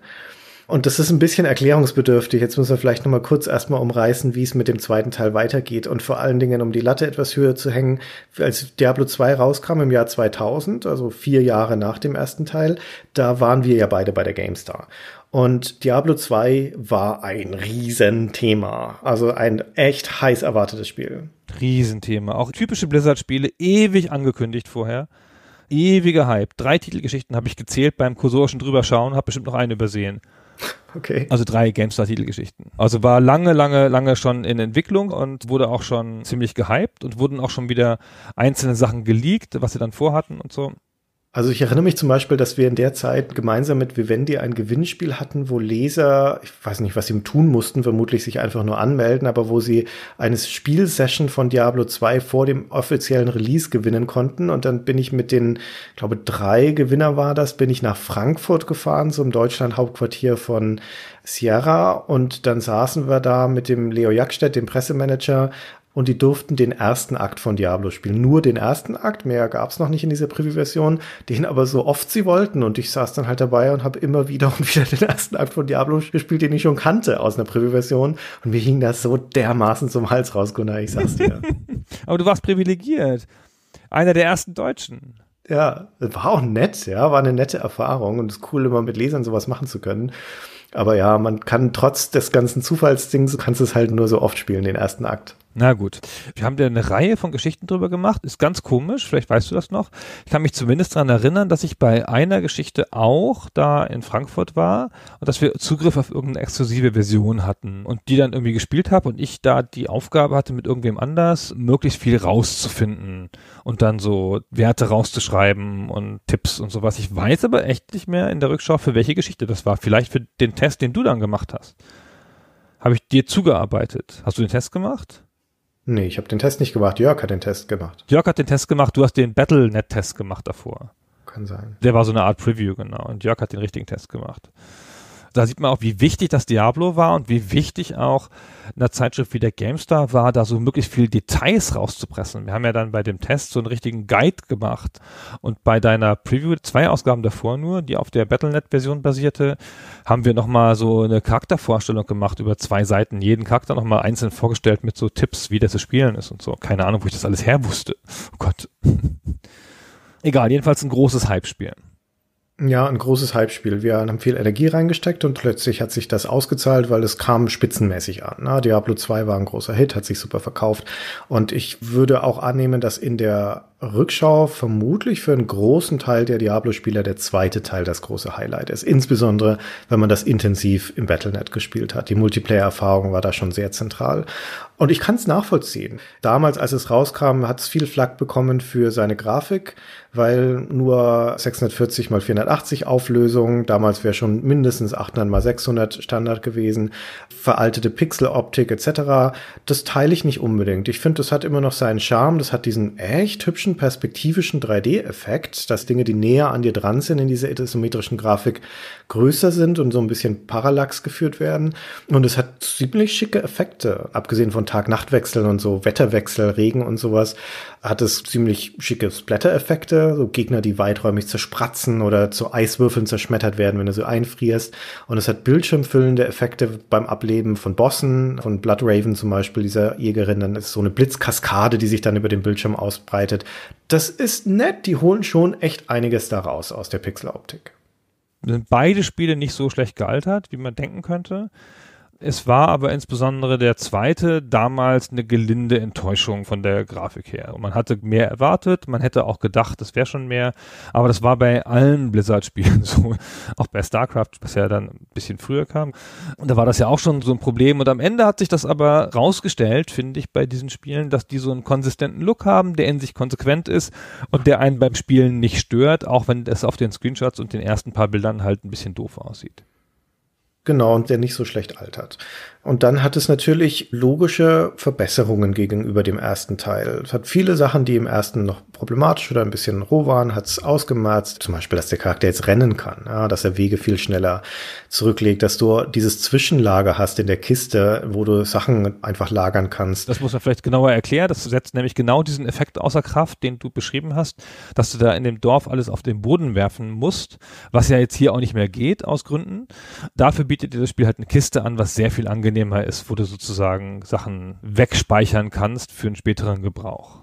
Und das ist ein bisschen erklärungsbedürftig. Jetzt müssen wir vielleicht nochmal kurz erstmal umreißen, wie es mit dem zweiten Teil weitergeht. Und vor allen Dingen, um die Latte etwas höher zu hängen, als Diablo 2 rauskam im Jahr 2000, also vier Jahre nach dem ersten Teil, da waren wir ja beide bei der GameStar. Und Diablo 2 war ein Riesenthema. Also ein echt heiß erwartetes Spiel. Riesenthema. Auch typische Blizzard-Spiele, ewig angekündigt vorher. Ewiger Hype. Drei Titelgeschichten habe ich gezählt beim kursorischen Drüberschauen, habe bestimmt noch eine übersehen. *laughs* Okay. Also drei GameStar-Titelgeschichten. Also war lange, lange, lange schon in Entwicklung und wurde auch schon ziemlich gehypt und wurden auch schon wieder einzelne Sachen geleakt, was sie dann vorhatten und so. Also ich erinnere mich zum Beispiel, dass wir in der Zeit gemeinsam mit Vivendi ein Gewinnspiel hatten, wo Leser, ich weiß nicht, was sie tun mussten, vermutlich sich einfach nur anmelden, aber wo sie eine Spielsession von Diablo 2 vor dem offiziellen Release gewinnen konnten. Und dann bin ich mit den, glaube, drei Gewinner war das, bin ich nach Frankfurt gefahren, zum Deutschland-Hauptquartier von Sierra. Und dann saßen wir da mit dem Leo Jackstedt, dem Pressemanager, und die durften den ersten Akt von Diablo spielen. Nur den ersten Akt, mehr gab's noch nicht in dieser Preview-Version, den aber so oft sie wollten. Und ich saß dann halt dabei und habe immer wieder *laughs* und wieder den ersten Akt von Diablo gespielt, den ich schon kannte aus einer Preview-Version. Und mir hing das so dermaßen zum Hals raus, Gunnar, ich sag's dir. *laughs* aber du warst privilegiert. Einer der ersten Deutschen. Ja, war auch nett, ja, war eine nette Erfahrung und es ist cool, immer mit Lesern sowas machen zu können. Aber ja, man kann trotz des ganzen Zufallsdings, du kannst es halt nur so oft spielen, den ersten Akt. Na gut. Wir haben dir eine Reihe von Geschichten drüber gemacht. Ist ganz komisch, vielleicht weißt du das noch. Ich kann mich zumindest daran erinnern, dass ich bei einer Geschichte auch da in Frankfurt war und dass wir Zugriff auf irgendeine exklusive Version hatten und die dann irgendwie gespielt habe und ich da die Aufgabe hatte, mit irgendwem anders möglichst viel rauszufinden und dann so Werte rauszuschreiben und Tipps und sowas. Ich weiß aber echt nicht mehr in der Rückschau, für welche Geschichte das war. Vielleicht für den Test, den du dann gemacht hast. Habe ich dir zugearbeitet? Hast du den Test gemacht? Nee, ich habe den Test nicht gemacht. Jörg hat den Test gemacht. Jörg hat den Test gemacht, du hast den Battle.net-Test gemacht davor. Kann sein. Der war so eine Art Preview, genau. Und Jörg hat den richtigen Test gemacht da sieht man auch, wie wichtig das Diablo war und wie wichtig auch eine Zeitschrift wie der GameStar war, da so möglichst viel Details rauszupressen. Wir haben ja dann bei dem Test so einen richtigen Guide gemacht und bei deiner Preview, zwei Ausgaben davor nur, die auf der Battlenet-Version basierte, haben wir nochmal so eine Charaktervorstellung gemacht über zwei Seiten, jeden Charakter nochmal einzeln vorgestellt mit so Tipps, wie der zu spielen ist und so. Keine Ahnung, wo ich das alles her wusste. Oh Gott. *laughs* Egal, jedenfalls ein großes Hype-Spiel. Ja, ein großes Halbspiel. Wir haben viel Energie reingesteckt und plötzlich hat sich das ausgezahlt, weil es kam spitzenmäßig an. Na, Diablo 2 war ein großer Hit, hat sich super verkauft. Und ich würde auch annehmen, dass in der Rückschau vermutlich für einen großen Teil der Diablo-Spieler der zweite Teil das große Highlight ist. Insbesondere, wenn man das intensiv im Battlenet gespielt hat. Die Multiplayer-Erfahrung war da schon sehr zentral. Und ich kann es nachvollziehen. Damals, als es rauskam, hat es viel Flack bekommen für seine Grafik, weil nur 640 mal 480 Auflösung, damals wäre schon mindestens 800 mal 600 Standard gewesen, veraltete Pixeloptik etc. Das teile ich nicht unbedingt. Ich finde, das hat immer noch seinen Charme, das hat diesen echt hübschen optischen, perspektivischen 3D-Effekt, dass Dinge, die näher an dir dran sind in dieser isometrischen Grafik, größer sind und so ein bisschen Parallax geführt werden. Und es hat ziemlich schicke Effekte, abgesehen von Tag-Nacht-Wechseln und so Wetterwechsel, Regen und sowas, hat es ziemlich schicke Splatter-Effekte, so Gegner, die weiträumig zerspratzen oder zu Eiswürfeln zerschmettert werden, wenn du sie einfrierst. Und es hat bildschirmfüllende Effekte beim Ableben von Bossen, von Blood Raven zum Beispiel, dieser Jägerin, dann ist so eine Blitzkaskade, die sich dann über den Bildschirm ausbreitet. Das ist nett, die holen schon echt einiges daraus aus der Pixeloptik. Sind beide Spiele nicht so schlecht gealtert, wie man denken könnte. Es war aber insbesondere der zweite damals eine gelinde Enttäuschung von der Grafik her. Und man hatte mehr erwartet, man hätte auch gedacht, das wäre schon mehr, aber das war bei allen Blizzard-Spielen *laughs* so. Auch bei StarCraft, was ja dann ein bisschen früher kam. Und da war das ja auch schon so ein Problem. Und am Ende hat sich das aber rausgestellt, finde ich, bei diesen Spielen, dass die so einen konsistenten Look haben, der in sich konsequent ist und der einen beim Spielen nicht stört, auch wenn es auf den Screenshots und den ersten paar Bildern halt ein bisschen doof aussieht. Genau, und der nicht so schlecht altert. Und dann hat es natürlich logische Verbesserungen gegenüber dem ersten Teil. Es hat viele Sachen, die im ersten noch problematisch oder ein bisschen roh waren, hat es ausgemerzt. Zum Beispiel, dass der Charakter jetzt rennen kann, ja, dass er Wege viel schneller zurücklegt, dass du dieses Zwischenlager hast in der Kiste, wo du Sachen einfach lagern kannst. Das muss man vielleicht genauer erklären. Das setzt nämlich genau diesen Effekt außer Kraft, den du beschrieben hast, dass du da in dem Dorf alles auf den Boden werfen musst, was ja jetzt hier auch nicht mehr geht aus Gründen. Dafür bietet dir das Spiel halt eine Kiste an, was sehr viel angenehm angenehmer ist, wo du sozusagen Sachen wegspeichern kannst für einen späteren Gebrauch.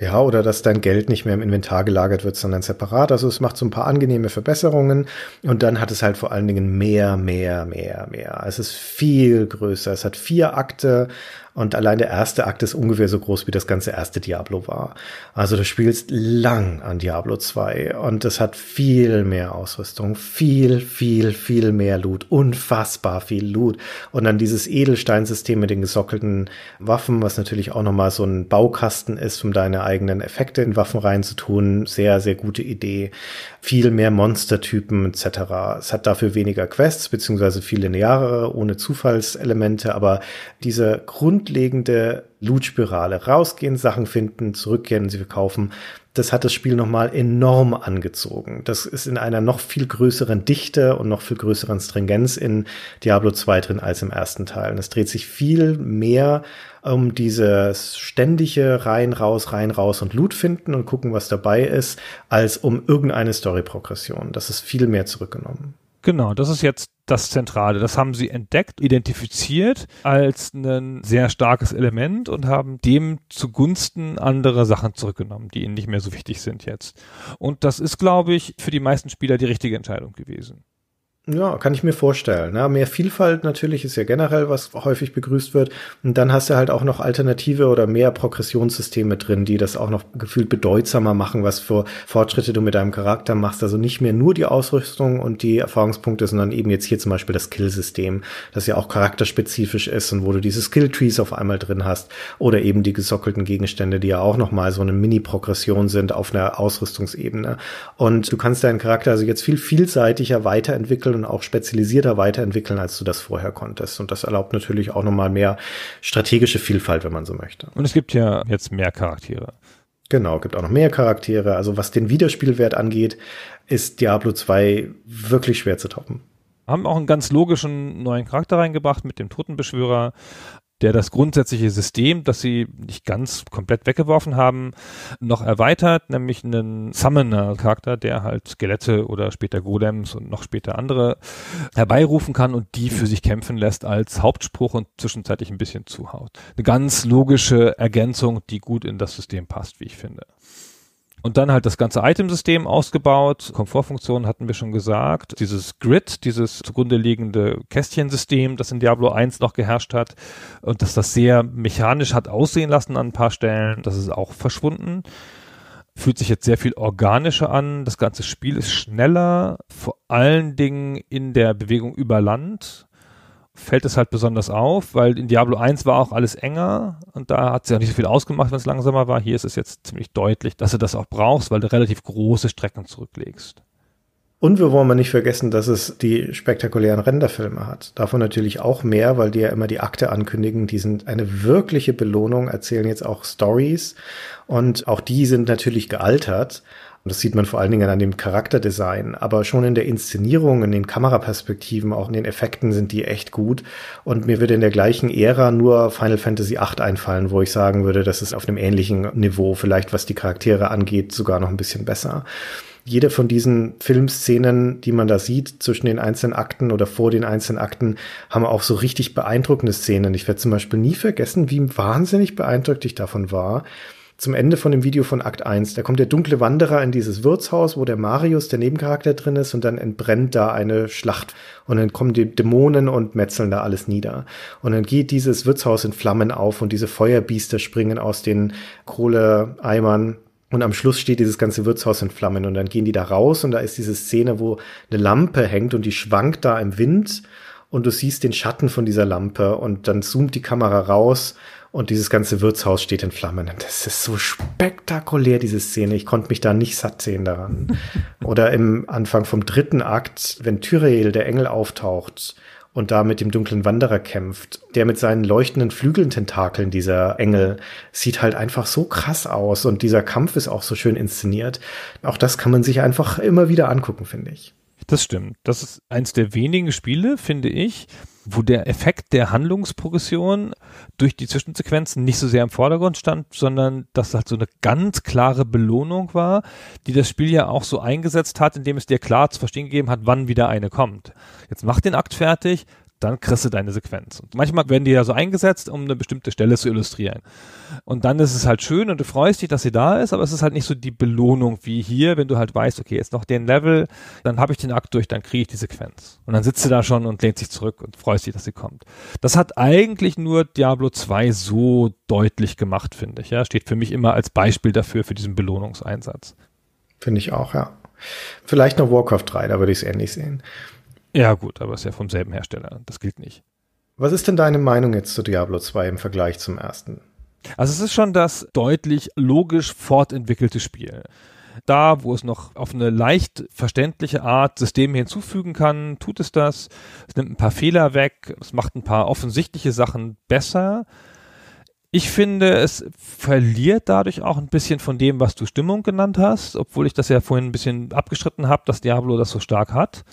Ja, oder dass dein Geld nicht mehr im Inventar gelagert wird, sondern separat. Also es macht so ein paar angenehme Verbesserungen und dann hat es halt vor allen Dingen mehr, mehr, mehr, mehr. Es ist viel größer. Es hat vier Akte, und allein der erste Akt ist ungefähr so groß, wie das ganze erste Diablo war. Also du spielst lang an Diablo 2 und es hat viel mehr Ausrüstung, viel, viel, viel mehr Loot, unfassbar viel Loot. Und dann dieses Edelsteinsystem mit den gesockelten Waffen, was natürlich auch nochmal so ein Baukasten ist, um deine eigenen Effekte in Waffen reinzutun. Sehr, sehr gute Idee. Viel mehr Monstertypen etc. Es hat dafür weniger Quests, beziehungsweise viel lineare, ohne Zufallselemente, aber diese Grund grundlegende Loot-Spirale. Rausgehen, Sachen finden, zurückkehren, sie verkaufen. Das hat das Spiel nochmal enorm angezogen. Das ist in einer noch viel größeren Dichte und noch viel größeren Stringenz in Diablo 2 drin als im ersten Teil. Und es dreht sich viel mehr um dieses ständige rein, raus, rein, raus und Loot finden und gucken, was dabei ist, als um irgendeine Story-Progression. Das ist viel mehr zurückgenommen. Genau, das ist jetzt das Zentrale. Das haben sie entdeckt, identifiziert als ein sehr starkes Element und haben dem zugunsten anderer Sachen zurückgenommen, die ihnen nicht mehr so wichtig sind jetzt. Und das ist, glaube ich, für die meisten Spieler die richtige Entscheidung gewesen. Ja, kann ich mir vorstellen. Ne? Mehr Vielfalt natürlich ist ja generell, was häufig begrüßt wird. Und dann hast du halt auch noch alternative oder mehr Progressionssysteme drin, die das auch noch gefühlt bedeutsamer machen, was für Fortschritte du mit deinem Charakter machst. Also nicht mehr nur die Ausrüstung und die Erfahrungspunkte, sondern eben jetzt hier zum Beispiel das Skill-System, das ja auch charakterspezifisch ist und wo du diese Skill-Trees auf einmal drin hast. Oder eben die gesockelten Gegenstände, die ja auch nochmal so eine Mini-Progression sind auf einer Ausrüstungsebene. Und du kannst deinen Charakter also jetzt viel vielseitiger weiterentwickeln und auch spezialisierter weiterentwickeln, als du das vorher konntest. Und das erlaubt natürlich auch nochmal mehr strategische Vielfalt, wenn man so möchte. Und es gibt ja jetzt mehr Charaktere. Genau, gibt auch noch mehr Charaktere. Also was den Wiederspielwert angeht, ist Diablo 2 wirklich schwer zu toppen haben auch einen ganz logischen neuen Charakter reingebracht mit dem Totenbeschwörer, der das grundsätzliche System, das sie nicht ganz komplett weggeworfen haben, noch erweitert, nämlich einen Summoner-Charakter, der halt Skelette oder später Golems und noch später andere herbeirufen kann und die für sich kämpfen lässt als Hauptspruch und zwischenzeitlich ein bisschen zuhaut. Eine ganz logische Ergänzung, die gut in das System passt, wie ich finde. Und dann halt das ganze Itemsystem ausgebaut. Komfortfunktionen hatten wir schon gesagt. Dieses Grid, dieses zugrunde liegende Kästchensystem, das in Diablo 1 noch geherrscht hat und dass das sehr mechanisch hat aussehen lassen an ein paar Stellen, das ist auch verschwunden. Fühlt sich jetzt sehr viel organischer an. Das ganze Spiel ist schneller, vor allen Dingen in der Bewegung über Land fällt es halt besonders auf, weil in Diablo 1 war auch alles enger und da hat es ja nicht so viel ausgemacht, wenn es langsamer war. Hier ist es jetzt ziemlich deutlich, dass du das auch brauchst, weil du relativ große Strecken zurücklegst. Und wir wollen mal nicht vergessen, dass es die spektakulären Renderfilme hat. Davon natürlich auch mehr, weil die ja immer die Akte ankündigen. Die sind eine wirkliche Belohnung, erzählen jetzt auch Stories und auch die sind natürlich gealtert. Und das sieht man vor allen Dingen an dem Charakterdesign. Aber schon in der Inszenierung, in den Kameraperspektiven, auch in den Effekten sind die echt gut. Und mir würde in der gleichen Ära nur Final Fantasy VIII einfallen, wo ich sagen würde, das ist auf einem ähnlichen Niveau, vielleicht was die Charaktere angeht, sogar noch ein bisschen besser jede von diesen Filmszenen, die man da sieht, zwischen den einzelnen Akten oder vor den einzelnen Akten, haben auch so richtig beeindruckende Szenen. Ich werde zum Beispiel nie vergessen, wie wahnsinnig beeindruckt ich davon war, zum Ende von dem Video von Akt 1. Da kommt der dunkle Wanderer in dieses Wirtshaus, wo der Marius, der Nebencharakter, drin ist und dann entbrennt da eine Schlacht. Und dann kommen die Dämonen und metzeln da alles nieder. Und dann geht dieses Wirtshaus in Flammen auf und diese Feuerbiester springen aus den Kohleeimern und am Schluss steht dieses ganze Wirtshaus in Flammen und dann gehen die da raus und da ist diese Szene, wo eine Lampe hängt und die schwankt da im Wind und du siehst den Schatten von dieser Lampe und dann zoomt die Kamera raus und dieses ganze Wirtshaus steht in Flammen. Das ist so spektakulär, diese Szene. Ich konnte mich da nicht satt sehen daran. *laughs* Oder im Anfang vom dritten Akt, wenn Tyrael, der Engel, auftaucht und da mit dem dunklen Wanderer kämpft. Der mit seinen leuchtenden Flügeltentakeln, dieser Engel, sieht halt einfach so krass aus und dieser Kampf ist auch so schön inszeniert. Auch das kann man sich einfach immer wieder angucken, finde ich. Das stimmt. Das ist eins der wenigen Spiele, finde ich, wo der Effekt der Handlungsprogression durch die Zwischensequenzen nicht so sehr im Vordergrund stand, sondern dass halt so eine ganz klare Belohnung war, die das Spiel ja auch so eingesetzt hat, indem es dir klar zu verstehen gegeben hat, wann wieder eine kommt. Jetzt mach den Akt fertig, dann kriegst du deine Sequenz. Und manchmal werden die ja so eingesetzt, um eine bestimmte Stelle zu illustrieren. Und dann ist es halt schön und du freust dich, dass sie da ist, aber es ist halt nicht so die Belohnung wie hier, wenn du halt weißt, okay, jetzt noch den Level, dann habe ich den Akt durch, dann kriege ich die Sequenz. Und dann sitzt du da schon und lehnt sich zurück und freust dich, dass sie kommt. Das hat eigentlich nur Diablo 2 so deutlich gemacht, finde ich. Ja, steht für mich immer als Beispiel dafür, für diesen Belohnungseinsatz. Finde ich auch, ja. Vielleicht noch Warcraft 3, da würde ich es ähnlich sehen. Ja, gut, aber ist ja vom selben Hersteller. Das gilt nicht. Was ist denn deine Meinung jetzt zu Diablo 2 im Vergleich zum ersten? Also es ist schon das deutlich logisch fortentwickelte Spiel. Da, wo es noch auf eine leicht verständliche Art Systeme hinzufügen kann, tut es das. Es nimmt ein paar Fehler weg, es macht ein paar offensichtliche Sachen besser. Ich finde, es verliert dadurch auch ein bisschen von dem, was du Stimmung genannt hast, obwohl ich das ja vorhin ein bisschen abgestritten habe, dass Diablo das so stark hat.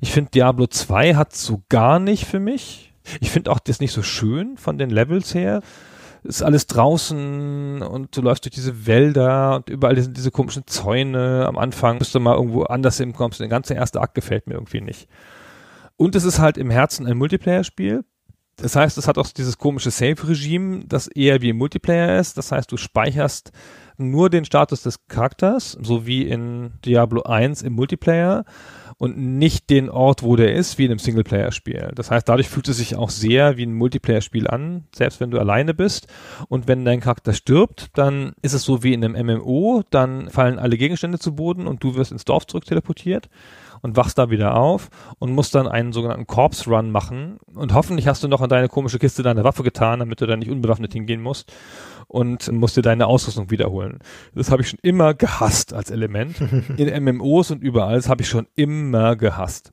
Ich finde Diablo 2 hat so gar nicht für mich. Ich finde auch das nicht so schön von den Levels her. Ist alles draußen und du läufst durch diese Wälder und überall sind diese komischen Zäune. Am Anfang bist du mal irgendwo anders hinkommst. Der ganze erste Akt gefällt mir irgendwie nicht. Und es ist halt im Herzen ein Multiplayer-Spiel. Das heißt, es hat auch dieses komische Save-Regime, das eher wie Multiplayer ist. Das heißt, du speicherst Charakteren nur den Status des Charakters, so wie in Diablo 1 im Multiplayer und nicht den Ort, wo der ist, wie in einem Singleplayer-Spiel. Das heißt, dadurch fühlt es sich auch sehr wie ein Multiplayer-Spiel an, selbst wenn du alleine bist. Und wenn dein Charakter stirbt, dann ist es so wie in einem MMO, dann fallen alle Gegenstände zu Boden und du wirst ins Dorf zurück teleportiert und wachst da wieder auf und musst dann einen sogenannten Corpse Run machen. Und hoffentlich hast du noch an deine komische Kiste deine Waffe getan, damit du da nicht unbewaffnet hingehen musst und musst dir deine Ausrüstung wiederholen. Das habe ich schon immer gehasst als Element. *laughs* In MMOs und überall, das habe ich schon immer gehasst.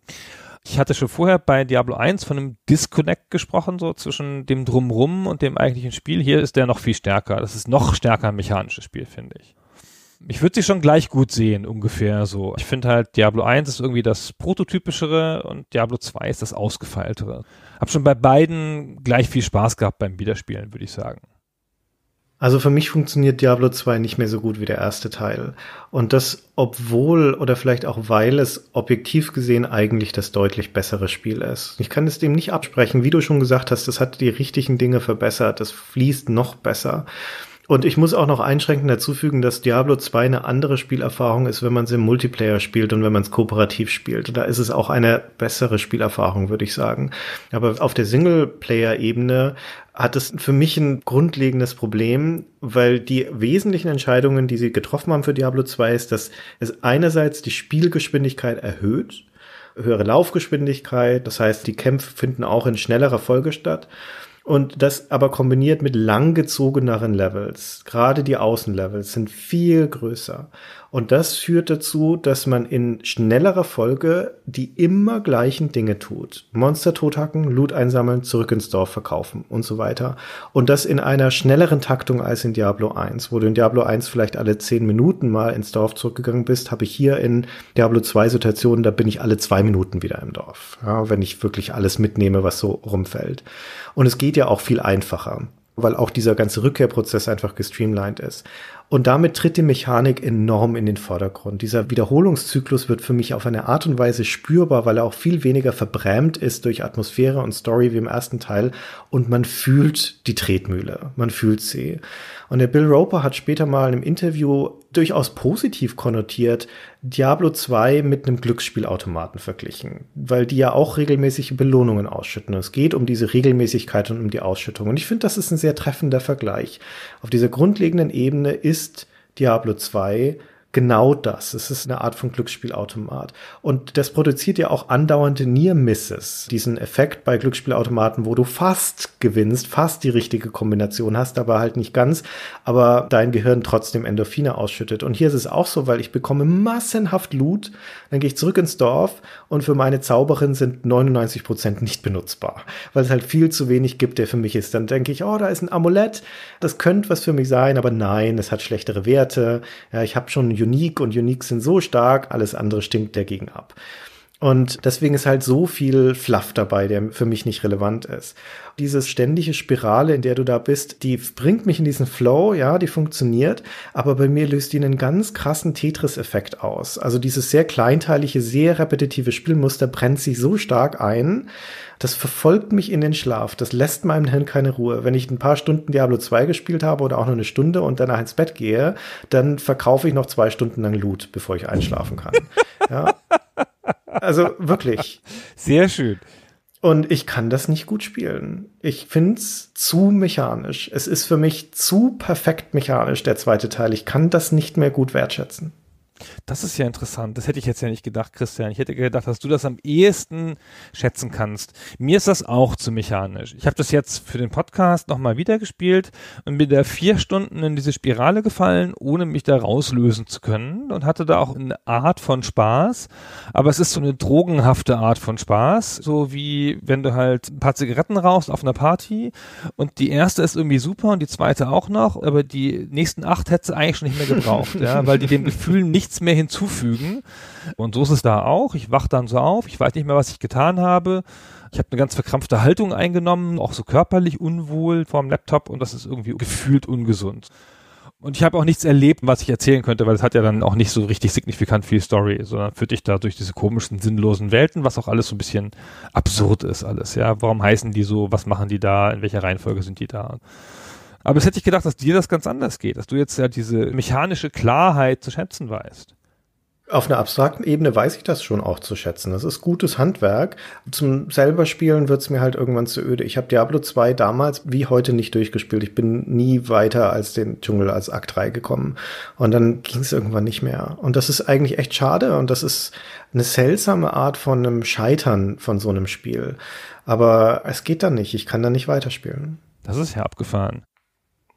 Ich hatte schon vorher bei Diablo 1 von einem Disconnect gesprochen, so zwischen dem Drumrum und dem eigentlichen Spiel. Hier ist der noch viel stärker. Das ist noch stärker ein mechanisches Spiel, finde ich. Ich würde sie schon gleich gut sehen, ungefähr so. Ich finde halt, Diablo 1 ist irgendwie das prototypischere und Diablo 2 ist das ausgefeiltere. Hab schon bei beiden gleich viel Spaß gehabt beim Wiederspielen, würde ich sagen. Also für mich funktioniert Diablo 2 nicht mehr so gut wie der erste Teil. Und das, obwohl oder vielleicht auch weil es objektiv gesehen eigentlich das deutlich bessere Spiel ist. Ich kann es dem nicht absprechen. Wie du schon gesagt hast, das hat die richtigen Dinge verbessert. Das fließt noch besser. Und ich muss auch noch einschränkend dazufügen, dass Diablo 2 eine andere Spielerfahrung ist, wenn man es im Multiplayer spielt und wenn man es kooperativ spielt. Da ist es auch eine bessere Spielerfahrung, würde ich sagen. Aber auf der Singleplayer-Ebene hat es für mich ein grundlegendes Problem, weil die wesentlichen Entscheidungen, die sie getroffen haben für Diablo 2, ist, dass es einerseits die Spielgeschwindigkeit erhöht, höhere Laufgeschwindigkeit, das heißt, die Kämpfe finden auch in schnellerer Folge statt und das aber kombiniert mit langgezogeneren Levels, gerade die Außenlevels sind viel größer. Und das führt dazu, dass man in schnellerer Folge die immer gleichen Dinge tut. Monster tothacken, Loot einsammeln, zurück ins Dorf verkaufen und so weiter. Und das in einer schnelleren Taktung als in Diablo 1. Wo du in Diablo 1 vielleicht alle 10 Minuten mal ins Dorf zurückgegangen bist, habe ich hier in Diablo 2 Situationen, da bin ich alle zwei Minuten wieder im Dorf. Ja, wenn ich wirklich alles mitnehme, was so rumfällt. Und es geht ja auch viel einfacher weil auch dieser ganze Rückkehrprozess einfach gestreamlined ist. Und damit tritt die Mechanik enorm in den Vordergrund. Dieser Wiederholungszyklus wird für mich auf eine Art und Weise spürbar, weil er auch viel weniger verbrämt ist durch Atmosphäre und Story wie im ersten Teil. Und man fühlt die Tretmühle, man fühlt sie. Und der Bill Roper hat später mal im Interview durchaus positiv konnotiert Diablo 2 mit einem Glücksspielautomaten verglichen, weil die ja auch regelmäßige Belohnungen ausschütten. Es geht um diese Regelmäßigkeit und um die Ausschüttung. Und ich finde, das ist ein sehr treffender Vergleich. Auf dieser grundlegenden Ebene ist ist Diablo 2 genau das. Es ist eine Art von Glücksspielautomat. Und das produziert ja auch andauernde Near Misses. Diesen Effekt bei Glücksspielautomaten, wo du fast gewinnst, fast die richtige Kombination hast, aber halt nicht ganz, aber dein Gehirn trotzdem Endorphine ausschüttet. Und hier ist es auch so, weil ich bekomme massenhaft Loot, dann gehe ich zurück ins Dorf und für meine Zauberin sind 99 Prozent nicht benutzbar, weil es halt viel zu wenig gibt, der für mich ist. Dann denke ich, oh, da ist ein Amulett, das könnte was für mich sein, aber nein, es hat schlechtere Werte. Ja, ich habe schon Unique und Unique sind so stark, alles andere stinkt dagegen ab. Und deswegen ist halt so viel Fluff dabei, der für mich nicht relevant ist. Diese ständige Spirale, in der du da bist, die bringt mich in diesen Flow, ja, die funktioniert, aber bei mir löst die einen ganz krassen Tetris-Effekt aus. Also dieses sehr kleinteilige, sehr repetitive Spielmuster brennt sich so stark ein, das verfolgt mich in den Schlaf. Das lässt meinem Hirn keine Ruhe. Wenn ich ein paar Stunden Diablo 2 gespielt habe oder auch nur eine Stunde und danach ins Bett gehe, dann verkaufe ich noch zwei Stunden lang Loot, bevor ich einschlafen kann. *laughs* ja. Also wirklich. Sehr schön. Und ich kann das nicht gut spielen. Ich finde es zu mechanisch. Es ist für mich zu perfekt mechanisch, der zweite Teil. Ich kann das nicht mehr gut wertschätzen. Das ist ja interessant. Das hätte ich jetzt ja nicht gedacht, Christian. Ich hätte gedacht, dass du das am ehesten schätzen kannst. Mir ist das auch zu mechanisch. Ich habe das jetzt für den Podcast nochmal wiedergespielt und bin da vier Stunden in diese Spirale gefallen, ohne mich da rauslösen zu können und hatte da auch eine Art von Spaß. Aber es ist so eine drogenhafte Art von Spaß. So wie wenn du halt ein paar Zigaretten rauchst auf einer Party und die erste ist irgendwie super und die zweite auch noch, aber die nächsten acht hättest du eigentlich schon nicht mehr gebraucht, ja, weil die dem *laughs* Gefühl nicht nichts mehr hinzufügen. Und so ist es da auch. Ich wache dann so auf, ich weiß nicht mehr, was ich getan habe. Ich habe eine ganz verkrampfte Haltung eingenommen, auch so körperlich unwohl vorm Laptop und das ist irgendwie gefühlt ungesund. Und ich habe auch nichts erlebt, was ich erzählen könnte, weil es hat ja dann auch nicht so richtig signifikant viel Story, sondern führt dich da durch diese komischen, sinnlosen Welten, was auch alles so ein bisschen absurd ist alles, ja. Warum heißen die so, was machen die da, in welcher Reihenfolge sind die da? Aber es hätte ich gedacht, dass dir das ganz anders geht, dass du jetzt ja diese mechanische Klarheit zu schätzen weißt. Auf einer abstrakten Ebene weiß ich das schon auch zu schätzen. Das ist gutes Handwerk. Zum selber Spielen wird's mir halt irgendwann zu öde. Ich habe Diablo 2 damals wie heute nicht durchgespielt. Ich bin nie weiter als den Dschungel als Akt 3 gekommen. Und dann ging's irgendwann nicht mehr. Und das ist eigentlich echt schade. Und das ist eine seltsame Art von einem Scheitern von so einem Spiel. Aber es geht dann nicht. Ich kann dann nicht weiterspielen. Das ist ja abgefahren.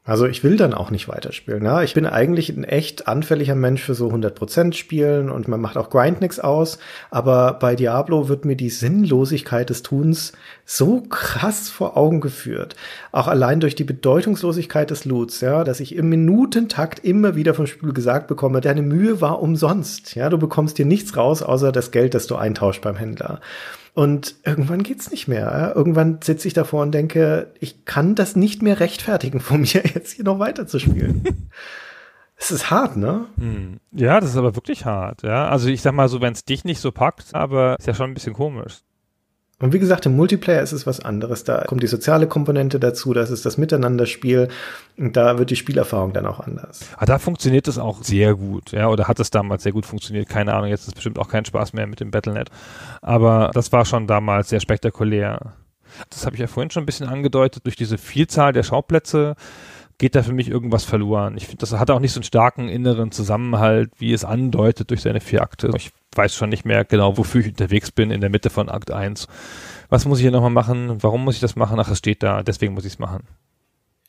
Also ich will dann auch nicht weiterspielen. Ne? Ich bin eigentlich ein echt anfälliger Mensch für so 100% Spielen und man macht auch Grind nix aus. Aber bei Diablo wird mir die Sinnlosigkeit des Tuns so krass vor Augen geführt. Auch allein durch die Bedeutungslosigkeit des Loots, ja, dass ich im Minutentakt immer wieder vom Spiel gesagt bekomme, deine Mühe war umsonst. Ja, du bekommst dir nichts raus, außer das Geld, das du eintauscht beim Händler. Und irgendwann geht's nicht mehr. Irgendwann sitze ich davor und denke, ich kann das nicht mehr rechtfertigen von *laughs* mir, jetzt hier noch weiter zu spielen. *laughs* Es ist hart, ne? Hm. Ja, das ist aber wirklich hart, ja. Also ich sag mal so, wenn es dich nicht so packt, aber ist ja schon ein bisschen komisch. Und wie gesagt, im Multiplayer ist es was anderes. Da kommt die soziale Komponente dazu, das ist das Miteinanderspiel und da wird die Spielerfahrung dann auch anders. Ah, da funktioniert es auch sehr gut, ja, oder hat es damals sehr gut funktioniert, keine Ahnung, jetzt ist bestimmt auch kein Spaß mehr mit dem Battlenet. Aber das war schon damals sehr spektakulär. Das habe ich ja vorhin schon ein bisschen angedeutet, durch diese Vielzahl der Schauplätze geht da für mich irgendwas verloren. Ich finde, das hat auch nicht so einen starken inneren Zusammenhalt, wie es andeutet durch seine vier Akte. Ich weiß schon nicht mehr genau, wofür ich unterwegs bin in der Mitte von Akt 1. Was muss ich hier nochmal machen? Warum muss ich das machen? Ach, es steht da, deswegen muss ich es machen.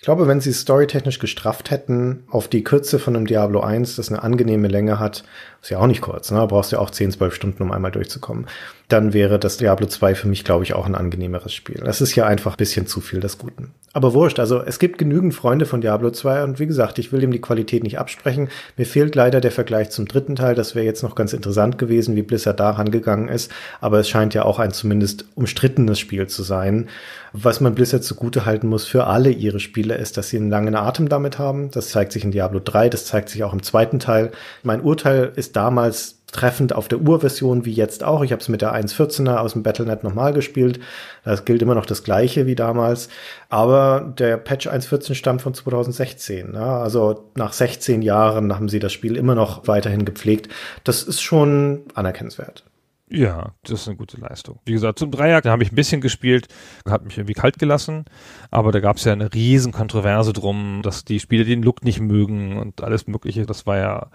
Ich glaube, wenn sie es storytechnisch gestrafft hätten, auf die Kürze von einem Diablo 1, das eine angenehme Länge hat, ist ja auch nicht kurz, ne? brauchst ja auch 10, 12 Stunden, um einmal durchzukommen, dann wäre das Diablo 2 für mich, glaube ich, auch ein angenehmeres Spiel. Das ist ja einfach ein bisschen zu viel des Guten. Aber wurscht, also es gibt genügend Freunde von Diablo 2 und wie gesagt, ich will ihm die Qualität nicht absprechen. Mir fehlt leider der Vergleich zum dritten Teil, das wäre jetzt noch ganz interessant gewesen, wie Blizzard da rangegangen ist, aber es scheint ja auch ein zumindest umstrittenes Spiel zu sein. Was man Blizzard zugute halten muss für alle ihre Spiele, ist, dass sie einen langen Atem damit haben. Das zeigt sich in Diablo 3, das zeigt sich auch im zweiten Teil. Mein Urteil ist damals treffend auf der Urversion wie jetzt auch. Ich habe es mit der 1.14er aus dem Battlenet nochmal gespielt. Das gilt immer noch das gleiche wie damals. Aber der Patch 1.14 stammt von 2016. Ne? Also nach 16 Jahren haben sie das Spiel immer noch weiterhin gepflegt. Das ist schon anerkennenswert. Ja, das ist eine gute Leistung. Wie gesagt, zum Dreier, da habe ich ein bisschen gespielt, hat mich irgendwie kalt gelassen, aber da gab es ja eine riesen Kontroverse drum, dass die Spieler den Look nicht mögen und alles mögliche. Das war ja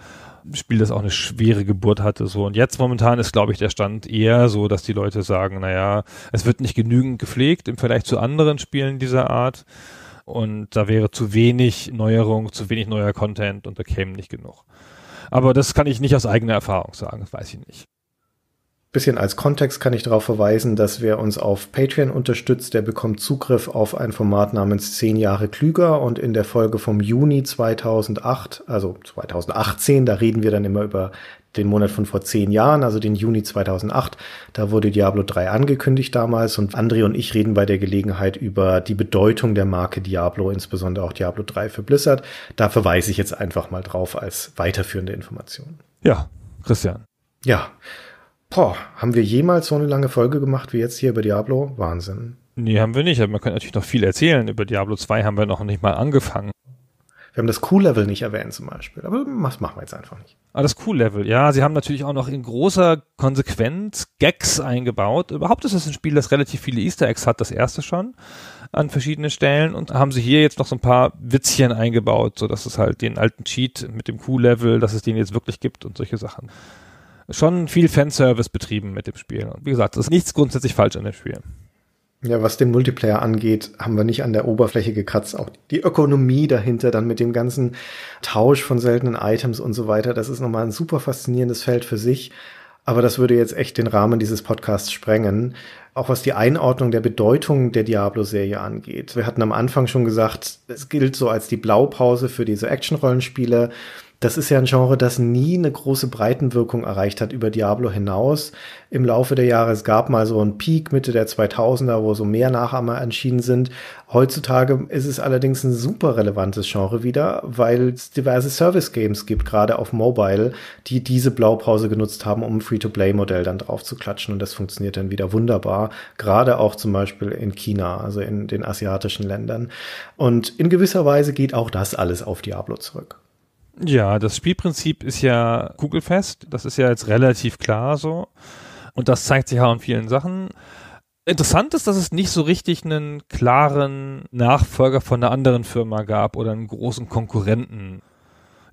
ein Spiel, das auch eine schwere Geburt hatte. So. Und jetzt momentan ist, glaube ich, der Stand eher so, dass die Leute sagen, naja, es wird nicht genügend gepflegt im Vergleich zu anderen Spielen dieser Art. Und da wäre zu wenig Neuerung, zu wenig neuer Content und da käme nicht genug. Aber das kann ich nicht aus eigener Erfahrung sagen, das weiß ich nicht. Bisschen als Kontext kann ich darauf verweisen, dass wer uns auf Patreon unterstützt, der bekommt Zugriff auf ein Format namens 10 Jahre klüger und in der Folge vom Juni 2008, also 2018, da reden wir dann immer über den Monat von vor zehn Jahren, also den Juni 2008. Da wurde Diablo 3 angekündigt damals und André und ich reden bei der Gelegenheit über die Bedeutung der Marke Diablo, insbesondere auch Diablo 3 für Blizzard. Da verweise ich jetzt einfach mal drauf als weiterführende Information. Ja, Christian. Ja. Boah, haben wir jemals so eine lange Folge gemacht wie jetzt hier über Diablo? Wahnsinn. Nee, haben wir nicht. Aber man könnte natürlich noch viel erzählen. Über Diablo 2 haben wir noch nicht mal angefangen. Wir haben das Cool-Level nicht erwähnt zum Beispiel, aber das machen wir jetzt einfach nicht. Ah, das Cool-Level, ja. Sie haben natürlich auch noch in großer Konsequenz Gags eingebaut. Überhaupt ist das ein Spiel, das relativ viele Easter Eggs hat, das erste schon, an verschiedenen Stellen. Und haben sie hier jetzt noch so ein paar Witzchen eingebaut, sodass es halt den alten Cheat mit dem Cool-Level, dass es den jetzt wirklich gibt und solche Sachen schon viel Fanservice betrieben mit dem Spiel. Und wie gesagt, es ist nichts grundsätzlich falsch an dem Spiel. Ja, was den Multiplayer angeht, haben wir nicht an der Oberfläche gekratzt. Auch die Ökonomie dahinter, dann mit dem ganzen Tausch von seltenen Items und so weiter, das ist nochmal ein super faszinierendes Feld für sich. Aber das würde jetzt echt den Rahmen dieses Podcasts sprengen. Auch was die Einordnung der Bedeutung der Diablo-Serie angeht. Wir hatten am Anfang schon gesagt, es gilt so als die Blaupause für diese Action-Rollenspiele. Das ist ja ein Genre, das nie eine große Breitenwirkung erreicht hat über Diablo hinaus. Im Laufe der Jahre, es gab mal so einen Peak Mitte der 2000er, wo so mehr Nachahmer entschieden sind. Heutzutage ist es allerdings ein super relevantes Genre wieder, weil es diverse Service Games gibt, gerade auf Mobile, die diese Blaupause genutzt haben, um ein Free-to-Play-Modell dann drauf zu klatschen. Und das funktioniert dann wieder wunderbar. Gerade auch zum Beispiel in China, also in den asiatischen Ländern. Und in gewisser Weise geht auch das alles auf Diablo zurück. Ja, das Spielprinzip ist ja kugelfest. Das ist ja jetzt relativ klar so. Und das zeigt sich auch in vielen Sachen. Interessant ist, dass es nicht so richtig einen klaren Nachfolger von einer anderen Firma gab oder einen großen Konkurrenten.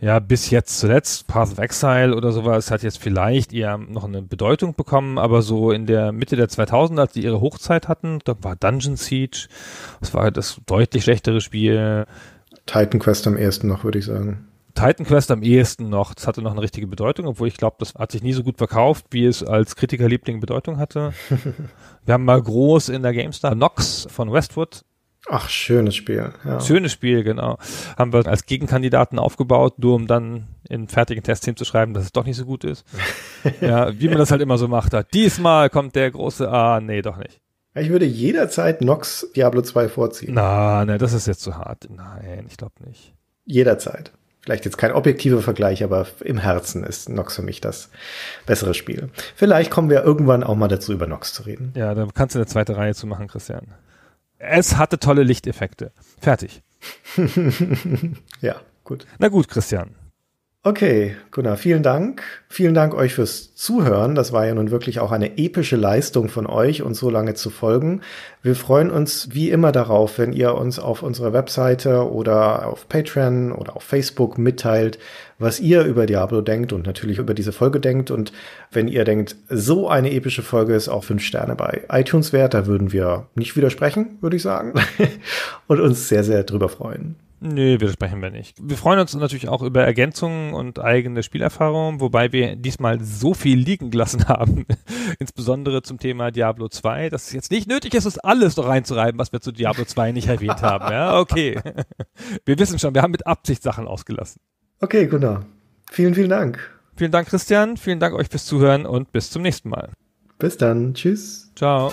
Ja, bis jetzt zuletzt, Path of Exile oder sowas, hat jetzt vielleicht eher noch eine Bedeutung bekommen, aber so in der Mitte der 2000er, als die ihre Hochzeit hatten, da war Dungeon Siege, das war halt das deutlich schlechtere Spiel. Titan Quest am ersten noch, würde ich sagen. Titan Quest am ehesten noch. Das hatte noch eine richtige Bedeutung, obwohl ich glaube, das hat sich nie so gut verkauft, wie es als Kritikerliebling Bedeutung hatte. *laughs* Wir haben mal groß in der GameStar Nox von Westwood. Ach, schönes Spiel. Ja. Schönes Spiel, genau. Haben wir als Gegenkandidaten aufgebaut, nur um dann in fertigen Tests hinzuschreiben, dass es doch nicht so gut ist. *laughs* ja, wie man das halt immer so macht. Diesmal kommt der große Ah, nee, doch nicht. Ich würde jederzeit Nox Diablo 2 vorziehen. Na, ne, das ist jetzt zu hart. Nein, ich glaube nicht. Jederzeit vielleicht jetzt kein objektiver Vergleich, aber im Herzen ist Nox für mich das bessere Spiel. Vielleicht kommen wir irgendwann auch mal dazu, über Nox zu reden. Ja, da kannst du eine zweite Reihe zu machen, Christian. Es hatte tolle Lichteffekte. Fertig. *laughs* ja, gut. Na gut, Christian. Okay, Gunnar, vielen Dank. Vielen Dank euch fürs Zuhören. Das war ja nun wirklich auch eine epische Leistung von euch, uns so lange zu folgen. Wir freuen uns wie immer darauf, wenn ihr uns auf unserer Webseite oder auf Patreon oder auf Facebook mitteilt, was ihr über Diablo denkt und natürlich über diese Folge denkt. Und wenn ihr denkt, so eine epische Folge ist auch fünf Sterne bei iTunes wert, da würden wir nicht widersprechen, würde ich sagen. *laughs* und uns sehr, sehr drüber freuen. Nee, widersprechen wir nicht. Wir freuen uns natürlich auch über Ergänzungen und eigene Spielerfahrungen, wobei wir diesmal so viel liegen gelassen *laughs* haben, insbesondere zum Thema Diablo 2, dass es jetzt nicht nötig ist, das alles noch reinzureiben, was wir zu Diablo 2 nicht erwähnt haben. Ja, okay. *laughs* Wir wissen schon, wir haben mit Absicht Sachen ausgelassen. Okay, Gunnar. Vielen, vielen Dank. Vielen Dank, Christian. Vielen Dank euch fürs Zuhören und bis zum nächsten Mal. Bis dann. Tschüss. Ciao.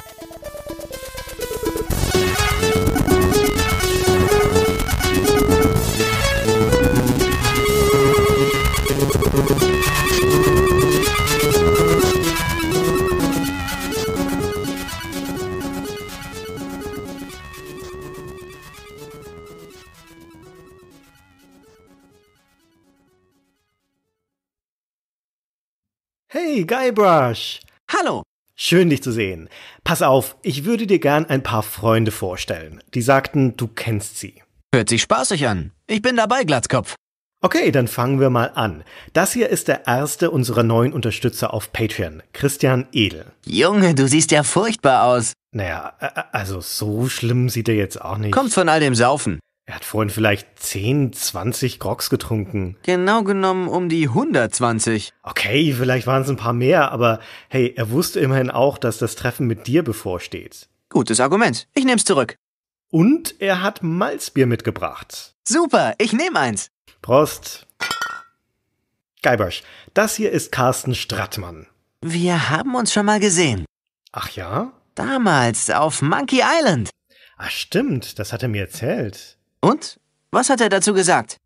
Hey, Guybrush! Hallo! Schön, dich zu sehen. Pass auf, ich würde dir gern ein paar Freunde vorstellen. Die sagten, du kennst sie. Hört sich spaßig an. Ich bin dabei, Glatzkopf. Okay, dann fangen wir mal an. Das hier ist der erste unserer neuen Unterstützer auf Patreon, Christian Edel. Junge, du siehst ja furchtbar aus. Naja, also so schlimm sieht er jetzt auch nicht. Kommt von all dem Saufen. Er hat vorhin vielleicht 10, 20 Grogs getrunken. Genau genommen um die 120. Okay, vielleicht waren es ein paar mehr, aber hey, er wusste immerhin auch, dass das Treffen mit dir bevorsteht. Gutes Argument. Ich nehm's zurück. Und er hat Malzbier mitgebracht. Super, ich nehm eins. Prost. Geibersch, das hier ist Carsten Strattmann. Wir haben uns schon mal gesehen. Ach ja? Damals auf Monkey Island. Ach stimmt, das hat er mir erzählt. Und? Was hat er dazu gesagt?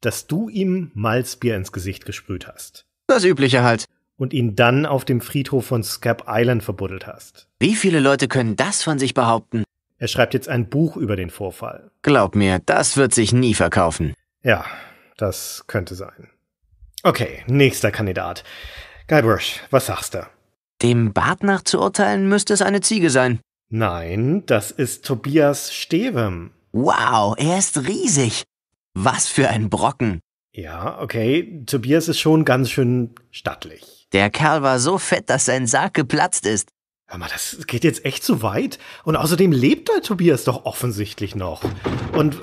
Dass du ihm Malzbier ins Gesicht gesprüht hast. Das Übliche halt. Und ihn dann auf dem Friedhof von Scap Island verbuddelt hast. Wie viele Leute können das von sich behaupten? Er schreibt jetzt ein Buch über den Vorfall. Glaub mir, das wird sich nie verkaufen. Ja, das könnte sein. Okay, nächster Kandidat. Guybrush, was sagst du? Dem Bart nach zu urteilen, müsste es eine Ziege sein. Nein, das ist Tobias Stevem. Wow, er ist riesig. Was für ein Brocken. Ja, okay, Tobias ist schon ganz schön stattlich. Der Kerl war so fett, dass sein Sarg geplatzt ist. Hör mal, das geht jetzt echt zu weit. Und außerdem lebt der Tobias doch offensichtlich noch. Und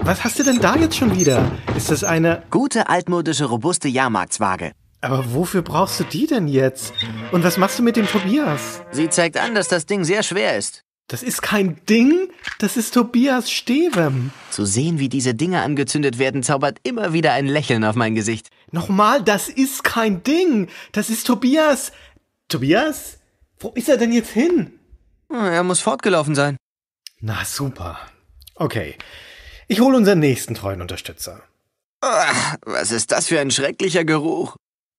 was hast du denn da jetzt schon wieder? Ist das eine... Gute, altmodische, robuste Jahrmarktswaage. Aber wofür brauchst du die denn jetzt? Und was machst du mit dem Tobias? Sie zeigt an, dass das Ding sehr schwer ist. Das ist kein Ding, das ist Tobias Stevem. Zu sehen, wie diese Dinge angezündet werden, zaubert immer wieder ein Lächeln auf mein Gesicht. Nochmal, das ist kein Ding, das ist Tobias. Tobias? Wo ist er denn jetzt hin? Ah, er muss fortgelaufen sein. Na super. Okay. Ich hole unseren nächsten treuen Unterstützer. Ach, was ist das für ein schrecklicher Geruch?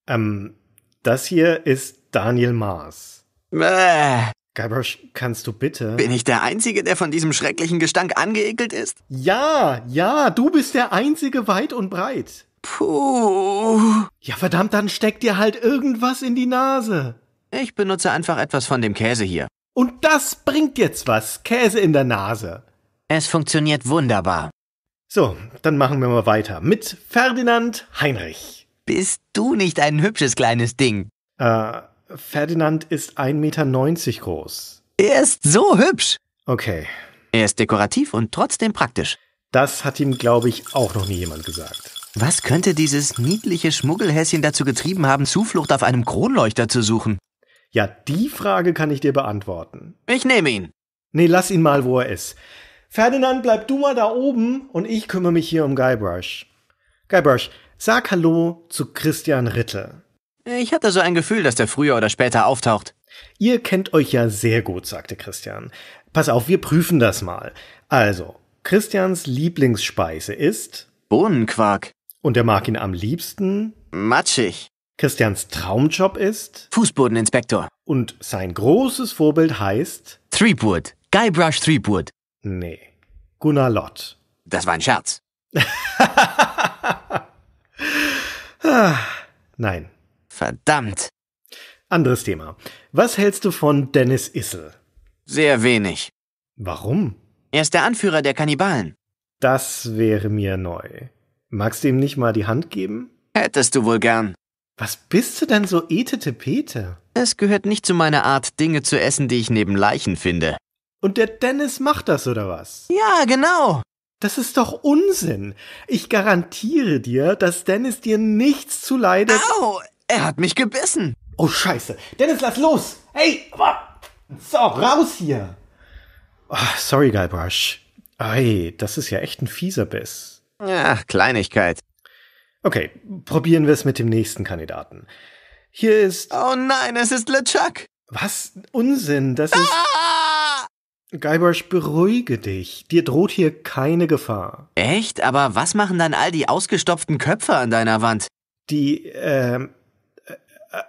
Ähm, das hier ist Daniel Maas. Bäh. Guybrush, kannst du bitte. Bin ich der Einzige, der von diesem schrecklichen Gestank angeekelt ist? Ja, ja, du bist der Einzige weit und breit. Puh. Ja, verdammt, dann steck dir halt irgendwas in die Nase. Ich benutze einfach etwas von dem Käse hier. Und das bringt jetzt was. Käse in der Nase. Es funktioniert wunderbar. So, dann machen wir mal weiter mit Ferdinand Heinrich. Bist du nicht ein hübsches kleines Ding? Äh, Ferdinand ist 1,90 Meter groß. Er ist so hübsch. Okay. Er ist dekorativ und trotzdem praktisch. Das hat ihm, glaube ich, auch noch nie jemand gesagt. Was könnte dieses niedliche Schmuggelhäschen dazu getrieben haben, Zuflucht auf einem Kronleuchter zu suchen? Ja, die Frage kann ich dir beantworten. Ich nehme ihn. Nee, lass ihn mal, wo er ist. Ferdinand, bleib du mal da oben und ich kümmere mich hier um Guybrush. Guybrush, sag Hallo zu Christian Ritter. Ich hatte so ein Gefühl, dass der früher oder später auftaucht. Ihr kennt euch ja sehr gut, sagte Christian. Pass auf, wir prüfen das mal. Also, Christians Lieblingsspeise ist Bohnenquark. Und er mag ihn am liebsten matschig. Christians Traumjob ist Fußbodeninspektor. Und sein großes Vorbild heißt Threepwood. Guybrush Threepwood. Nee. Gunnar Lott. Das war ein Scherz. *laughs* Nein. Verdammt. Anderes Thema. Was hältst du von Dennis Issel? Sehr wenig. Warum? Er ist der Anführer der Kannibalen. Das wäre mir neu. Magst du ihm nicht mal die Hand geben? Hättest du wohl gern. Was bist du denn so etete Peter? Es gehört nicht zu meiner Art, Dinge zu essen, die ich neben Leichen finde. Und der Dennis macht das, oder was? Ja, genau. Das ist doch Unsinn. Ich garantiere dir, dass Dennis dir nichts zuleide. Au! Er hat mich gebissen. Oh Scheiße. Dennis, lass los! Hey! So, raus hier! Oh, sorry, Guybrush. Ei, das ist ja echt ein fieser Biss. Ach, Kleinigkeit. Okay, probieren wir es mit dem nächsten Kandidaten. Hier ist. Oh nein, es ist LeChuck! Was? Unsinn, das ist. Ah! Guybrush, beruhige dich. Dir droht hier keine Gefahr. Echt? Aber was machen dann all die ausgestopften Köpfe an deiner Wand? Die, ähm. Äh,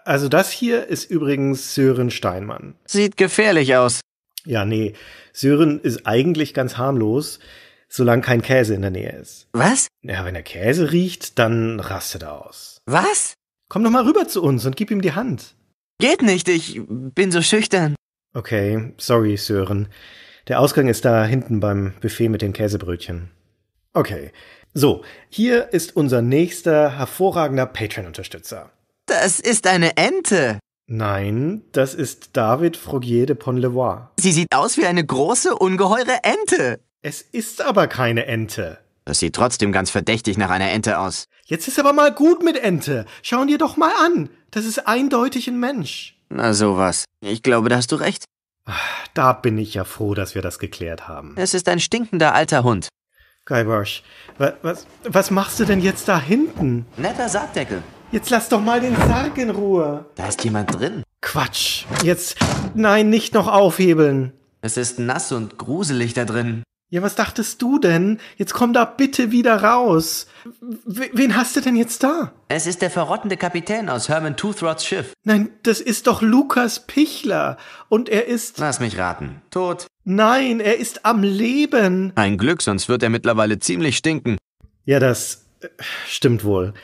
also das hier ist übrigens Sören Steinmann. Sieht gefährlich aus. Ja, nee. Sören ist eigentlich ganz harmlos solange kein Käse in der Nähe ist. Was? Ja, wenn der Käse riecht, dann rastet er aus. Was? Komm doch mal rüber zu uns und gib ihm die Hand. Geht nicht, ich bin so schüchtern. Okay, sorry, Sören. Der Ausgang ist da hinten beim Buffet mit den Käsebrötchen. Okay. So, hier ist unser nächster hervorragender Patreon-Unterstützer. Das ist eine Ente. Nein, das ist David Frogier de Ponlevoix. Sie sieht aus wie eine große, ungeheure Ente. Es ist aber keine Ente. Das sieht trotzdem ganz verdächtig nach einer Ente aus. Jetzt ist aber mal gut mit Ente. Schauen dir doch mal an. Das ist eindeutig ein Mensch. Na sowas. Ich glaube, da hast du recht. Ah, da bin ich ja froh, dass wir das geklärt haben. Es ist ein stinkender alter Hund. Guybrush, was, was, was machst du denn jetzt da hinten? Netter Sargdeckel. Jetzt lass doch mal den Sarg in Ruhe. Da ist jemand drin. Quatsch. Jetzt, nein, nicht noch aufhebeln. Es ist nass und gruselig da drin. Ja, was dachtest du denn? Jetzt komm da bitte wieder raus. W wen hast du denn jetzt da? Es ist der verrottende Kapitän aus Herman Toothrods Schiff. Nein, das ist doch Lukas Pichler. Und er ist. Lass mich raten. Tot. Nein, er ist am Leben. Ein Glück, sonst wird er mittlerweile ziemlich stinken. Ja, das äh, stimmt wohl.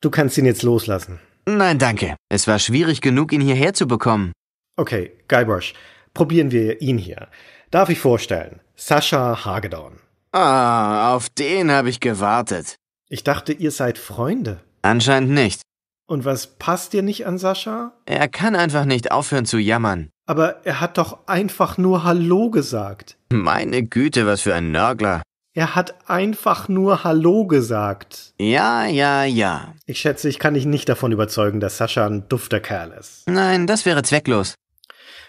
Du kannst ihn jetzt loslassen. Nein, danke. Es war schwierig genug, ihn hierher zu bekommen. Okay, Guybrush, probieren wir ihn hier. Darf ich vorstellen? Sascha Hagedorn. Ah, auf den habe ich gewartet. Ich dachte, ihr seid Freunde. Anscheinend nicht. Und was passt dir nicht an Sascha? Er kann einfach nicht aufhören zu jammern. Aber er hat doch einfach nur Hallo gesagt. Meine Güte, was für ein Nörgler. Er hat einfach nur Hallo gesagt. Ja, ja, ja. Ich schätze, ich kann dich nicht davon überzeugen, dass Sascha ein dufter Kerl ist. Nein, das wäre zwecklos.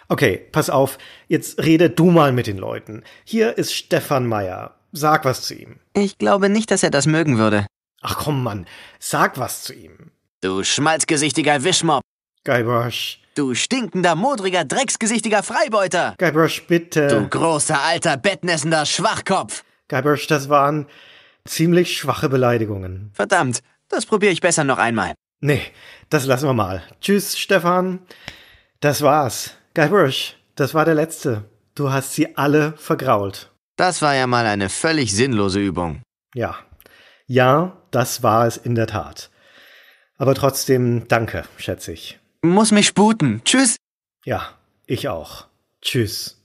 Okay, pass auf, jetzt rede du mal mit den Leuten. Hier ist Stefan Meyer. Sag was zu ihm. Ich glaube nicht, dass er das mögen würde. Ach komm, Mann, sag was zu ihm. Du schmalzgesichtiger Wischmob. Guybrush. Du stinkender, modriger, drecksgesichtiger Freibeuter. Guybrush, bitte. Du großer, alter, bettnässender Schwachkopf. Guybrush, das waren ziemlich schwache Beleidigungen. Verdammt, das probiere ich besser noch einmal. Nee, das lassen wir mal. Tschüss, Stefan. Das war's. Guybrush, das war der letzte. Du hast sie alle vergrault. Das war ja mal eine völlig sinnlose Übung. Ja. Ja, das war es in der Tat. Aber trotzdem danke, schätze ich. Muss mich sputen. Tschüss. Ja, ich auch. Tschüss.